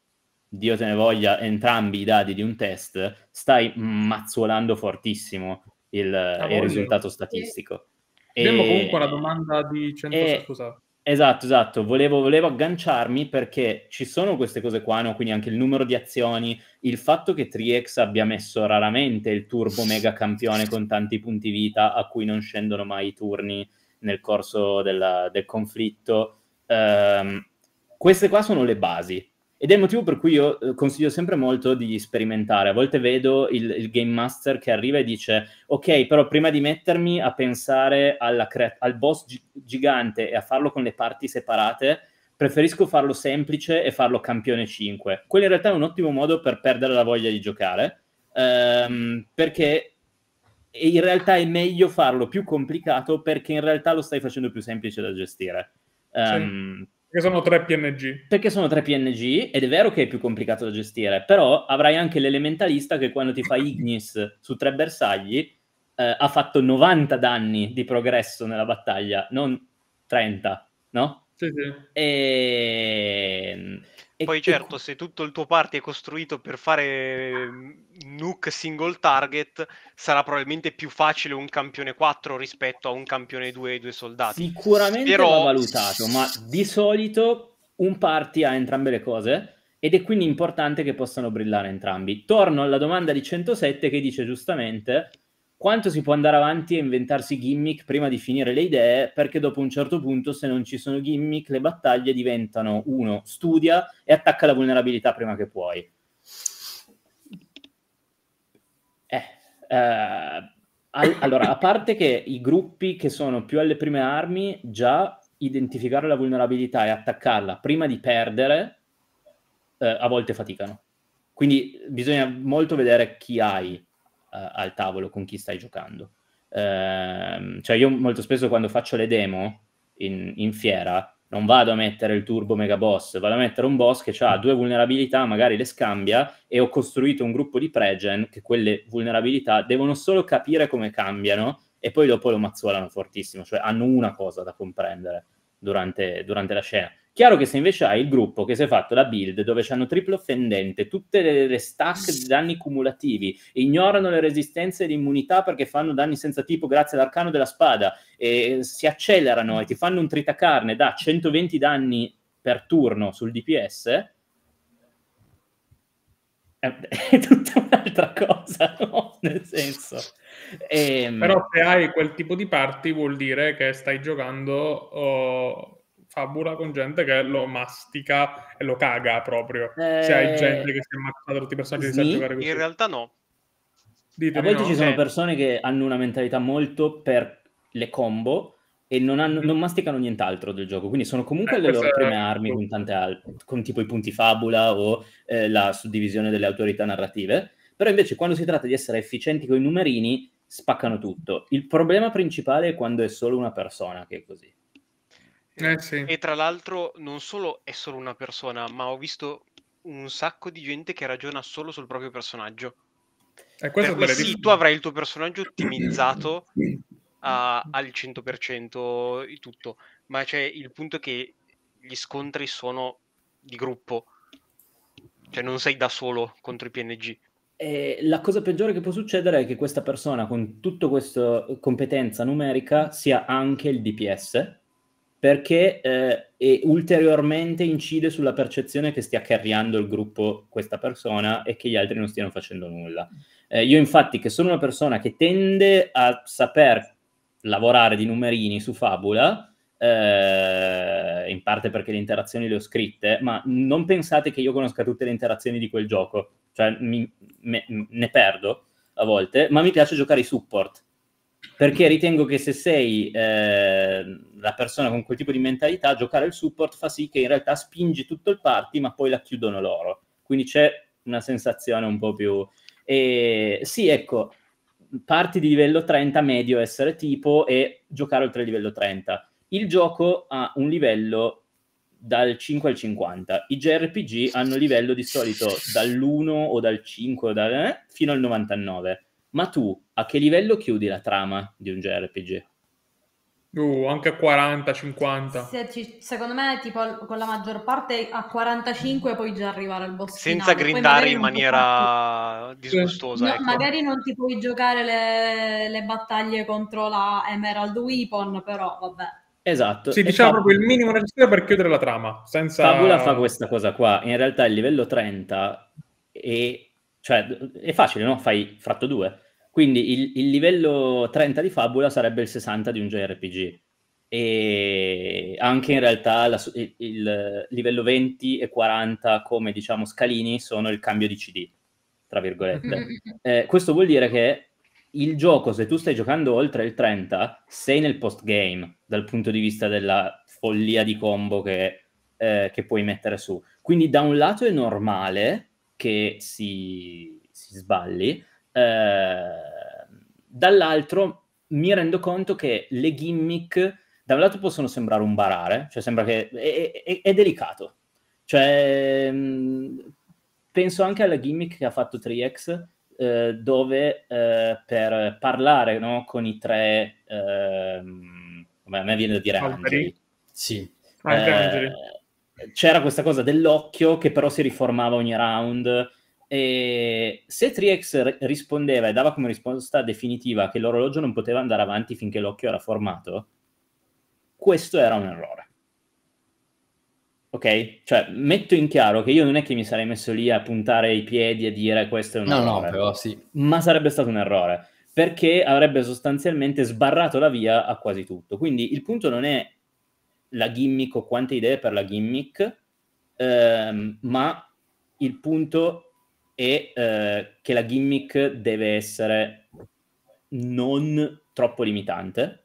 Dio te ne voglia, entrambi i dadi di un test, stai mazzolando fortissimo il, il risultato statistico. Abbiamo comunque la domanda di 100 e, scusa. Esatto, esatto. Volevo, volevo, agganciarmi perché ci sono queste cose qua, no? quindi anche il numero di azioni, il fatto che Triex abbia messo raramente il turbo mega campione con tanti punti vita a cui non scendono mai i turni nel corso della, del conflitto, ehm, queste qua sono le basi. Ed è il motivo per cui io eh, consiglio sempre molto di sperimentare. A volte vedo il, il game master che arriva e dice: Ok, però prima di mettermi a pensare crea- al boss gi- gigante e a farlo con le parti separate, preferisco farlo semplice e farlo campione 5. Quello in realtà è un ottimo modo per perdere la voglia di giocare, ehm, perché in realtà è meglio farlo più complicato perché in realtà lo stai facendo più semplice da gestire. Ehm, sì perché sono tre PNG. Perché sono tre PNG ed è vero che è più complicato da gestire, però avrai anche l'elementalista che quando ti fa Ignis su tre bersagli eh, ha fatto 90 danni di progresso nella battaglia, non 30, no? Sì, sì. E... E Poi certo, se tutto il tuo party è costruito per fare mm, nuke single target, sarà probabilmente più facile un campione 4 rispetto a un campione 2 e due soldati. Sicuramente Però... va valutato, ma di solito un party ha entrambe le cose ed è quindi importante che possano brillare entrambi. Torno alla domanda di 107 che dice giustamente quanto si può andare avanti e inventarsi gimmick prima di finire le idee, perché dopo un certo punto, se non ci sono gimmick, le battaglie diventano uno, studia e attacca la vulnerabilità prima che puoi. Eh, eh, al- allora, a parte che i gruppi che sono più alle prime armi, già identificare la vulnerabilità e attaccarla prima di perdere, eh, a volte faticano. Quindi bisogna molto vedere chi hai eh, al tavolo con chi stai giocando. Eh, cioè io molto spesso quando faccio le demo in, in, fiera non vado a mettere il turbo mega boss, vado a mettere un boss che ha due vulnerabilità, magari le scambia e ho costruito un gruppo di pregen che quelle vulnerabilità devono solo capire come cambiano e poi dopo lo mazzuolano fortissimo, cioè hanno una cosa da comprendere durante, durante la scena. Chiaro che se invece hai il gruppo che si è fatto la build dove c'hanno triplo offendente, tutte le, le stack di danni cumulativi, ignorano le resistenze e l'immunità perché fanno danni senza tipo grazie all'arcano della spada, e si accelerano e ti fanno un tritacarne da 120 danni per turno sul DPS, eh, è tutta un'altra cosa, no? Nel senso... Ehm... Però se hai quel tipo di party vuol dire che stai giocando... Oh sfabula con gente che lo mastica e lo caga proprio. Eh... Se hai eh, gente che si ammazza tutti i personaggi sì. di Sergio Carico. In realtà no. Ditemi a volte no. ci sono eh. persone che hanno una mentalità molto per le combo e non, hanno, non masticano nient'altro del gioco, quindi sono comunque eh, le loro prime è... armi con, tante al- con tipo i punti fabula o eh, la suddivisione delle autorità narrative, però invece quando si tratta di essere efficienti con i numerini spaccano tutto. Il problema principale è quando è solo una persona che è così. Eh sì. E tra l'altro non solo è solo una persona, ma ho visto un sacco di gente che ragiona solo sul proprio personaggio. Eh, per cui cioè, sì, tu avrai il tuo personaggio ottimizzato a, al 100% di tutto, ma c'è il punto è che gli scontri sono di gruppo, cioè non sei da solo contro i PNG. E eh, la cosa peggiore che può succedere è che questa persona con tutta questa eh, competenza numerica sia anche il DPS perché eh, ulteriormente incide sulla percezione che stia carriando il gruppo questa persona e che gli altri non stiano facendo nulla. Eh, io infatti che sono una persona che tende a saper lavorare di numerini su Fabula, eh, in parte perché le interazioni le ho scritte, ma non pensate che io conosca tutte le interazioni di quel gioco, cioè mi, me, ne perdo a volte, ma mi piace giocare i support perché ritengo che se sei eh, la persona con quel tipo di mentalità, giocare il support fa sì che in realtà spingi tutto il party, ma poi la chiudono loro. Quindi c'è una sensazione un po' più... E, sì, ecco, parti di livello 30, medio essere tipo, e giocare oltre il livello 30. Il gioco ha un livello dal 5 al 50. I JRPG hanno livello di solito dall'1 o dal 5 o dal, eh, fino al 99 ma tu a che livello chiudi la trama di un JRPG? Uh, anche a 40, 50. Se ci, secondo me, tipo con la maggior parte a 45 puoi già arrivare al boss. Senza finale. grindare in maniera disgustosa. No, ecco. Magari non ti puoi giocare le, le, battaglie contro la Emerald Weapon, però vabbè. Esatto. Sì, diciamo Fab... proprio il minimo necessario per chiudere la trama. Senza... Fabula fa questa cosa qua. In realtà il livello 30 è cioè, è facile, no? Fai fratto 2. Quindi il, il, livello 30 di Fabula sarebbe il 60 di un JRPG. E anche in realtà la, il, il, livello 20 e 40, come diciamo scalini, sono il cambio di CD, tra virgolette. Mm, mm, mm. Eh, questo vuol dire che il gioco, se tu stai giocando oltre il 30, sei nel postgame dal punto di vista della follia di combo che, eh, che puoi mettere su. Quindi da un lato è normale che si, si sballi, eh, dall'altro mi rendo conto che le gimmick da un lato possono sembrare un barare, cioè sembra che è, è, è delicato. Cioè, mm, penso anche alla gimmick che ha fatto 3 eh, dove eh, per parlare no, con i tre, eh, a me viene da dire Angeli. Sì. Eh, Angeli c'era questa cosa dell'occhio che però si riformava ogni round. E se Triex rispondeva e dava come risposta definitiva che l'orologio non poteva andare avanti finché l'occhio era formato, questo era un errore. Ok? Cioè, metto in chiaro che io non è che mi sarei messo lì a puntare i piedi e dire questo è un no, errore. No, però sì. Ma sarebbe stato un errore, perché avrebbe sostanzialmente sbarrato la via a quasi tutto. Quindi il punto non è la gimmick o quante idee per la gimmick, ehm, ma il punto è eh, che la gimmick deve essere non troppo limitante,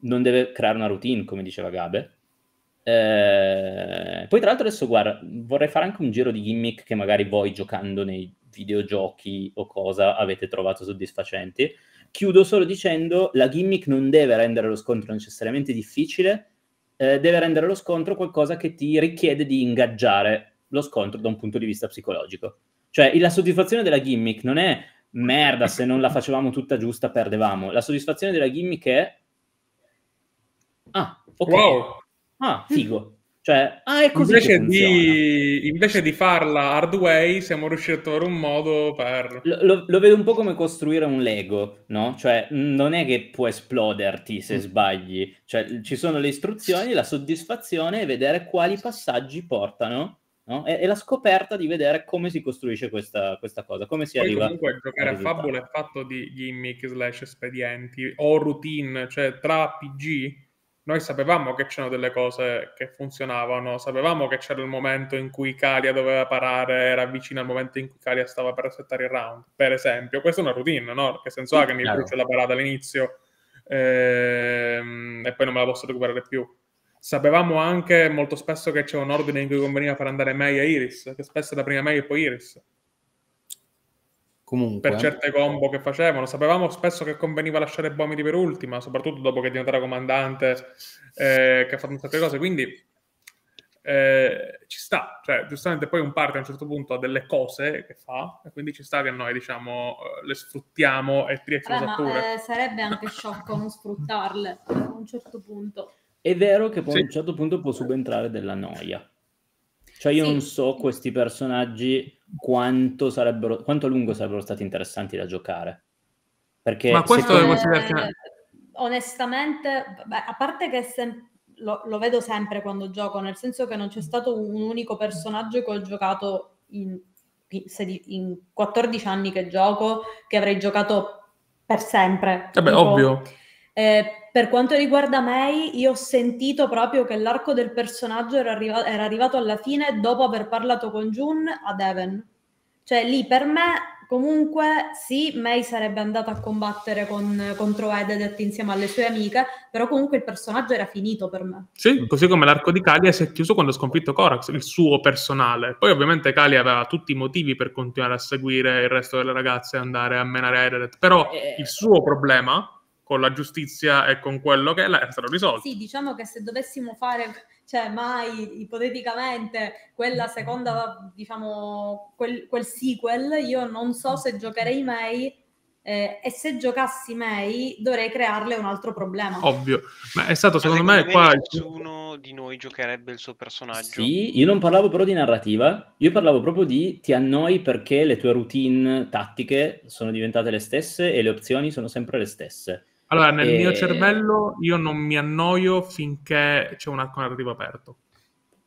non deve creare una routine, come diceva Gabe. Eh, poi tra l'altro adesso guarda, vorrei fare anche un giro di gimmick che magari voi giocando nei videogiochi o cosa avete trovato soddisfacenti. Chiudo solo dicendo, la gimmick non deve rendere lo scontro necessariamente difficile, eh, deve rendere lo scontro qualcosa che ti richiede di ingaggiare lo scontro da un punto di vista psicologico. Cioè la soddisfazione della gimmick non è merda, se non la facevamo tutta giusta perdevamo. La soddisfazione della gimmick è... Ah, ok. Wow. Ah, figo. Cioè, ah, è così invece, di, invece di, farla hard way, siamo riusciti a trovare un modo per... Lo, lo, lo, vedo un po' come costruire un Lego, no? Cioè, mm, non è che può esploderti se mm. sbagli. Cioè, ci sono le istruzioni, la soddisfazione e vedere quali passaggi portano, no? E, è la scoperta di vedere come si costruisce questa, questa cosa, come si Poi arriva... comunque giocare a Fabula è fatto di gimmick slash espedienti o routine, cioè tra PG noi sapevamo che c'erano delle cose che funzionavano, sapevamo che c'era il momento in cui Calia doveva parare, era vicino al momento in cui Calia stava per aspettare il round, per esempio. Questa è una routine, no? Che senso ha che mi brucia la parata all'inizio ehm, e poi non me la posso recuperare più. Sapevamo anche molto spesso che c'è un ordine in cui conveniva far andare May e Iris, che spesso è era prima May e poi Iris. Comunque. Per eh. certe combo che facevano, sapevamo spesso che conveniva lasciare Bomiti per ultima, soprattutto dopo che è diventata comandante, eh, che ha fatto un cose. Quindi eh, ci sta, cioè, giustamente poi un parte a un certo punto ha delle cose che fa, e quindi ci sta che noi diciamo eh, le sfruttiamo e tiriamo allora, ma, eh, Sarebbe anche sciocco non sfruttarle a un certo punto. È vero che poi sì. a un certo punto può subentrare della noia. Cioè io sì. non so questi personaggi quanto, sarebbero, quanto, lungo sarebbero stati interessanti da giocare. Perché Ma questo secondo... devo considerare... Eh, onestamente, beh, a parte che sem- lo, lo, vedo sempre quando gioco, nel senso che non c'è stato un unico personaggio che ho giocato in, in 14 anni che gioco, che avrei giocato per sempre. Vabbè, tipo, ovvio. Eh, per quanto riguarda May, io ho sentito proprio che l'arco del personaggio era, arriva- era arrivato alla fine dopo aver parlato con June ad Even. Cioè lì per me comunque sì, May sarebbe andata a combattere con, contro Ededet insieme alle sue amiche, però comunque il personaggio era finito per me. Sì, così come l'arco di Kalia si è chiuso quando ha sconfitto Korax, il suo personale. Poi ovviamente Kalia aveva tutti i motivi per continuare a seguire il resto delle ragazze e andare a menare Ededet, però eh... il suo problema con la giustizia e con quello che è stato risolto. Sì, diciamo che se dovessimo fare cioè mai ipoteticamente quella seconda, diciamo, quel, quel, sequel, io non so se giocherei mai. Eh, e se giocassi May dovrei crearle un altro problema. Ovvio, ma è stato secondo, secondo me qua... Nessuno di noi giocherebbe il suo personaggio. Sì, io non parlavo però di narrativa, io parlavo proprio di ti annoi perché le tue routine tattiche sono diventate le stesse e le opzioni sono sempre le stesse allora, nel e... mio eh. cervello io non mi annoio finché c'è un arco narrativo aperto.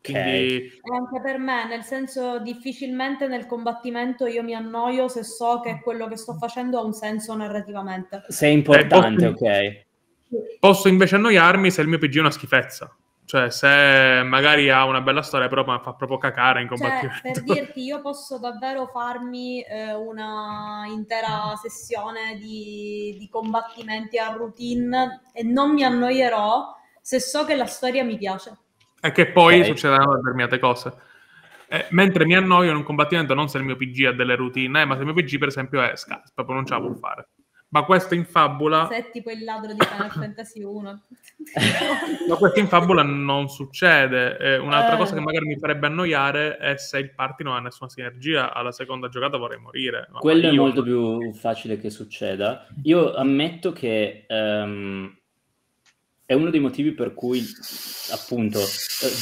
Quindi... Okay. Anche per me, nel senso difficilmente nel combattimento io mi annoio se so che quello che sto facendo ha un senso narrativamente. Se è importante, eh, posso... ok. Posso invece annoiarmi se il mio PG è una schifezza. Cioè, se magari ha una bella storia, però fa proprio cacare in cioè, combattimento. Cioè, per dirti, io posso davvero farmi eh, una intera sessione di, di, combattimenti a routine e non mi annoierò se so che la storia mi piace. E che poi okay. succederanno determinate cose. Eh, mentre mi annoio in un combattimento non se il mio PG ha delle routine, eh, ma se il mio PG, per esempio, è scarso, proprio non ce la può fare ma questo in fabula... Sei tipo il ladro di Final Fantasy 1. ma questo in fabula non succede. Eh, un'altra eh. cosa che eh. magari mi farebbe annoiare è se il party non ha nessuna sinergia, alla seconda giocata vorrei morire. Ma Quello è molto più facile che succeda. Io ammetto che... Um, è uno dei motivi per cui, appunto,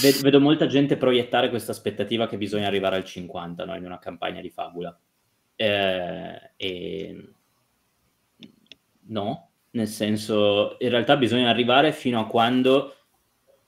ved- vedo molta gente proiettare questa aspettativa che bisogna arrivare al 50 no? in una campagna di fabula. Eh, e no, nel senso in realtà bisogna arrivare fino a quando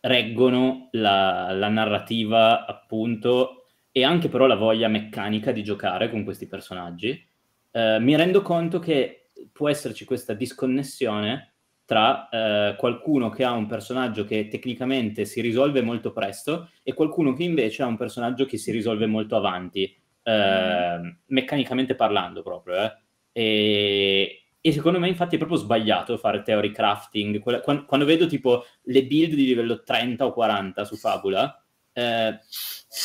reggono la, la narrativa appunto e anche però la voglia meccanica di giocare con questi personaggi. Eh, mi rendo conto che può esserci questa disconnessione tra eh, qualcuno che ha un personaggio che tecnicamente si risolve molto presto e qualcuno che invece ha un personaggio che si risolve molto avanti, eh, meccanicamente parlando proprio. Eh. E, e secondo me, infatti, è proprio sbagliato fare theory crafting. Quella, quando, quando, vedo tipo le build di livello 30 o 40 su Fabula, eh,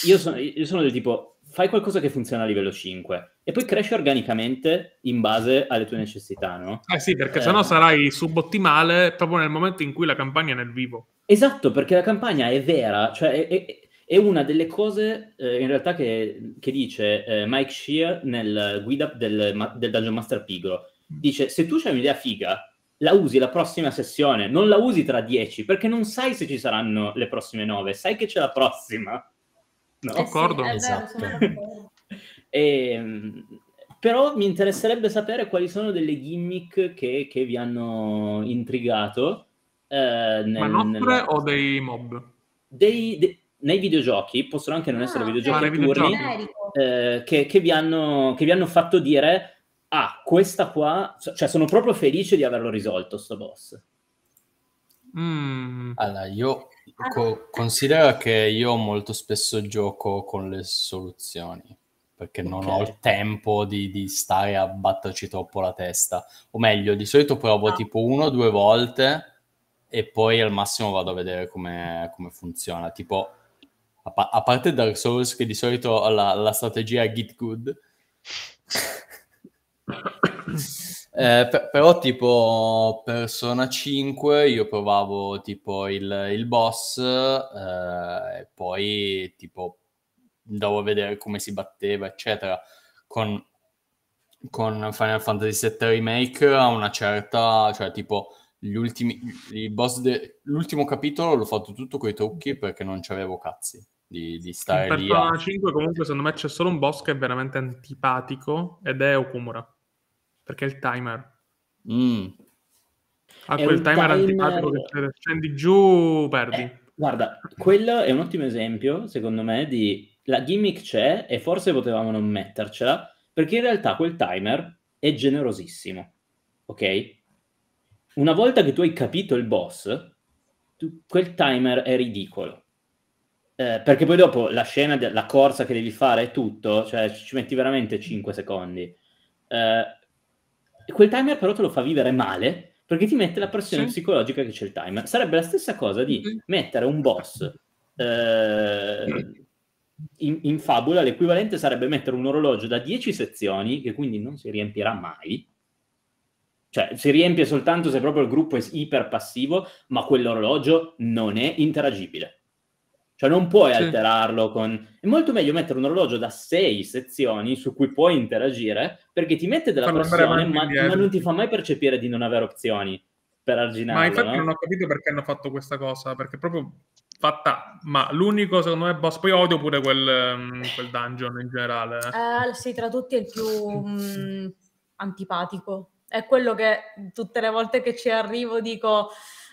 io, sono, io sono del tipo fai qualcosa che funziona a livello 5 e poi cresci organicamente in base alle tue necessità, no? Eh sì, perché eh, sennò sarai subottimale proprio nel momento in cui la campagna è nel vivo. Esatto, perché la campagna è vera, cioè è, è, è una delle cose eh, in realtà che, che dice eh, Mike Shear nel guida del, del Dungeon Master Pigro dice se tu hai un'idea figa, la usi la prossima sessione, non la usi tra dieci perché non sai se ci saranno le prossime nove sai che c'è la prossima. No? D'accordo. Eh sì, esatto. e, ehm, però mi interesserebbe sapere quali sono delle gimmick che, che vi hanno intrigato. Eh, nel, Ma nostre nella... o dei mob? Dei, de... Nei videogiochi, possono anche non essere ah, videogiochi, ah, turni, videogiochi. Eh, che, che, vi hanno, che vi hanno fatto dire ah, questa qua, cioè sono proprio felice di averlo risolto sto boss. Mm. Allora, io ah. co- considero che io molto spesso gioco con le soluzioni perché non ho il tempo di, di, stare a batterci troppo la testa. O meglio, di solito provo ah. tipo uno o due volte e poi al massimo vado a vedere come, come funziona. Tipo, a, pa- a, parte Dark Souls, che di solito la, la strategia è git good. Eh, per, però tipo Persona 5 io provavo tipo il, il boss eh, e poi tipo andavo a vedere come si batteva eccetera con, con Final Fantasy VII Remake a una certa cioè tipo gli ultimi boss de, l'ultimo capitolo l'ho fatto tutto con i trucchi perché non c'avevo cazzi di, di stare in lì Persona a... 5 comunque secondo me c'è solo un boss che è veramente antipatico ed è Okumura perché è il timer. Mm. Ha quel timer, timer antipatico che se scendi giù perdi. Eh, guarda, quello è un ottimo esempio, secondo me, di la gimmick c'è e forse potevamo non mettercela, perché in realtà quel timer è generosissimo, ok? Una volta che tu hai capito il boss, tu, quel timer è ridicolo. Eh, perché poi dopo la scena, de- la corsa che devi fare è tutto, cioè ci metti veramente 5 secondi. Eh, Quel timer però te lo fa vivere male perché ti mette la pressione sì. psicologica che c'è il timer. Sarebbe la stessa cosa di mm-hmm. mettere un boss eh, in, in, fabula, l'equivalente sarebbe mettere un orologio da 10 sezioni che quindi non si riempirà mai. Cioè, si riempie soltanto se proprio il gruppo è iper passivo, ma quell'orologio non è interagibile. Cioè non puoi sì. alterarlo con... È molto meglio mettere un orologio da sei sezioni su cui puoi interagire perché ti mette della Fanno pressione ma, ma, non ti fa mai percepire di non avere opzioni per arginarlo. Ma infatti no? non ho capito perché hanno fatto questa cosa, perché proprio fatta, ma l'unico secondo me boss, poi odio pure quel, mm, quel dungeon in generale. Eh. eh, sì, tra tutti è il più mh, mm, antipatico. È quello che tutte le volte che ci arrivo dico...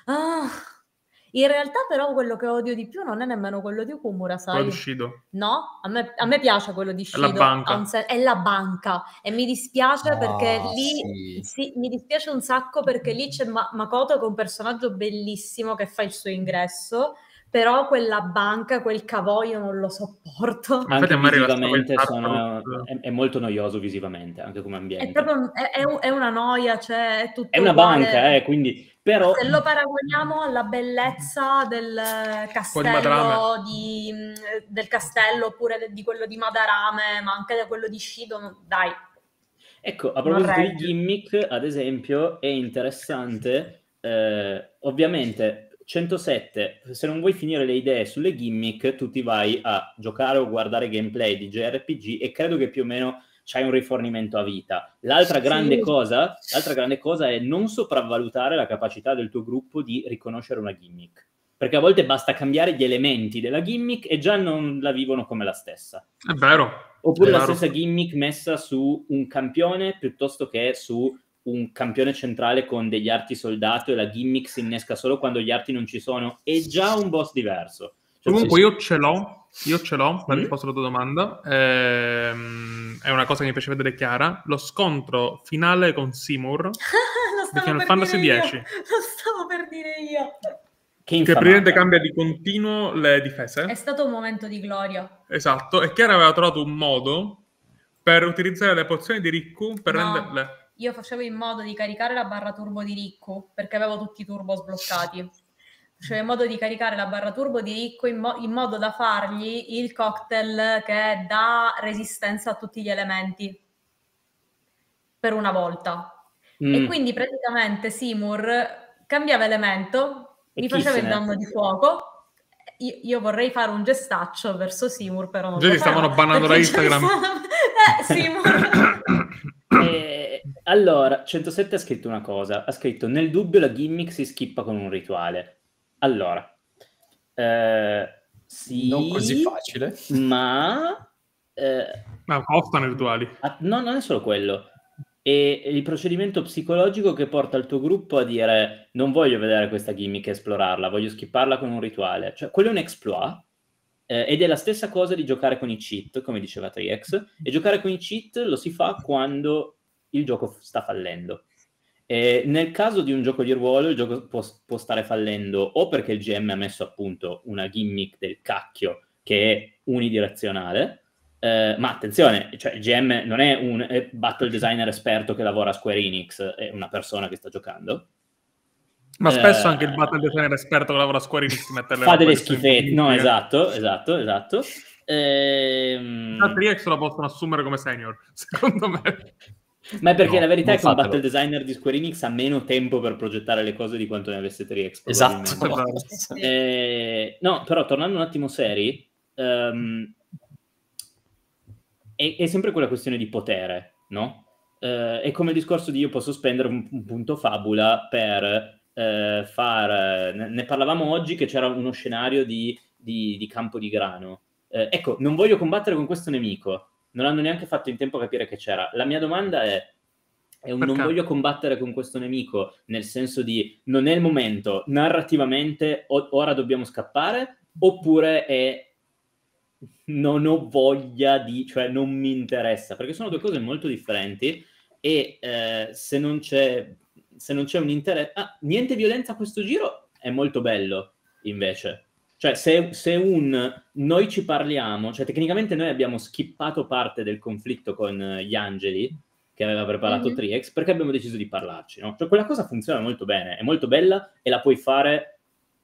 Ah, in realtà però quello che odio di più non è nemmeno quello di Okumura, sai? Quello di Shido. No, a me, a me piace quello di Shido. È la banca. Sen- è la banca. E mi dispiace ah, perché lì... Sì. Sì, mi dispiace un sacco perché lì c'è Ma- Makoto che è un personaggio bellissimo che fa il suo ingresso però quella banca, quel cavoio non lo sopporto. Ma anche visivamente sono, è, è, molto noioso visivamente, anche come ambiente. È proprio è, è una noia, cioè è tutto È una uguale. banca, eh, quindi però... Se lo paragoniamo alla bellezza del castello, di, mm, del castello oppure di quello di Madarame, ma anche da quello di Shido, dai. Ecco, a proposito di gimmick, ad esempio, è interessante, eh, ovviamente 107, se non vuoi finire le idee sulle gimmick, tu ti vai a giocare o guardare gameplay di JRPG e credo che più o meno c'hai un rifornimento a vita. L'altra grande, sì. cosa, l'altra grande cosa è non sopravvalutare la capacità del tuo gruppo di riconoscere una gimmick perché a volte basta cambiare gli elementi della gimmick e già non la vivono come la stessa. È vero. Oppure è la vero. stessa gimmick messa su un campione piuttosto che su un campione centrale con degli arti soldato e la gimmick si innesca solo quando gli arti non ci sono, è già un boss diverso. Comunque io ce l'ho, io ce l'ho, la mhm. risposta alla tua domanda. Ehm, è una cosa che mi piace vedere chiara. Lo scontro finale con Seymour di Final Fantasy X. Lo stavo per dire io. Che, infamata. che praticamente cambia di continuo le difese. È stato un momento di gloria. Esatto, e Chiara aveva trovato un modo per utilizzare le pozioni di Ricku per no. renderle io facevo in modo di caricare la barra turbo di Ricco perché avevo tutti i turbo sbloccati cioè modo di caricare la barra turbo di Ricco in, mo- in modo da fargli il cocktail che dà resistenza a tutti gli elementi per una volta. Mm. E quindi praticamente Simur cambiava elemento, e mi faceva il danno di fuoco. Io, io, vorrei fare un gestaccio verso Simur, però non Già ti stavano bannando da Instagram. Stava... Eh, eh, allora, 107 ha scritto una cosa. Ha scritto, nel dubbio la gimmick si schippa con un rituale. Allora, eh, sì, non così facile, ma... Eh, ma costano i rituali. No, non è solo quello. È il procedimento psicologico che porta il tuo gruppo a dire non voglio vedere questa gimmick e esplorarla, voglio skipparla con un rituale. Cioè, quello è un exploit eh, ed è la stessa cosa di giocare con i cheat, come diceva Triex, e giocare con i cheat lo si fa quando il gioco sta fallendo. Eh, nel caso di un gioco di ruolo, il gioco può, può, stare fallendo o perché il GM ha messo a punto una gimmick del cacchio che è unidirezionale, eh, ma attenzione, cioè il GM non è un è battle designer esperto che lavora a Square Enix, è una persona che sta giocando. Ma eh, spesso eh, anche il battle designer esperto che lavora a Square Enix mette le Fa delle schifette, no, esatto, esatto, esatto. Ehm... Altri ex lo possono assumere come senior, secondo me. Ma è perché no, la verità è che un battle designer di Square Enix ha meno tempo per progettare le cose di quanto ne avesse 3X. Esatto. Eh, no, però tornando un attimo seri, um, è, è, sempre quella questione di potere, no? Uh, è come il discorso di io posso spendere un, un punto fabula per uh, far... Ne, ne, parlavamo oggi che c'era uno scenario di, di, di campo di grano. Uh, ecco, non voglio combattere con questo nemico non hanno neanche fatto in tempo a capire che c'era. La mia domanda è, è un non voglio combattere con questo nemico, nel senso di non è il momento, narrativamente o- ora dobbiamo scappare, oppure è non ho voglia di, cioè non mi interessa, perché sono due cose molto differenti e eh, se, non c'è, se non c'è un interesse... Ah, niente violenza a questo giro è molto bello, invece. Cioè, se, se, un noi ci parliamo, cioè tecnicamente noi abbiamo skippato parte del conflitto con eh, gli angeli che aveva preparato mm-hmm. Triex perché abbiamo deciso di parlarci, no? Cioè, quella cosa funziona molto bene, è molto bella e la puoi fare.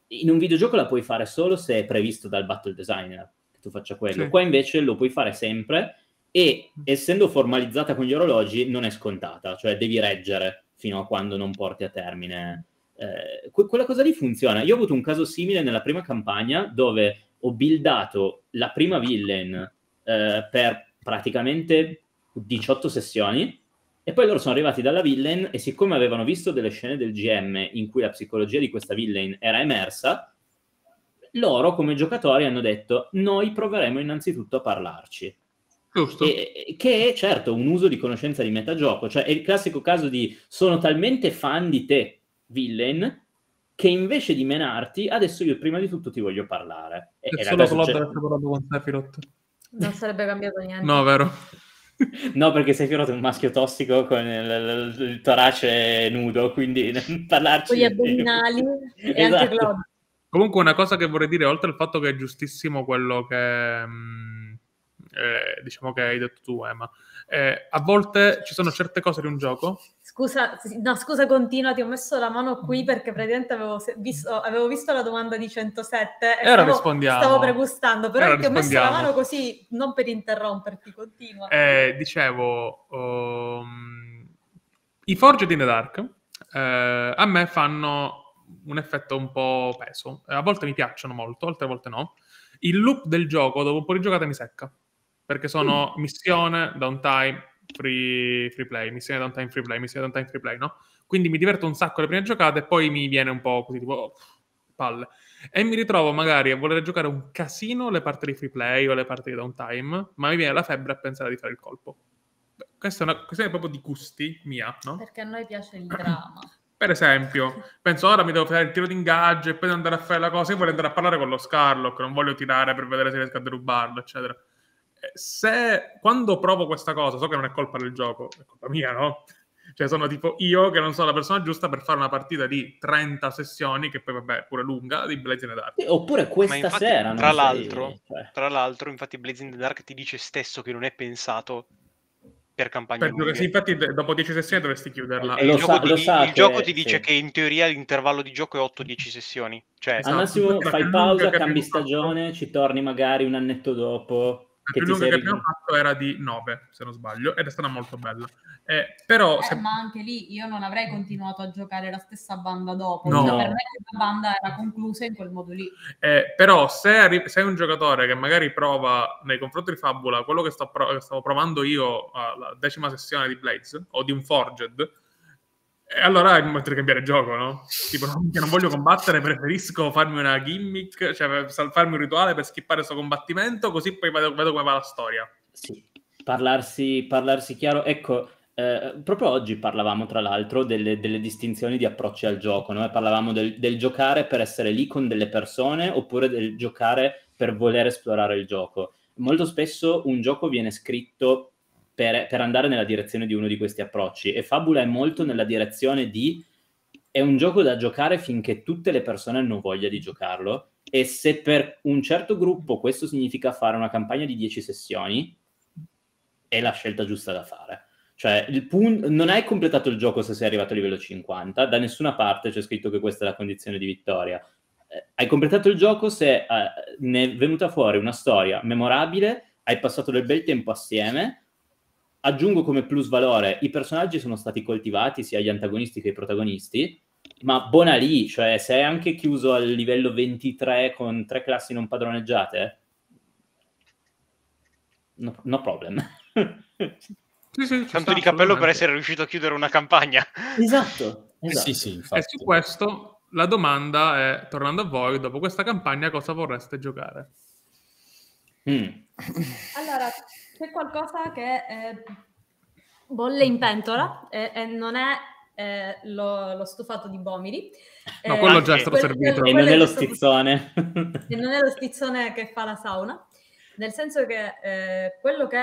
In un videogioco la puoi fare solo se è previsto dal battle designer che tu faccia quello. Sì. Qua invece lo puoi fare sempre e mhm. essendo formalizzata con gli orologi non è scontata, cioè devi reggere fino a quando non porti a termine eh, que- quella cosa lì funziona. Io ho avuto un caso simile nella prima campagna dove ho buildato la prima villain eh, per praticamente 18 sessioni e poi loro sono arrivati dalla villain e siccome avevano visto delle scene del GM in cui la psicologia di questa villain era emersa, loro come giocatori hanno detto noi proveremo innanzitutto a parlarci. E, che è certo un uso di conoscenza di metagioco, cioè è il classico caso di sono talmente fan di te villain che invece di menarti, adesso io prima di tutto ti voglio parlare. E, e solo Blob avesse parlato con Sephiroth. Non sarebbe cambiato niente. No, vero. No, perché Sephiroth è un maschio tossico con il, il, il torace nudo, quindi parlarci... Con gli addominali e esatto. anche Glob. Comunque una cosa che vorrei dire, oltre al fatto che è giustissimo quello che... Mh, mm, eh, diciamo che hai detto tu, Emma, eh, eh, a volte ci sono certe cose di un gioco. Scusa, no, scusa, continua, ti ho messo la mano qui perché praticamente avevo visto, avevo visto la domanda di 107 e, ora stavo, stavo, pregustando, però ti ho messo la mano così, non per interromperti, continua. Eh, dicevo, um, i Forged in the Dark eh, a me fanno un effetto un po' peso. A volte mi piacciono molto, altre volte no. Il loop del gioco, dopo un po' di giocata, mi secca perché sono missione, downtime, free, free play, missione, downtime, free play, missione, downtime, free play, no? Quindi mi diverto un sacco le prime giocate e poi mi viene un po' così tipo oh, palle. E mi ritrovo magari a voler giocare un casino le parti di free play o le parti di downtime, ma mi viene la febbre a pensare di fare il colpo. Questa è una questione proprio di gusti mia, no? Perché a noi piace il dramma. per esempio, penso ora mi devo fare il tiro d'ingaggio e poi andare a fare la cosa. Io voglio andare a parlare con lo Scarlock, non voglio tirare per vedere se riesco a derubarlo, eccetera se quando provo questa cosa, so che non è colpa del gioco, è colpa mia, no? Cioè sono tipo io che non sono la persona giusta per fare una partita di 30 sessioni, che poi vabbè, pure lunga, di Blaze in the Dark. Oppure questa infatti, sera, tra l'altro, sei... Cioè. tra l'altro, infatti Blaze in the Dark ti dice stesso che non è pensato per campagna per, lunga. Sì, infatti dopo 10 sessioni dovresti chiuderla. Eh, il, sa, gioco, ti, il che, gioco, ti, dice sì. che in teoria l'intervallo di gioco è 8-10 sessioni. Cioè, Al massimo esatto. fai pausa, cambi stagione, ci torni magari un annetto dopo più lunga che abbiamo fatto era di 9, se non sbaglio, ed è stata molto bella. Eh, però, eh, se... Ma anche lì io non avrei continuato a giocare la stessa banda dopo, no. Cioè, per me la banda era conclusa in quel modo lì. Eh, però se arri- sei un giocatore che magari prova nei confronti di Fabula quello che, pro- che stavo provando io alla eh, decima sessione di Blades o di un Forged, e allora mi potrei cambiare gioco, no? Tipo, non, voglio combattere, preferisco farmi una gimmick, cioè farmi un rituale per skippare questo combattimento, così poi vedo, vedo, come va la storia. Sì, parlarsi, parlarsi chiaro. Ecco, eh, proprio oggi parlavamo, tra l'altro, delle, delle distinzioni di approcci al gioco, no? parlavamo del, del, giocare per essere lì con delle persone oppure del giocare per voler esplorare il gioco. Molto spesso un gioco viene scritto per, per, andare nella direzione di uno di questi approcci e Fabula è molto nella direzione di è un gioco da giocare finché tutte le persone hanno voglia di giocarlo e se per un certo gruppo questo significa fare una campagna di 10 sessioni è la scelta giusta da fare. Cioè, pun- non hai completato il gioco se sei arrivato a livello 50, da nessuna parte c'è scritto che questa è la condizione di vittoria. Eh, hai completato il gioco se eh, ne è venuta fuori una storia memorabile, hai passato del bel tempo assieme aggiungo come plus valore, i personaggi sono stati coltivati, sia gli antagonisti che i protagonisti, ma buona lì, cioè se è anche chiuso al livello 23 con tre classi non padroneggiate, no, no problem. Sì, Tanto di cappello per essere riuscito a chiudere una campagna. Esatto. Eh esatto. Eh sì, e su questo la domanda è, tornando a voi, dopo questa campagna cosa vorreste giocare? Mm. Allora, c'è qualcosa che eh, bolle in pentola e, e non è eh, lo, lo, stufato di Bomili. Ma eh, quello già è stato servito. E non è lo stizzone. e non è lo stizzone che fa la sauna. Nel senso che eh, quello che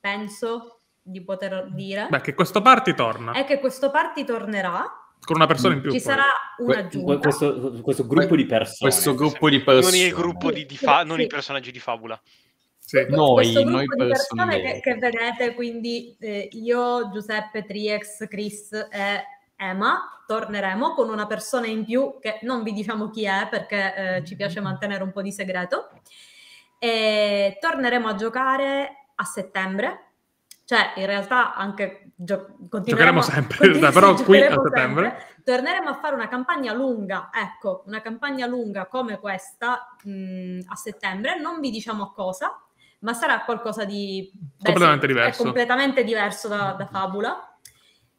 penso di poter dire... Beh, che questo party torna. È che questo party tornerà con una persona in più. Ci poi. sarà una giunta. Questo, questo gruppo que- di persone. Questo gruppo di persone. Non, il gruppo di, di fa- non sì. i personaggi di favola. Sì. Noi, noi persone che, che, vedete, quindi eh, io, Giuseppe, Triex, Chris e Emma, torneremo con una persona in più che non vi diciamo chi è perché eh, ci piace mm-hmm. mantenere un po' di segreto. E torneremo a giocare a settembre, cioè in realtà anche gio- continueremo giocheremo sempre, continu- però qui a settembre sempre. torneremo a fare una campagna lunga, ecco, una campagna lunga come questa mh, mm, a settembre, non vi diciamo cosa, ma sarà qualcosa di... Beh, completamente sì, diverso. completamente diverso da, da Fabula.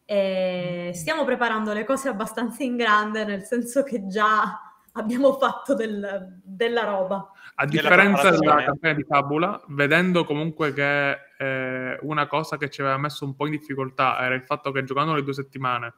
E stiamo preparando le cose abbastanza in grande, nel senso che già abbiamo fatto del, della roba. A differenza della campagna di Fabula, vedendo comunque che eh, una cosa che ci aveva messo un po' in difficoltà era il fatto che giocando le due settimane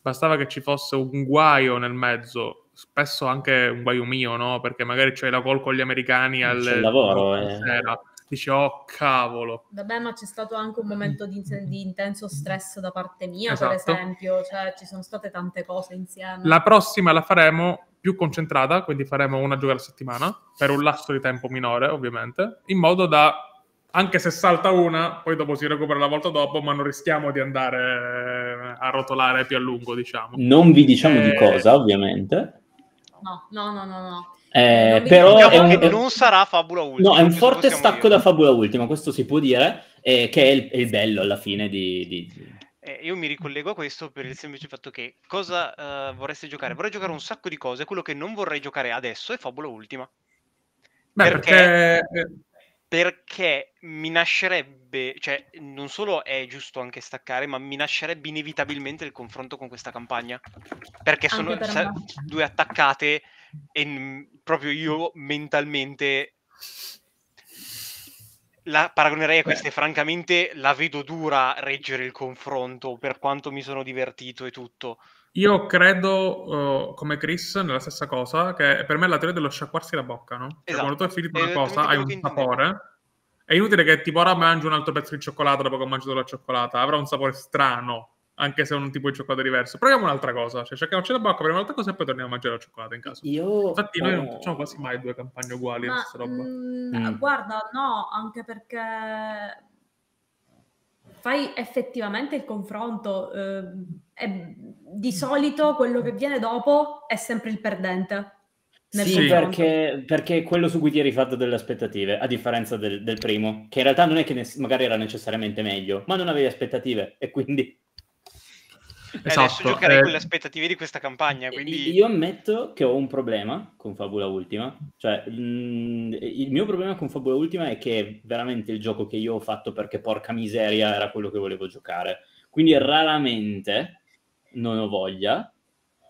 bastava che ci fosse un guaio nel mezzo, spesso anche un guaio mio, no? Perché magari c'è la call con gli americani al lavoro, eh. sera dice oh cavolo. Vabbè, ma c'è stato anche un momento di, di intenso stress da parte mia, esatto. per esempio, cioè ci sono state tante cose insieme. La prossima la faremo più concentrata, quindi faremo una gioca alla settimana, per un lasso di tempo minore ovviamente, in modo da anche se salta una, poi dopo si recupera la volta dopo, ma non rischiamo di andare a rotolare più a lungo, diciamo. Non vi diciamo e... di eh. cosa, ovviamente. No, no, no, no, no. Eh, eh però è un, diciamo è, non sarà Fabula Ultima. No, è un forte stacco dire. da Fabula Ultima, questo si può dire, eh, che è il, è il, bello alla fine di... di... Eh, io mi ricollego a questo per il semplice fatto che cosa uh, vorresti giocare? Vorrei giocare un sacco di cose, quello che non vorrei giocare adesso è Fabula Ultima. Beh, perché... perché... Eh, perché mi nascerebbe, cioè non solo è giusto anche staccare, ma mi nascerebbe inevitabilmente il confronto con questa campagna. Perché sono per sa- due attaccate e proprio io mentalmente la paragonerei a queste, Beh. francamente la vedo dura reggere il confronto per quanto mi sono divertito e tutto. Io credo, uh, come Chris, nella stessa cosa, che per me è la teoria dello sciacquarsi la bocca, no? Esatto. Cioè, quando tu esatto. eh, hai finito una cosa, hai un sapore. È inutile che tipo ora mangio un altro pezzo di cioccolato dopo che ho mangiato la cioccolata, avrà un sapore strano, anche se è un tipo di cioccolato diverso. Proviamo un'altra cosa, cioè cerchiamo cioè, la bocca, proviamo un'altra cosa e poi torniamo a mangiare la cioccolata in caso. Io... Infatti oh. noi non facciamo quasi mai due campagne uguali Ma, mh, mm, mm. Guarda, no, anche perché fai effettivamente il confronto. Eh, e di solito quello che viene dopo è sempre il perdente. sì, perché, perché, quello su cui ti eri fatto delle aspettative, a differenza del, del primo, che in realtà non è che ne- magari era necessariamente meglio, ma non avevi aspettative e quindi eh, esatto. adesso giocherei eh... con le eh, aspettative di questa campagna. Eh, quindi... Io ammetto che ho un problema con Fabula Ultima. Cioè, mh, mm, il mio problema con Fabula Ultima è che è veramente il gioco che io ho fatto perché porca miseria era quello che volevo giocare. Quindi raramente non ho voglia.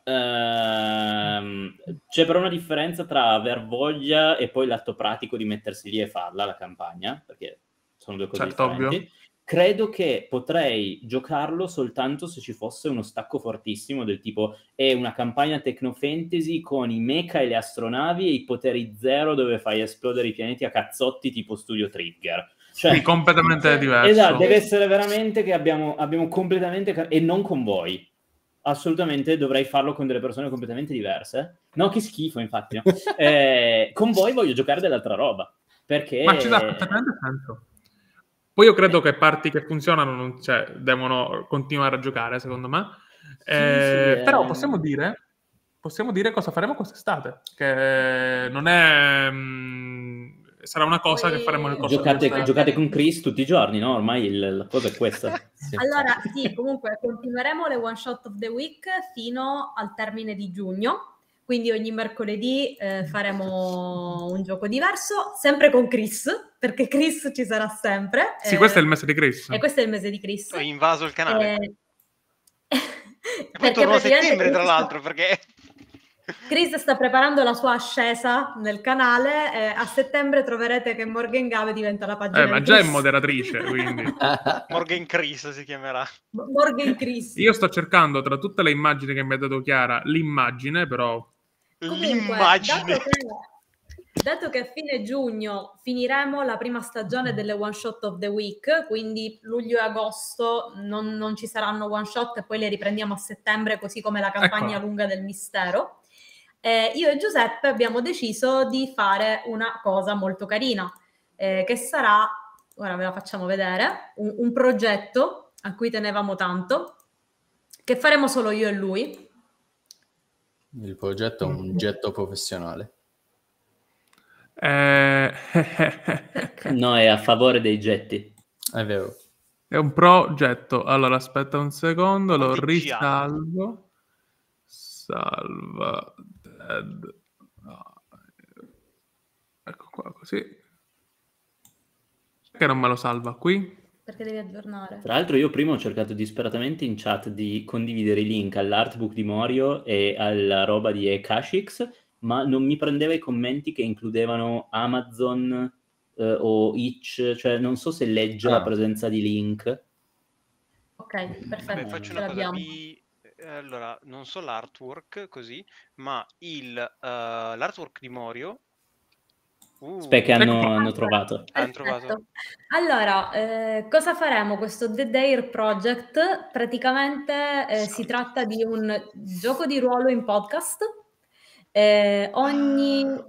Ehm, c'è però una differenza tra aver voglia e poi l'atto pratico di mettersi lì e farla la campagna, perché sono due cose certo, differenti. Ovvio credo che potrei giocarlo soltanto se ci fosse uno stacco fortissimo del tipo è una campagna tecnofantasy con i mecha e le astronavi e i poteri zero dove fai esplodere i pianeti a cazzotti tipo Studio Trigger. Cioè, sì, completamente eh, diverso. Esatto, deve essere veramente che abbiamo, abbiamo completamente... e non con voi. Assolutamente dovrei farlo con delle persone completamente diverse. No, che schifo, infatti. No. eh, con voi voglio giocare dell'altra roba. Perché... Ma ci dà completamente senso poi io credo che parti che funzionano cioè, devono continuare a giocare, secondo me. Sì, eh, sì, eh. però eh... possiamo dire possiamo dire cosa faremo quest'estate, che non è... Mh, mm, sarà una cosa Poi... che faremo nel corso giocate, giocate con Chris tutti i giorni, no? Ormai il, la cosa è questa. sì. Allora, sì, comunque continueremo le one shot of the week fino al termine di giugno, quindi ogni mercoledì eh, faremo un gioco diverso, sempre con Chris, perché Chris ci sarà sempre. Sì, eh, questo è eh, il mese di Chris. E questo è il mese di Chris. Ho invaso il canale. Eh... e poi torno a settembre, tra l'altro, perché Chris sta preparando la sua ascesa nel canale. Eh, a settembre troverete che Morgan Gave diventa la pagina. Eh, ma già Chris. è moderatrice, quindi. Morgan Chris si chiamerà. Morgan Chris. Io sto cercando tra tutte le immagini che mi ha dato Chiara l'immagine, però Comunque, l'immagine. Dato che, dato che a fine giugno finiremo la prima stagione delle one shot of the week, quindi luglio e agosto non, non ci saranno one shot e poi le riprendiamo a settembre, così come la campagna ecco. lunga del mistero. Eh, io e Giuseppe abbiamo deciso di fare una cosa molto carina, eh, che sarà, ora ve la facciamo vedere, un, un progetto a cui tenevamo tanto, che faremo solo io e lui, il progetto è un getto professionale. Eh... no, è a favore dei getti. È vero. È un progetto. Allora, aspetta un secondo, lo Odiciamo. risalvo. Salva dead. No. Ecco qua, così. Perché non me lo salva qui? perché devi aggiornare. Tra l'altro io prima ho cercato disperatamente in chat di condividere i link all'artbook di Morio e alla roba di Akashix, ma non mi prendeva i commenti che includevano Amazon eh, o Itch, cioè non so se legge ah. la presenza di link. Ok, eh, perfetto. Beh, faccio una cosa. I, eh, allora, non so l'artwork così, ma il, uh, l'artwork di Morio Uh, che hanno, ecco. hanno trovato. trovato. Esatto. Allora, eh, cosa faremo? Questo The Dare Project praticamente eh, si tratta di un gioco di ruolo in podcast. Eh, ogni, ah,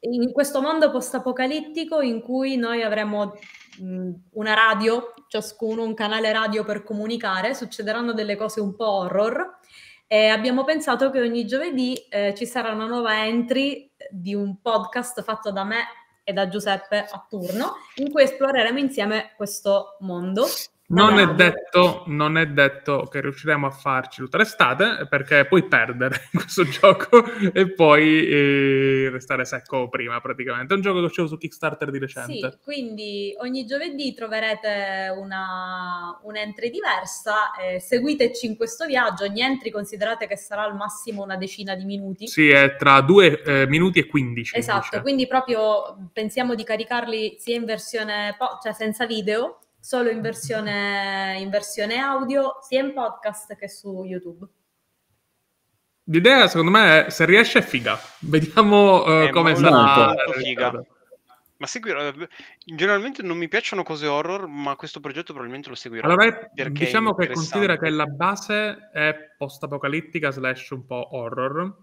in questo mondo post-apocalittico in cui noi avremo mh, mm, una radio, ciascuno un canale radio per comunicare, succederanno delle cose un po' horror. E abbiamo pensato che ogni giovedì eh, ci sarà una nuova entry di un podcast fatto da me e da Giuseppe a turno, in cui esploreremo insieme questo mondo non è, detto, non è, detto, che riusciremo a farci tutta l'estate perché puoi perdere questo gioco e poi eh, restare secco prima praticamente. È un gioco che uscivo su Kickstarter di recente. Sì, quindi ogni giovedì troverete una, un'entry diversa. Eh, seguiteci in questo viaggio. Ogni entry considerate che sarà al massimo una decina di minuti. Sì, è tra 2 eh, minuti e 15. Esatto, invece. quindi proprio pensiamo di caricarli sia in versione, po- cioè senza video solo in versione, in versione audio, sia in podcast che su YouTube. L'idea, secondo me, è, se riesce è figa. Vediamo uh, come sarà. Figa. Ma seguirò. Generalmente non mi piacciono cose horror, ma questo progetto probabilmente lo seguirò. Allora, diciamo che considera che la base è post-apocalittica slash un po' horror.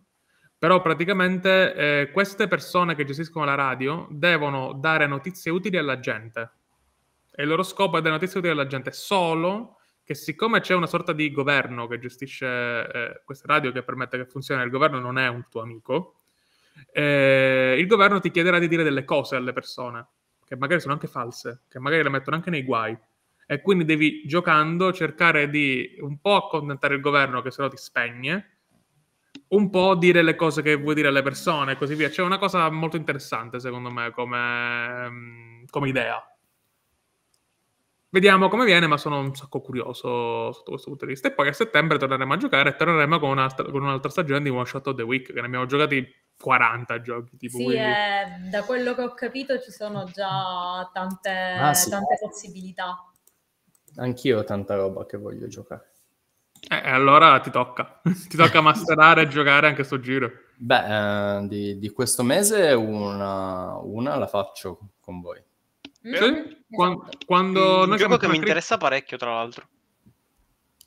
Però praticamente eh, queste persone che gestiscono la radio devono dare notizie utili alla gente. E il loro scopo è dare notizie utili alla gente solo che siccome c'è una sorta di governo che gestisce eh, questa radio che permette che funzioni, il governo non è un tuo amico, eh, il governo ti chiederà di dire delle cose alle persone, che magari sono anche false, che magari le mettono anche nei guai. E quindi devi, giocando, cercare di un po' accontentare il governo che se no ti spegne, un po' dire le cose che vuoi dire alle persone e così via. C'è una cosa molto interessante, secondo me, come, mm, come idea Vediamo come viene, ma sono un sacco curioso sotto questo punto di vista. E poi a settembre torneremo a giocare e torneremo con, una, con un'altra stagione di One Shot of the Week, che ne abbiamo giocati 40 giochi. Tipo, sì, eh, da quello che ho capito ci sono già tante, ah, sì. tante possibilità. Anch'io ho tanta roba che voglio giocare. Eh, allora ti tocca. ti tocca masterare e giocare anche sto giro. Beh, eh, di, di, questo mese una, una la faccio con voi. Mm? Sì? Esatto. Quando, quando mm, un gioco che mi interessa parecchio, tra l'altro.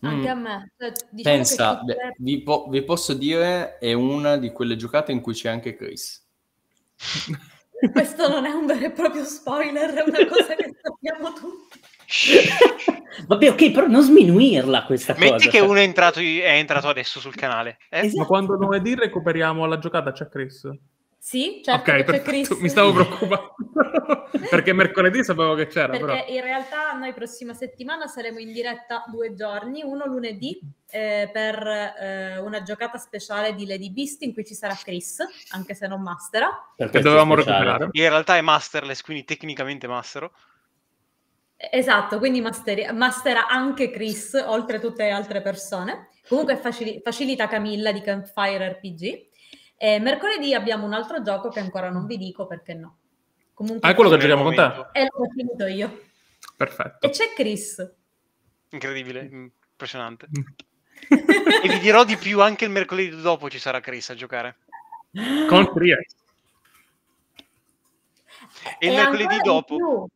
Anche mm. a me. Cioè, diciamo Pensa, che... beh, vi, po- vi, posso dire, è una di quelle giocate in cui c'è anche Chris. Questo non è un vero e proprio spoiler, è una cosa che sappiamo tutti. Vabbè, ok, però non sminuirla questa Metti cosa. Metti che cioè. uno è entrato, è entrato, adesso sul canale. Eh? Esatto. Ma quando lunedì recuperiamo la giocata c'è Chris? Sì, certo okay, c'è Chris. Mi stavo preoccupando perché mercoledì sapevo che c'era. Perché però. in realtà noi prossima settimana saremo in diretta due giorni, uno lunedì eh, per eh, una giocata speciale di Lady Beast in cui ci sarà Chris, anche se non master. Perché dovevamo recuperare. In realtà è Masterless, quindi tecnicamente Mastero. Eh, esatto, quindi master- mastera anche Chris, oltre a tutte le altre persone. Comunque facili- facilita Camilla di Campfire RPG. E mercoledì abbiamo un altro gioco che ancora non vi dico perché no. Comunque, ah, è quello che giochiamo con te? E l'ho finito io. Perfetto. E c'è Chris. Incredibile, impressionante. Mm. e vi dirò di più, anche il mercoledì dopo ci sarà Chris a giocare. Con Chris. E il e mercoledì dopo...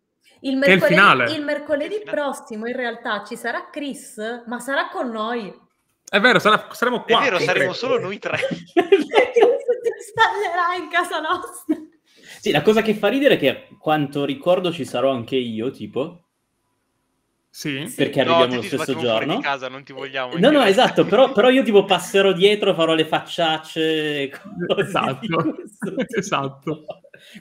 Il mercoledì, il, il mercoledì prossimo in realtà ci sarà Chris, ma sarà con noi. È vero, sare- saremo qua. È vero, saremo solo noi tre. Perché si installerà in casa nostra. Sì, la cosa che fa ridere è che quanto ricordo ci sarò anche io, tipo. Sì. Perché no, arriviamo lo stesso giorno. Di casa, non ti vogliamo. No, no, esatto, però, però, io tipo passerò dietro, farò le facciacce. Esatto. esatto.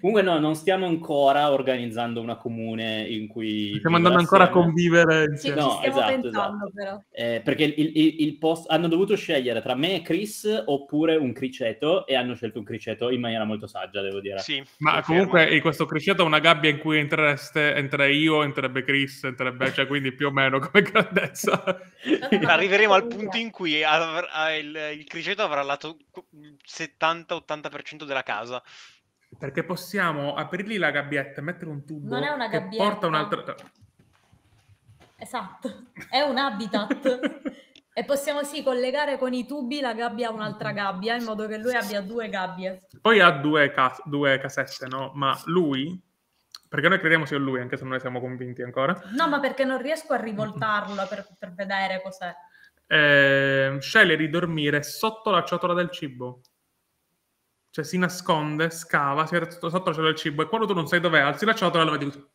Comunque no, non stiamo ancora organizzando una comune in cui... Stiamo andando ancora a convivere insieme. Sì, no, esatto, pensando, esatto. Eh, perché il, il, il post... hanno dovuto scegliere tra me e Chris oppure un criceto e hanno scelto un criceto in maniera molto saggia, devo dire. Sì, ma comunque fermo. questo criceto è una gabbia in cui entrereste, entrerei io, entrerebbe Chris, entrerebbe... Cioè, quindi più o meno come grandezza. Arriveremo al punto in cui av- av- av- il, il criceto avrà lato 70-80% della casa. Perché possiamo aprirgli la gabbietta, e mettere un tubo non è una che gabbietta. porta altro Esatto, è un habitat. e possiamo sì collegare con i tubi la gabbia a un'altra gabbia, in modo che lui abbia due gabbie. Poi ha due, cas- due casette, no? Ma lui perché noi crediamo sia lui, anche se non ne siamo convinti ancora. No, ma perché non riesco a rivoltarlo per, per vedere cos'è. Eh, sceglie di dormire sotto la ciotola del cibo. Cioè si nasconde, scava, si era sotto, sotto c'è ciotola del cibo e quando tu non sai dov'è, alzi la ciotola e lo vedi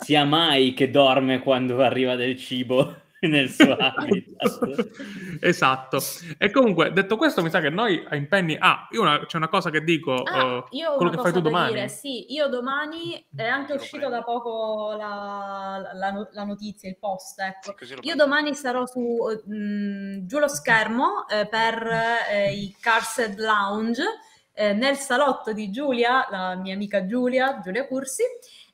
Sia mai che dorme quando arriva del cibo. nel suo habitat. esatto. E comunque, detto questo, mi sa che noi a impegni... Ah, una... c'è una cosa che dico, ah, uh, quello che fai tu domani. Dire. Sì, io domani è mm, anche uscita da poco la, la, la, notizia, il post, ecco. io domani sarò su, mh, mm, giù lo schermo eh, per eh, i Carsed Lounge, eh, nel salotto di Giulia, la mia amica Giulia, Giulia Cursi,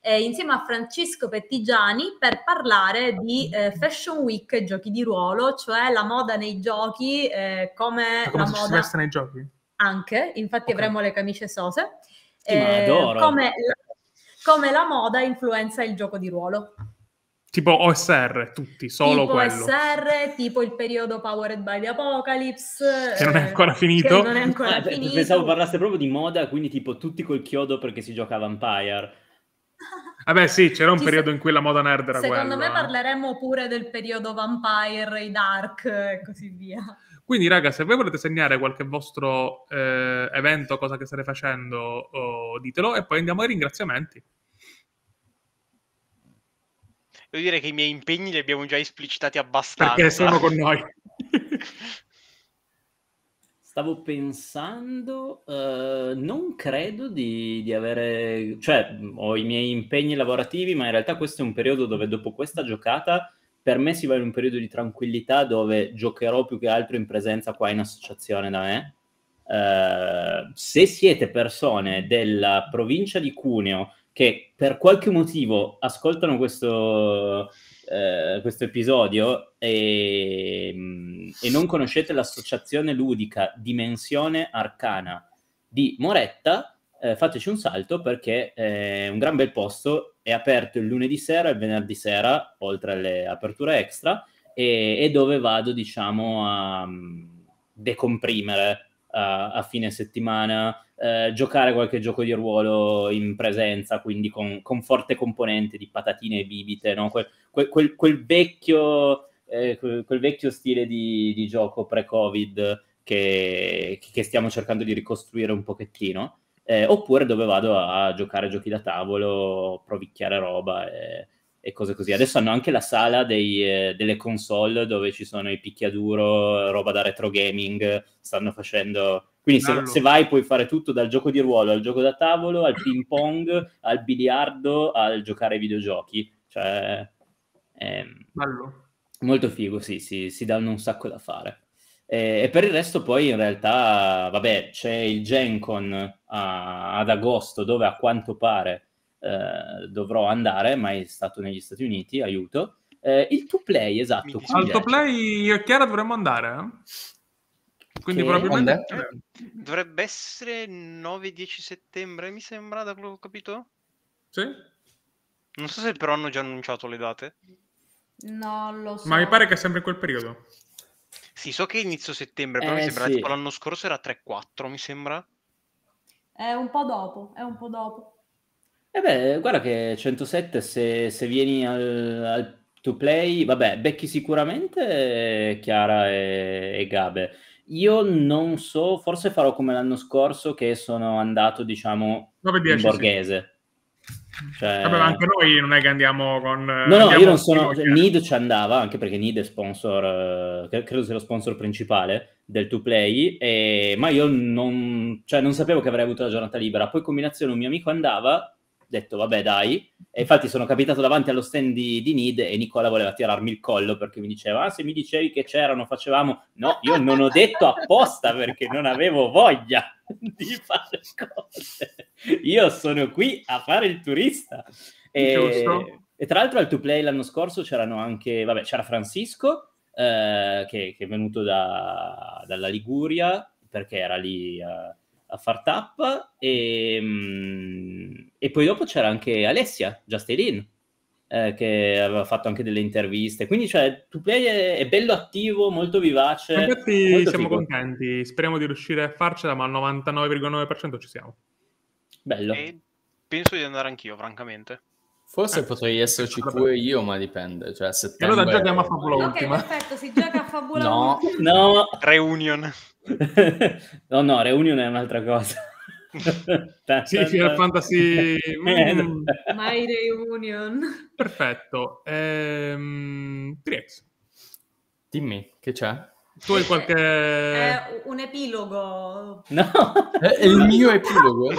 eh, insieme a Francesco Pettigiani per parlare di eh, Fashion Week e giochi di ruolo, cioè la moda nei giochi, eh, come, come la moda... si veste nei giochi? Anche, infatti okay. avremo le camicie sose. Eh, come, come la moda influenza il gioco di ruolo. Tipo OSR, tutti, solo tipo quello. Tipo OSR, tipo il periodo Powered by the Apocalypse. Che non è eh, ancora finito. È ancora ah, finito. Pensavo parlasse proprio di moda, quindi tipo tutti col chiodo perché si gioca a Vampire. Vabbè, sì, c'era un Ci periodo se... in cui la moda nerd era Secondo me parleremo pure del periodo vampire, i dark e così via. Quindi, raga, se voi volete segnare qualche vostro eh, evento, cosa che state facendo, oh, ditelo e poi andiamo ai ringraziamenti. Devo dire che i miei impegni li abbiamo già esplicitati abbastanza. Perché sono con noi. Stavo pensando, eh, non credo di, di, avere, cioè ho i miei impegni lavorativi, ma in realtà questo è un periodo dove dopo questa giocata per me si va in un periodo di tranquillità dove giocherò più che altro in presenza qua in associazione da me. Eh, se siete persone della provincia di Cuneo che per qualche motivo ascoltano questo, eh, questo episodio e, e non conoscete l'associazione ludica Dimensione Arcana di Moretta, eh, fateci un salto perché è eh, un gran bel posto, è aperto il lunedì sera e il venerdì sera, oltre alle aperture extra, e, e dove vado, diciamo, a mm, decomprimere a, a fine settimana, eh, giocare qualche gioco di ruolo in presenza, quindi con, con forte componente di patatine e bibite, no? quel, quel, quel, vecchio, eh, quel, vecchio, stile di, di gioco pre-Covid che, che, stiamo cercando di ricostruire un pochettino. Eh, oppure dove vado a giocare giochi da tavolo, provicchiare roba e, e cose così. Adesso hanno anche la sala dei, eh, delle console dove ci sono i picchiaduro, roba da retro gaming, stanno facendo quindi se, allora. se, vai puoi fare tutto dal gioco di ruolo al gioco da tavolo, al ping pong, al biliardo, al giocare ai videogiochi. Cioè, è ehm, Bello. molto figo, sì, sì, si danno un sacco da fare. E, e per il resto poi in realtà, vabbè, c'è il Gen Con a, ad agosto dove a quanto pare eh, dovrò andare, ma è stato negli Stati Uniti, aiuto. Eh, il 2 play, esatto. Al 2 play io e Chiara dovremmo andare, eh? Quindi che... probabilmente Onde? dovrebbe essere 9-10 settembre, mi sembra, da quello che ho capito. Sì. Non so se però hanno già annunciato le date. No, lo so. Ma mi pare che è sempre in quel periodo. Sì, so che è inizio settembre, però eh, mi sembra sì. tipo l'anno scorso era 3-4, mi sembra. È un po' dopo, è un po' dopo. E eh beh, guarda che 107 se, se vieni al, al to play, vabbè, becchi sicuramente Chiara e, e Gabe. Io non so, forse farò come l'anno scorso che sono andato, diciamo, Vabbè, in borghese. Sì. Cioè... Vabbè, anche noi non è che andiamo con... Eh, no, no, io non sono... Cioè, eh. Nid ci andava, anche perché Nid è sponsor, eh, credo sia lo sponsor principale del 2Play, e... ma io non, cioè, non sapevo che avrei avuto la giornata libera. Poi in combinazione un mio amico andava detto vabbè dai, e infatti sono capitato davanti allo stand di, di Need e Nicola voleva tirarmi il collo perché mi diceva ah, se mi dicevi che c'erano facevamo, no io non ho detto apposta perché non avevo voglia di fare cose, io sono qui a fare il turista. E, e, tra l'altro al 2Play l'anno scorso c'erano anche, vabbè c'era Francisco eh, che, che, è venuto da, dalla Liguria perché era lì... Eh, a far tap e, ehm, e, poi dopo c'era anche Alessia Justin eh, che aveva fatto anche delle interviste quindi cioè tu play è, è, bello attivo molto vivace infatti molto siamo figo. contenti speriamo di riuscire a farcela ma al 99,9% ci siamo bello e penso di andare anch'io francamente Forse eh, potrei esserci pure io, ma dipende. Cioè, settembre... Allora giochiamo a Fabula okay, Ultima. Ok, perfetto, si gioca a Fabula no, Ultima. No, Reunion. no, no, Reunion è un'altra cosa. sì, Final Fantasy... Eh, mm. My Reunion. Perfetto. Ehm, Triex. Dimmi, che c'è? Tu hai qualche... È un epilogo. No! È il mio epilogo?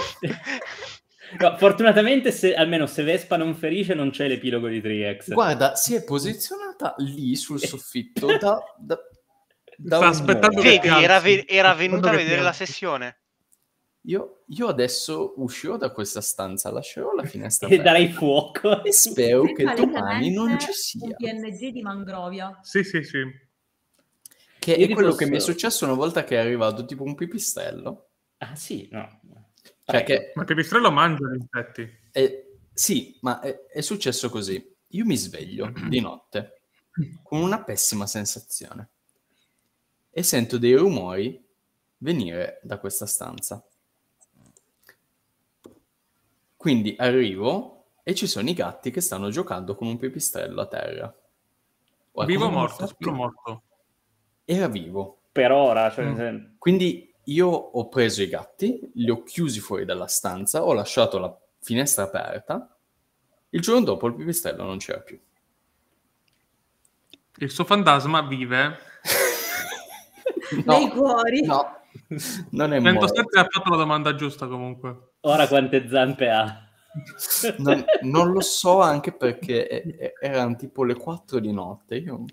No, fortunatamente, se, almeno se Vespa non ferisce, non c'è l'epilogo di Triex. Guarda, si è posizionata lì sul soffitto da, da, da Sta aspettando Vedi, era, era venuta a vedere la sessione. Io, io, adesso uscirò da questa stanza, lascerò la finestra E darai fuoco. E spero che domani non ci sia. Un PNG di Mangrovia. Sì, sì, sì. Che io è quello posso... che mi è successo una volta che è arrivato tipo un pipistrello. Ah sì, no. Cioè che... Ma il pipistrello mangia gli insetti? Eh, sì, ma è, è successo così. Io mi sveglio di notte con una pessima sensazione e sento dei rumori venire da questa stanza. Quindi arrivo e ci sono i gatti che stanno giocando con un pipistrello a terra. vivo o morto? Sicuro morto. Era vivo. Per ora, cioè... Quindi io ho preso i gatti, li ho chiusi fuori dalla stanza, ho lasciato la finestra aperta. Il giorno dopo il pipistrello non c'era più. Il suo fantasma vive no, nei cuori. No, non è morto. ha fatto la domanda giusta comunque. Ora quante zampe ha? Non, non lo so anche perché erano tipo le 4 di notte. Io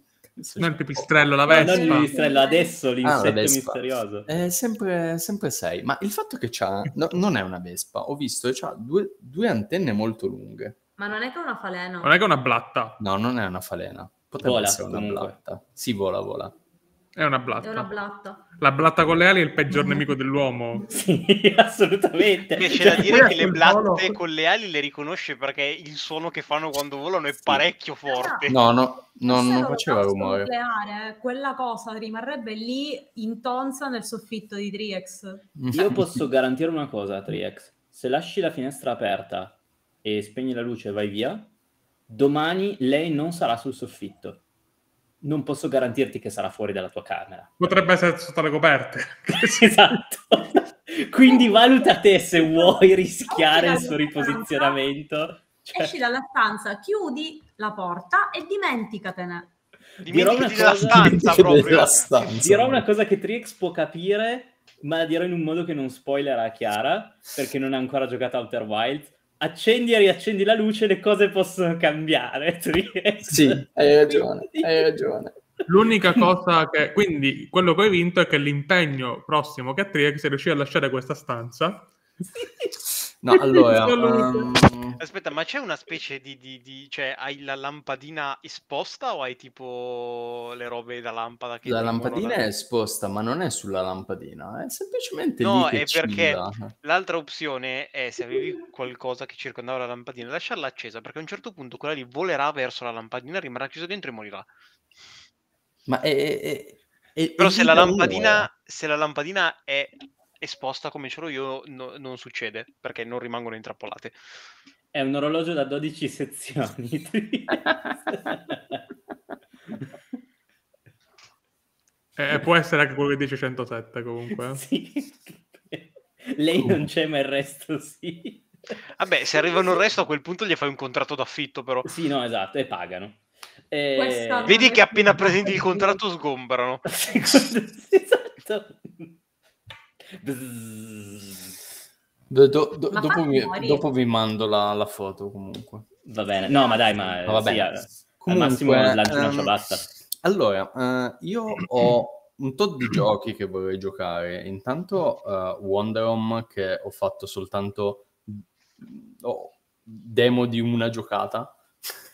non il pipistrello, la vespa. No, non il pipistrello, adesso ah, l'insetto ah, misterioso. È sempre, sempre sei. Ma il fatto che c'ha... No, non è una vespa, ho visto, c'ha due, due antenne molto lunghe. Ma non è che è una falena. Non è che è una blatta. No, non è una falena. Potrebbe vola, essere una comunque. blatta. Si vola, vola. È una blatta. È una blatta. La blatta ali è il peggior nemico dell'uomo. sì, assolutamente. C'è cioè, da dire cioè, che le blatte volo... colleali le riconosce perché il suono che fanno quando volano è parecchio forte. No, no, no non, non faceva rumore. Nucleare, eh. quella cosa rimarrebbe lì intonsa nel soffitto di Triex. Io posso garantire una cosa, Triex. Se lasci la finestra aperta e spegni la luce e vai via, domani lei non sarà sul soffitto non posso garantirti che sarà fuori dalla tua camera. Potrebbe essere sotto le coperte. esatto. Quindi valuta te se vuoi rischiare il suo riposizionamento. Cioè... Esci dalla stanza, chiudi la porta e dimenticatene. Dirò una, cosa... stanza, dirò una cosa che Trix può capire, ma la dirò in un modo che non spoilerà Chiara, perché non ha ancora giocato Outer Wilds accendi e riaccendi la luce, le cose possono cambiare. Sì, hai ragione, hai ragione. L'unica cosa che... Quindi quello che hai vinto è che l'impegno prossimo che a Triex è riuscire a lasciare questa stanza. Sì. No, allora... Um... Aspetta, ma c'è una specie di, di, di, cioè, hai la lampadina esposta o hai tipo le robe da lampada che... La lampadina da... è esposta, ma non è sulla lampadina, è semplicemente No, è perché l'altra opzione è se avevi qualcosa che circondava la lampadina, lasciarla accesa, perché a un certo punto quella lì volerà verso la lampadina, rimarrà chiuso dentro e morirà. Ma è... è, è... Però è se la, lampadina, se la lampadina è esposta come ce l'ho io no, non succede, perché non rimangono intrappolate. È un orologio da 12 sezioni. eh, può essere anche quello che dice 107 comunque. Eh. Sì. Lei non c'è, ma il resto sì. Vabbè, se arrivano il resto a quel punto gli fai un contratto d'affitto, però. Sì, no, esatto, e pagano. Eh... Vedi che appena presenti il contratto sgombrano. esatto. Do, do, do, dopo, mi, dopo, vi, mando la, la, foto comunque. Va bene, no, ma dai, ma no, sì, al, comunque, al massimo lancio una ciabatta. Ehm, um, allora, uh, io ho un tot di giochi che vorrei giocare. Intanto uh, Wonder Home che ho fatto soltanto oh, demo di una giocata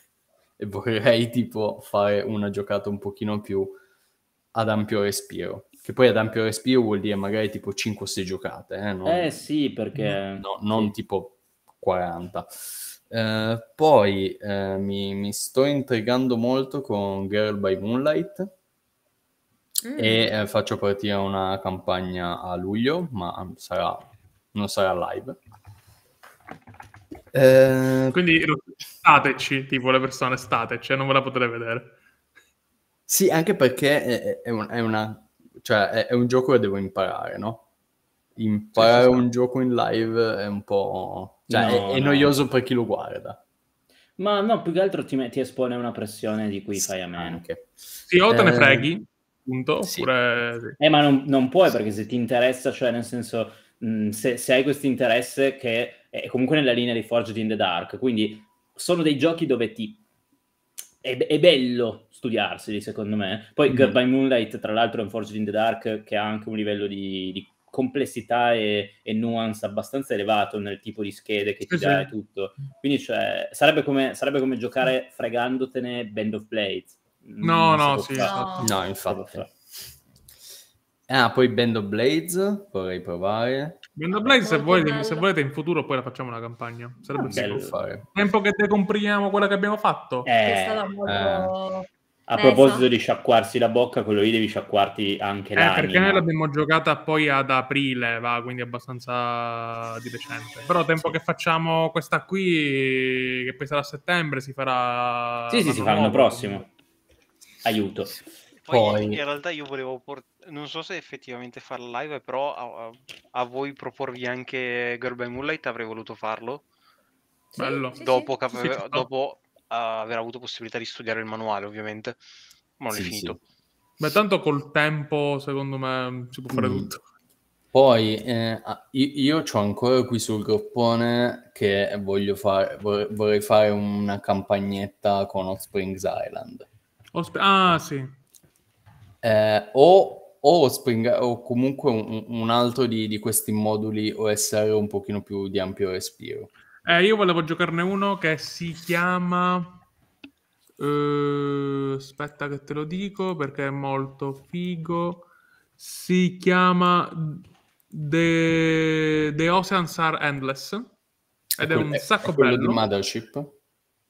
e vorrei tipo fare una giocata un pochino più ad ampio respiro che poi ad ampio respiro vuol dire magari tipo 5 6 giocate. Eh, non, eh sì, perché... No, non sì. tipo 40. Eh, poi eh, mi, mi, sto intrigando molto con Girl by Moonlight mm. e eh, faccio partire una campagna a luglio, ma sarà, non sarà live. Eh, Quindi stateci, tipo le persone stateci, eh, non ve la potete vedere. Sì, anche perché è, è, una, è una cioè è, è, un gioco che devo imparare, no? Imparare sì, sì, un gioco in live è un po'... Cioè, no, è, è no. noioso per chi lo guarda. Ma no, più che altro ti, ti espone a una pressione di cui fai a meno. Anche. Sì, o te ne eh, freghi, punto. Oppure... Eh, ma non, non puoi, perché se ti interessa, cioè nel senso... Mh, mm, se, se hai questo interesse che è comunque nella linea di Forged in the Dark, quindi sono dei giochi dove ti è, è, bello studiarseli, secondo me. Poi mm. Mm-hmm. Girl by Moonlight, tra l'altro, è un Forged in the Dark che ha anche un livello di, di complessità e, e, nuance abbastanza elevato nel tipo di schede che ti sì, dà e tutto. Quindi cioè, sarebbe, come, sarebbe come giocare fregandotene Band of Blades. Mm, no, no, sì. No. no, infatti. Ah, poi Band of Blades, vorrei provare. Band of se, se, volete in futuro poi la facciamo una campagna. Sarebbe ah, bello fare. Tempo che decompriamo quella che abbiamo fatto. Eh, che è stata molto... Eh. A proposito di sciacquarsi la bocca, quello lì devi sciacquarti anche la eh, Perché noi l'abbiamo giocata poi ad aprile, va, quindi abbastanza di recente. Però tempo sì. che facciamo questa qui, che poi sarà a settembre, si farà... Sì, sì, si farà l'anno prossimo. Aiuto. Poi, in realtà io volevo port- non so se effettivamente fare live, però a, a, a voi proporvi anche Girl by Moonlight avrei voluto farlo. Sì, Bello. Sì, dopo, sì. dopo uh, aver avuto possibilità di studiare il manuale, ovviamente. Ma non è finito. Beh, tanto col tempo, secondo me, si può fare mm. tutto. Poi eh, io, ho ancora qui sul groppone che voglio fare, vorrei fare una campagnetta con Hot Springs Island. Osp- ah, sì eh, o, o, Spring, o comunque un, un altro di, di, questi moduli OSR un pochino più di ampio respiro. Eh, io volevo giocarne uno che si chiama... Uh, aspetta che te lo dico perché è molto figo. Si chiama The, The Oceans Are Endless ed è, è un sacco è quello bello. di Mothership.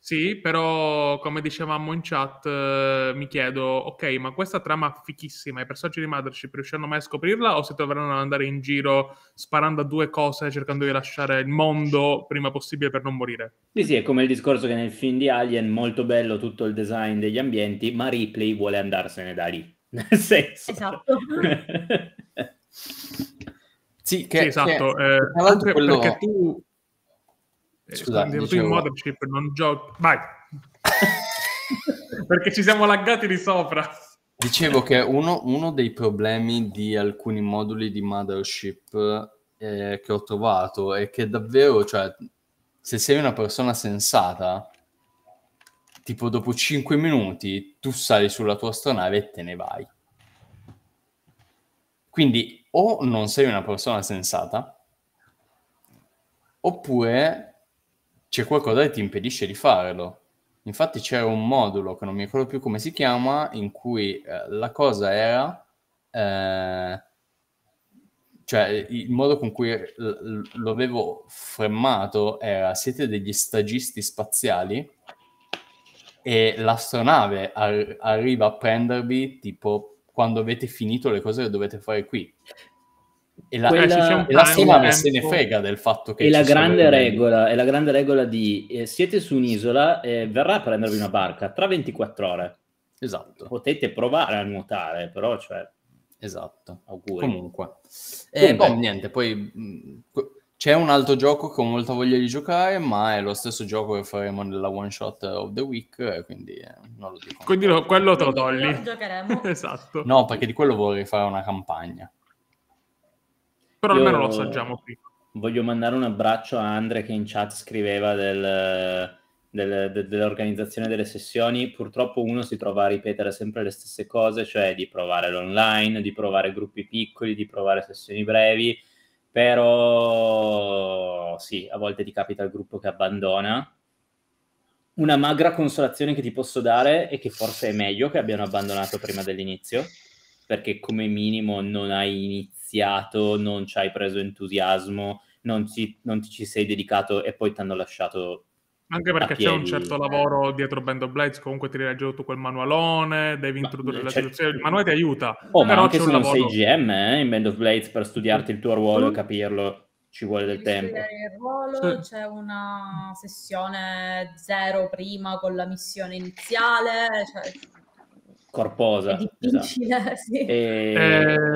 Sì, però come dicevamo in chat, eh, mi chiedo, ok, ma questa trama fichissima, i personaggi di Mothership riusciranno mai a scoprirla o si troveranno ad andare in giro sparando a due cose, cercando di lasciare il mondo prima possibile per non morire? Sì, sì, è come il discorso che nel film di Alien, molto bello tutto il design degli ambienti, ma Ripley vuole andarsene da lì. Nel senso... Esatto. sì, che, sì, esatto. Che, eh, tra l'altro quello... perché tu eh, Scusate, Scusa, dicevo... tu in mothership non giochi. Vai. Perché ci siamo laggati di sopra. Dicevo che uno, uno dei problemi di alcuni moduli di mothership eh, che ho trovato è che davvero, cioè, se sei una persona sensata, tipo dopo 5 minuti tu sali sulla tua astronave e te ne vai. Quindi o non sei una persona sensata, oppure c'è qualcosa che ti impedisce di farlo. Infatti c'era un modulo che non mi ricordo più come si chiama, in cui eh, la cosa era, eh, cioè il modo con cui l- lo avevo fremmato era siete degli stagisti spaziali e l'astronave ar- arriva a prendervi tipo quando avete finito le cose che dovete fare qui. E la, Quella, eh, e la Sename eh. se ne frega del fatto che... È la, grande regola, è la grande regola di eh, siete su un'isola, eh, verrà a prendervi una barca tra 24 ore. Esatto. Potete provare a nuotare, però cioè... Esatto. Auguri. Comunque. Eh, boh, niente, poi mh, mm, c'è un altro gioco che ho molta voglia di giocare, ma è lo stesso gioco che faremo nella one shot of the week, eh, quindi eh, non lo dico. Quindi lo, quello te lo togli. Lo giocheremo. esatto. No, perché di quello vorrei fare una campagna. Però almeno lo assaggiamo prima. Voglio mandare un abbraccio a Andre che in chat scriveva del, del, de, dell'organizzazione delle sessioni. Purtroppo uno si trova a ripetere sempre le stesse cose, cioè di provare l'online, di provare gruppi piccoli, di provare sessioni brevi. Però sì, a volte ti capita il gruppo che abbandona, una magra consolazione che ti posso dare è che forse è meglio che abbiano abbandonato prima dell'inizio, perché come minimo non hai iniziato, non ci hai preso entusiasmo, non, ci, non ci sei dedicato e poi ti hanno lasciato anche perché c'è un certo lavoro dietro Band of Blades, comunque ti leggi tutto quel manualone, devi ma, introdurre la cioè, situazione, il manuale ti aiuta. Oh, ma anche se non lavoro... sei GM eh, in Band of Blades per studiarti il tuo ruolo e mm. capirlo, ci vuole del tempo. il ruolo, c'è una sessione zero prima con la missione iniziale, cioè corposa. È difficile, esatto. sì. E...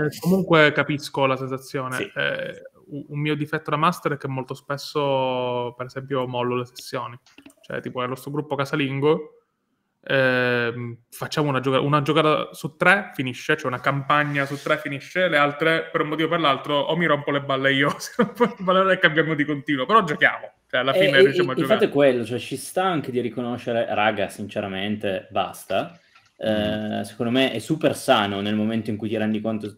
Eh, comunque capisco la sensazione. Sì. Eh, un mio difetto da master è che molto spesso, per esempio, mollo le sessioni. Cioè, tipo, nel nostro gruppo casalingo eh, facciamo una, gioca- una, giocata su tre, finisce, cioè una campagna su tre finisce, le altre, per un motivo o per l'altro, o mi rompo le balle io, se rompo le balle e cambiamo di continuo, però giochiamo. Cioè, alla fine e, e, a giocare. fatto è quello, cioè, ci sta anche di riconoscere, raga, sinceramente, basta Mm. Eh, secondo me è super sano nel momento in cui ti rendi conto.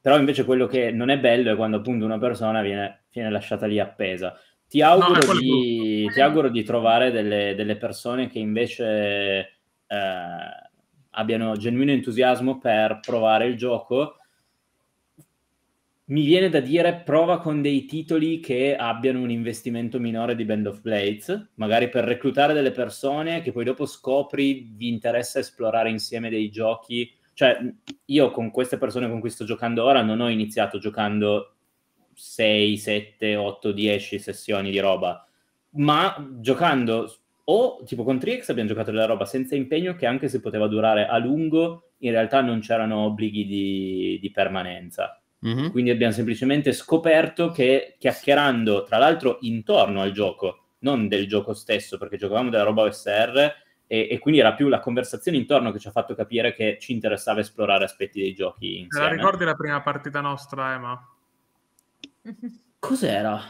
Però invece quello che non è bello è quando appunto una persona viene, viene lasciata lì appesa. Ti auguro, no, di, ti auguro di, trovare delle, delle persone che invece eh, abbiano genuino entusiasmo per provare il gioco mi viene da dire prova con dei titoli che abbiano un investimento minore di Band of Blades, magari per reclutare delle persone che poi dopo scopri vi interessa esplorare insieme dei giochi. Cioè, io con queste persone con cui sto giocando ora non ho iniziato giocando 6, 7, 8, 10 sessioni di roba, ma giocando o tipo con Trix abbiamo giocato della roba senza impegno che anche se poteva durare a lungo, in realtà non c'erano obblighi di, di permanenza Mm-hmm. Quindi abbiamo semplicemente scoperto che chiacchierando, tra l'altro, intorno al gioco, non del gioco stesso, perché giocavamo della roba OSR e, e quindi era più la conversazione intorno che ci ha fatto capire che ci interessava esplorare aspetti dei giochi. Insieme. Te la ricordi la prima partita nostra, Emma? Cos'era?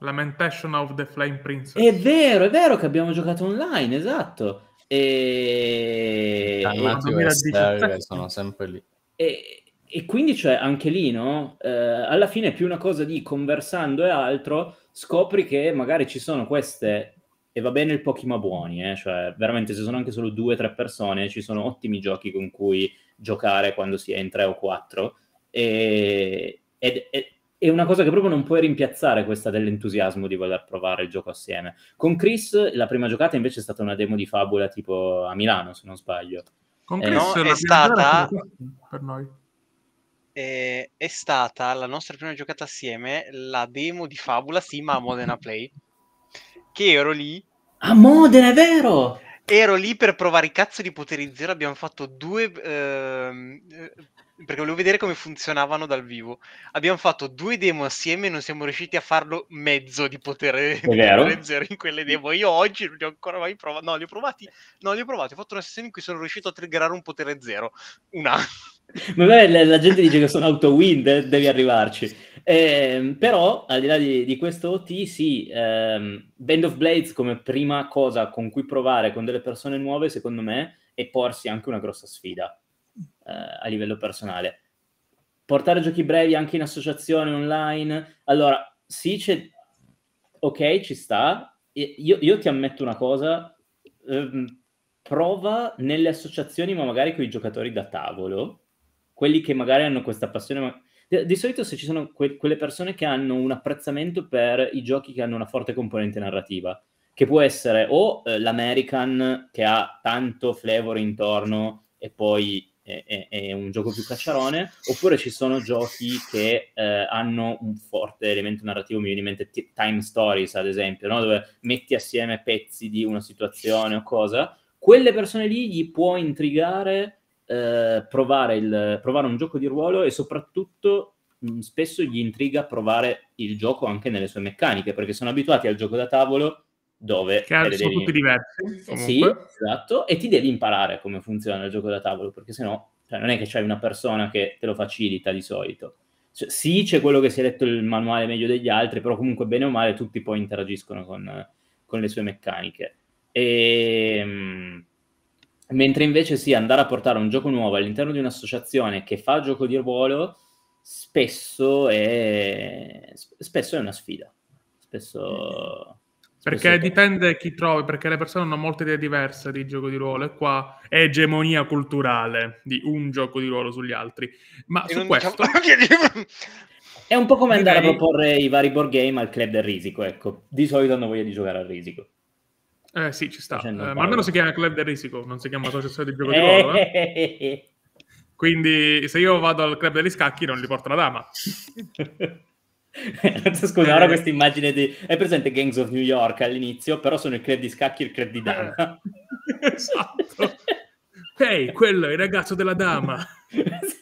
Lamentation of the Flame Princess. È vero, è vero che abbiamo giocato online, esatto. E... Ah, e... sono sempre lì. E, e quindi cioè anche lì, no? Eh, alla fine è più una cosa di conversando e altro, scopri che magari ci sono queste, e va bene il pochi ma buoni, eh? cioè veramente se sono anche solo due o tre persone ci sono ottimi giochi con cui giocare quando si è in tre o quattro, e, ed, ed, è una cosa che proprio non puoi rimpiazzare questa dell'entusiasmo di voler provare il gioco assieme. Con Chris la prima giocata invece è stata una demo di fabula tipo a Milano, se non sbaglio. Con eh, Chris eh, no, è stata... Per noi eh, è stata la nostra prima giocata assieme la demo di Fabula Sima a Modena Play. Che ero lì. A Modena, è vero! Ero lì per provare i cazzo di poteri zero. Abbiamo fatto due ehm, eh, perché volevo vedere come funzionavano dal vivo. Abbiamo fatto due demo assieme e non siamo riusciti a farlo mezzo di potere leggere in quelle demo. Io oggi non li ho ancora mai provato. No, li ho provati. No, li ho provati. Ho fatto una sessione in cui sono riuscito a triggerare un potere zero. Una. Ma beh, la gente dice che sono auto wind, de- devi arrivarci. Eh, però, al di là di, di questo OT, sì, ehm, Band of Blades come prima cosa con cui provare con delle persone nuove, secondo me, è porsi anche una grossa sfida eh, a livello personale. Portare giochi brevi anche in associazione online. Allora, sì, c'è... ok, ci sta. Io, io ti ammetto una cosa. Ehm, prova nelle associazioni, ma magari con i giocatori da tavolo, quelli che magari hanno questa passione. Ma... Di, di solito se ci sono que- quelle persone che hanno un apprezzamento per i giochi che hanno una forte componente narrativa, che può essere o eh, l'American che ha tanto flavor intorno e poi è, è, un gioco più cacciarone, oppure ci sono giochi che eh, hanno un forte elemento narrativo, mi viene in mente t- Time Stories ad esempio, no? dove metti assieme pezzi di una situazione o cosa, quelle persone lì gli può intrigare eh, provare, il, provare un gioco di ruolo e soprattutto mh, mm, spesso gli intriga provare il gioco anche nelle sue meccaniche, perché sono abituati al gioco da tavolo dove sono devi... tutti diversi. Comunque. Sì, esatto, e ti devi imparare come funziona il gioco da tavolo, perché sennò cioè, non è che c'è una persona che te lo facilita di solito. Cioè, sì, c'è quello che si è letto il manuale meglio degli altri, però comunque bene o male tutti poi interagiscono con, con le sue meccaniche. E... Ehm, mentre invece sì, andare a portare un gioco nuovo all'interno di un'associazione che fa gioco di ruolo spesso è, spesso è una sfida. Spesso perché dipende chi trovi, perché le persone hanno molte idee diverse di gioco di ruolo e qua è egemonia culturale di un gioco di ruolo sugli altri. Ma e su diciamo questo... Diciamo... è un po' come andare Direi... a proporre i vari board game al club del risico, ecco. Di solito hanno voglia di giocare al risico. Eh sì, ci sta. Eh, ma almeno si chiama club del risico, non si chiama associazione di gioco di ruolo. Eh. eh? Quindi se io vado al club degli scacchi non li porto la dama. Cioè, scusa, ora eh. questa immagine di... È presente Gangs of New York all'inizio, però sono il club di scacchi e il club di eh. dama. esatto. Ehi, hey, quello è il ragazzo della dama.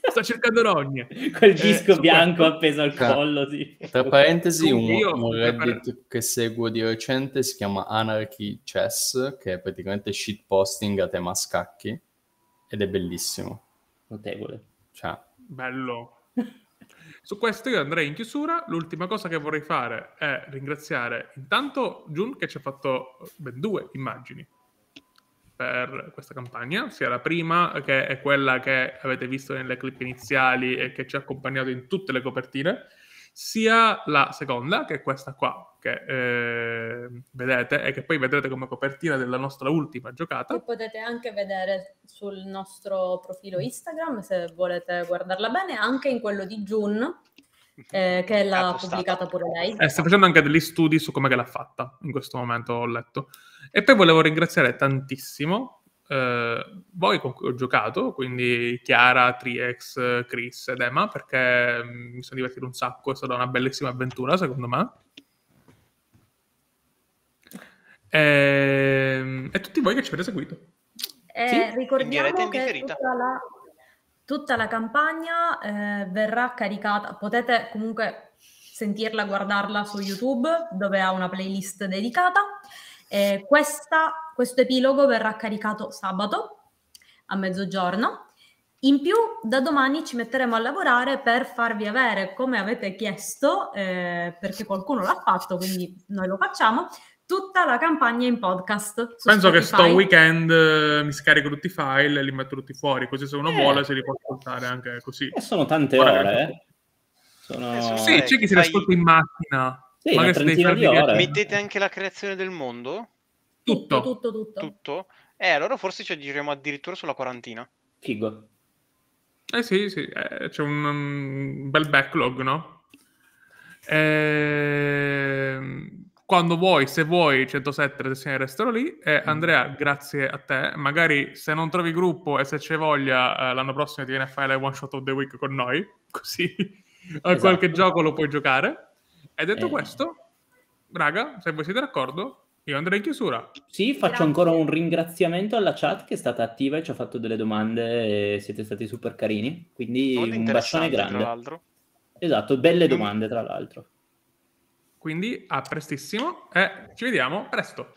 Sta cercando rogne. Quel eh, disco eh, bianco so appeso al collo. Sì. Tra parentesi, un, io, un Reddit per... che seguo di recente si chiama Anarchy Chess, che è praticamente shitposting a tema scacchi, ed è bellissimo. Notevole. Ciao. Bello. Su questo io andrei in chiusura. L'ultima cosa che vorrei fare è ringraziare intanto Jun che ci ha fatto ben due immagini per questa campagna, sia la prima che è quella che avete visto nelle clip iniziali e che ci ha accompagnato in tutte le copertine sia la seconda, che è questa qua, che eh, vedete e che poi vedrete come copertina della nostra ultima giocata. Che potete anche vedere sul nostro profilo Instagram, se volete guardarla bene, anche in quello di June, eh, che l'ha pubblicata pure lei. Eh, sta facendo anche degli studi su come l'ha fatta in questo momento, ho letto. E poi volevo ringraziare tantissimo eh, voi con cui ho giocato, quindi Chiara, Triex, Chris ed Emma, perché mm, mi sono divertito un sacco, è stata una bellissima avventura secondo me. E, ehm, e tutti voi che ci avete seguito. Eh, sì? Ricordiamo che tutta la, tutta la campagna eh, verrà caricata, potete comunque sentirla, guardarla su YouTube dove ha una playlist dedicata. Eh, questa, questo epilogo verrà caricato sabato a mezzogiorno. In più, da domani ci metteremo a lavorare per farvi avere, come avete chiesto, eh, perché qualcuno l'ha fatto, quindi noi lo facciamo, tutta la campagna in podcast. Penso Spotify. che sto weekend eh, mi scarico tutti i file e li metto tutti fuori, così se uno eh, vuole se li può ascoltare anche così. E eh, sono tante Guarda, ore, ecco. eh. sono... Sì, c'è chi se li ascolta in macchina. Sì, una trentina di Mettete anche la creazione del mondo? Tutto. Tutto, tutto, tutto. Eh, allora forse ci aggiriamo addirittura sulla quarantina. Figo. Eh sì, sì, eh, c'è un, um, bel backlog, no? Eh, quando vuoi, se vuoi, 107 recensioni restano lì. Eh, Andrea, grazie a te. Magari se non trovi gruppo e se c'è voglia, eh, l'anno prossimo ti viene a fare la One Shot of the Week con noi, così esatto. a qualche esatto. gioco lo puoi giocare. E detto eh. questo, raga, se voi siete d'accordo, io andrei in chiusura. Sì, faccio Grazie. ancora un ringraziamento alla chat che è stata attiva e ci ha fatto delle domande e siete stati super carini. Quindi Molto un bacione grande. Tra l'altro. Esatto, belle domande tra l'altro. Quindi a prestissimo e ci vediamo presto.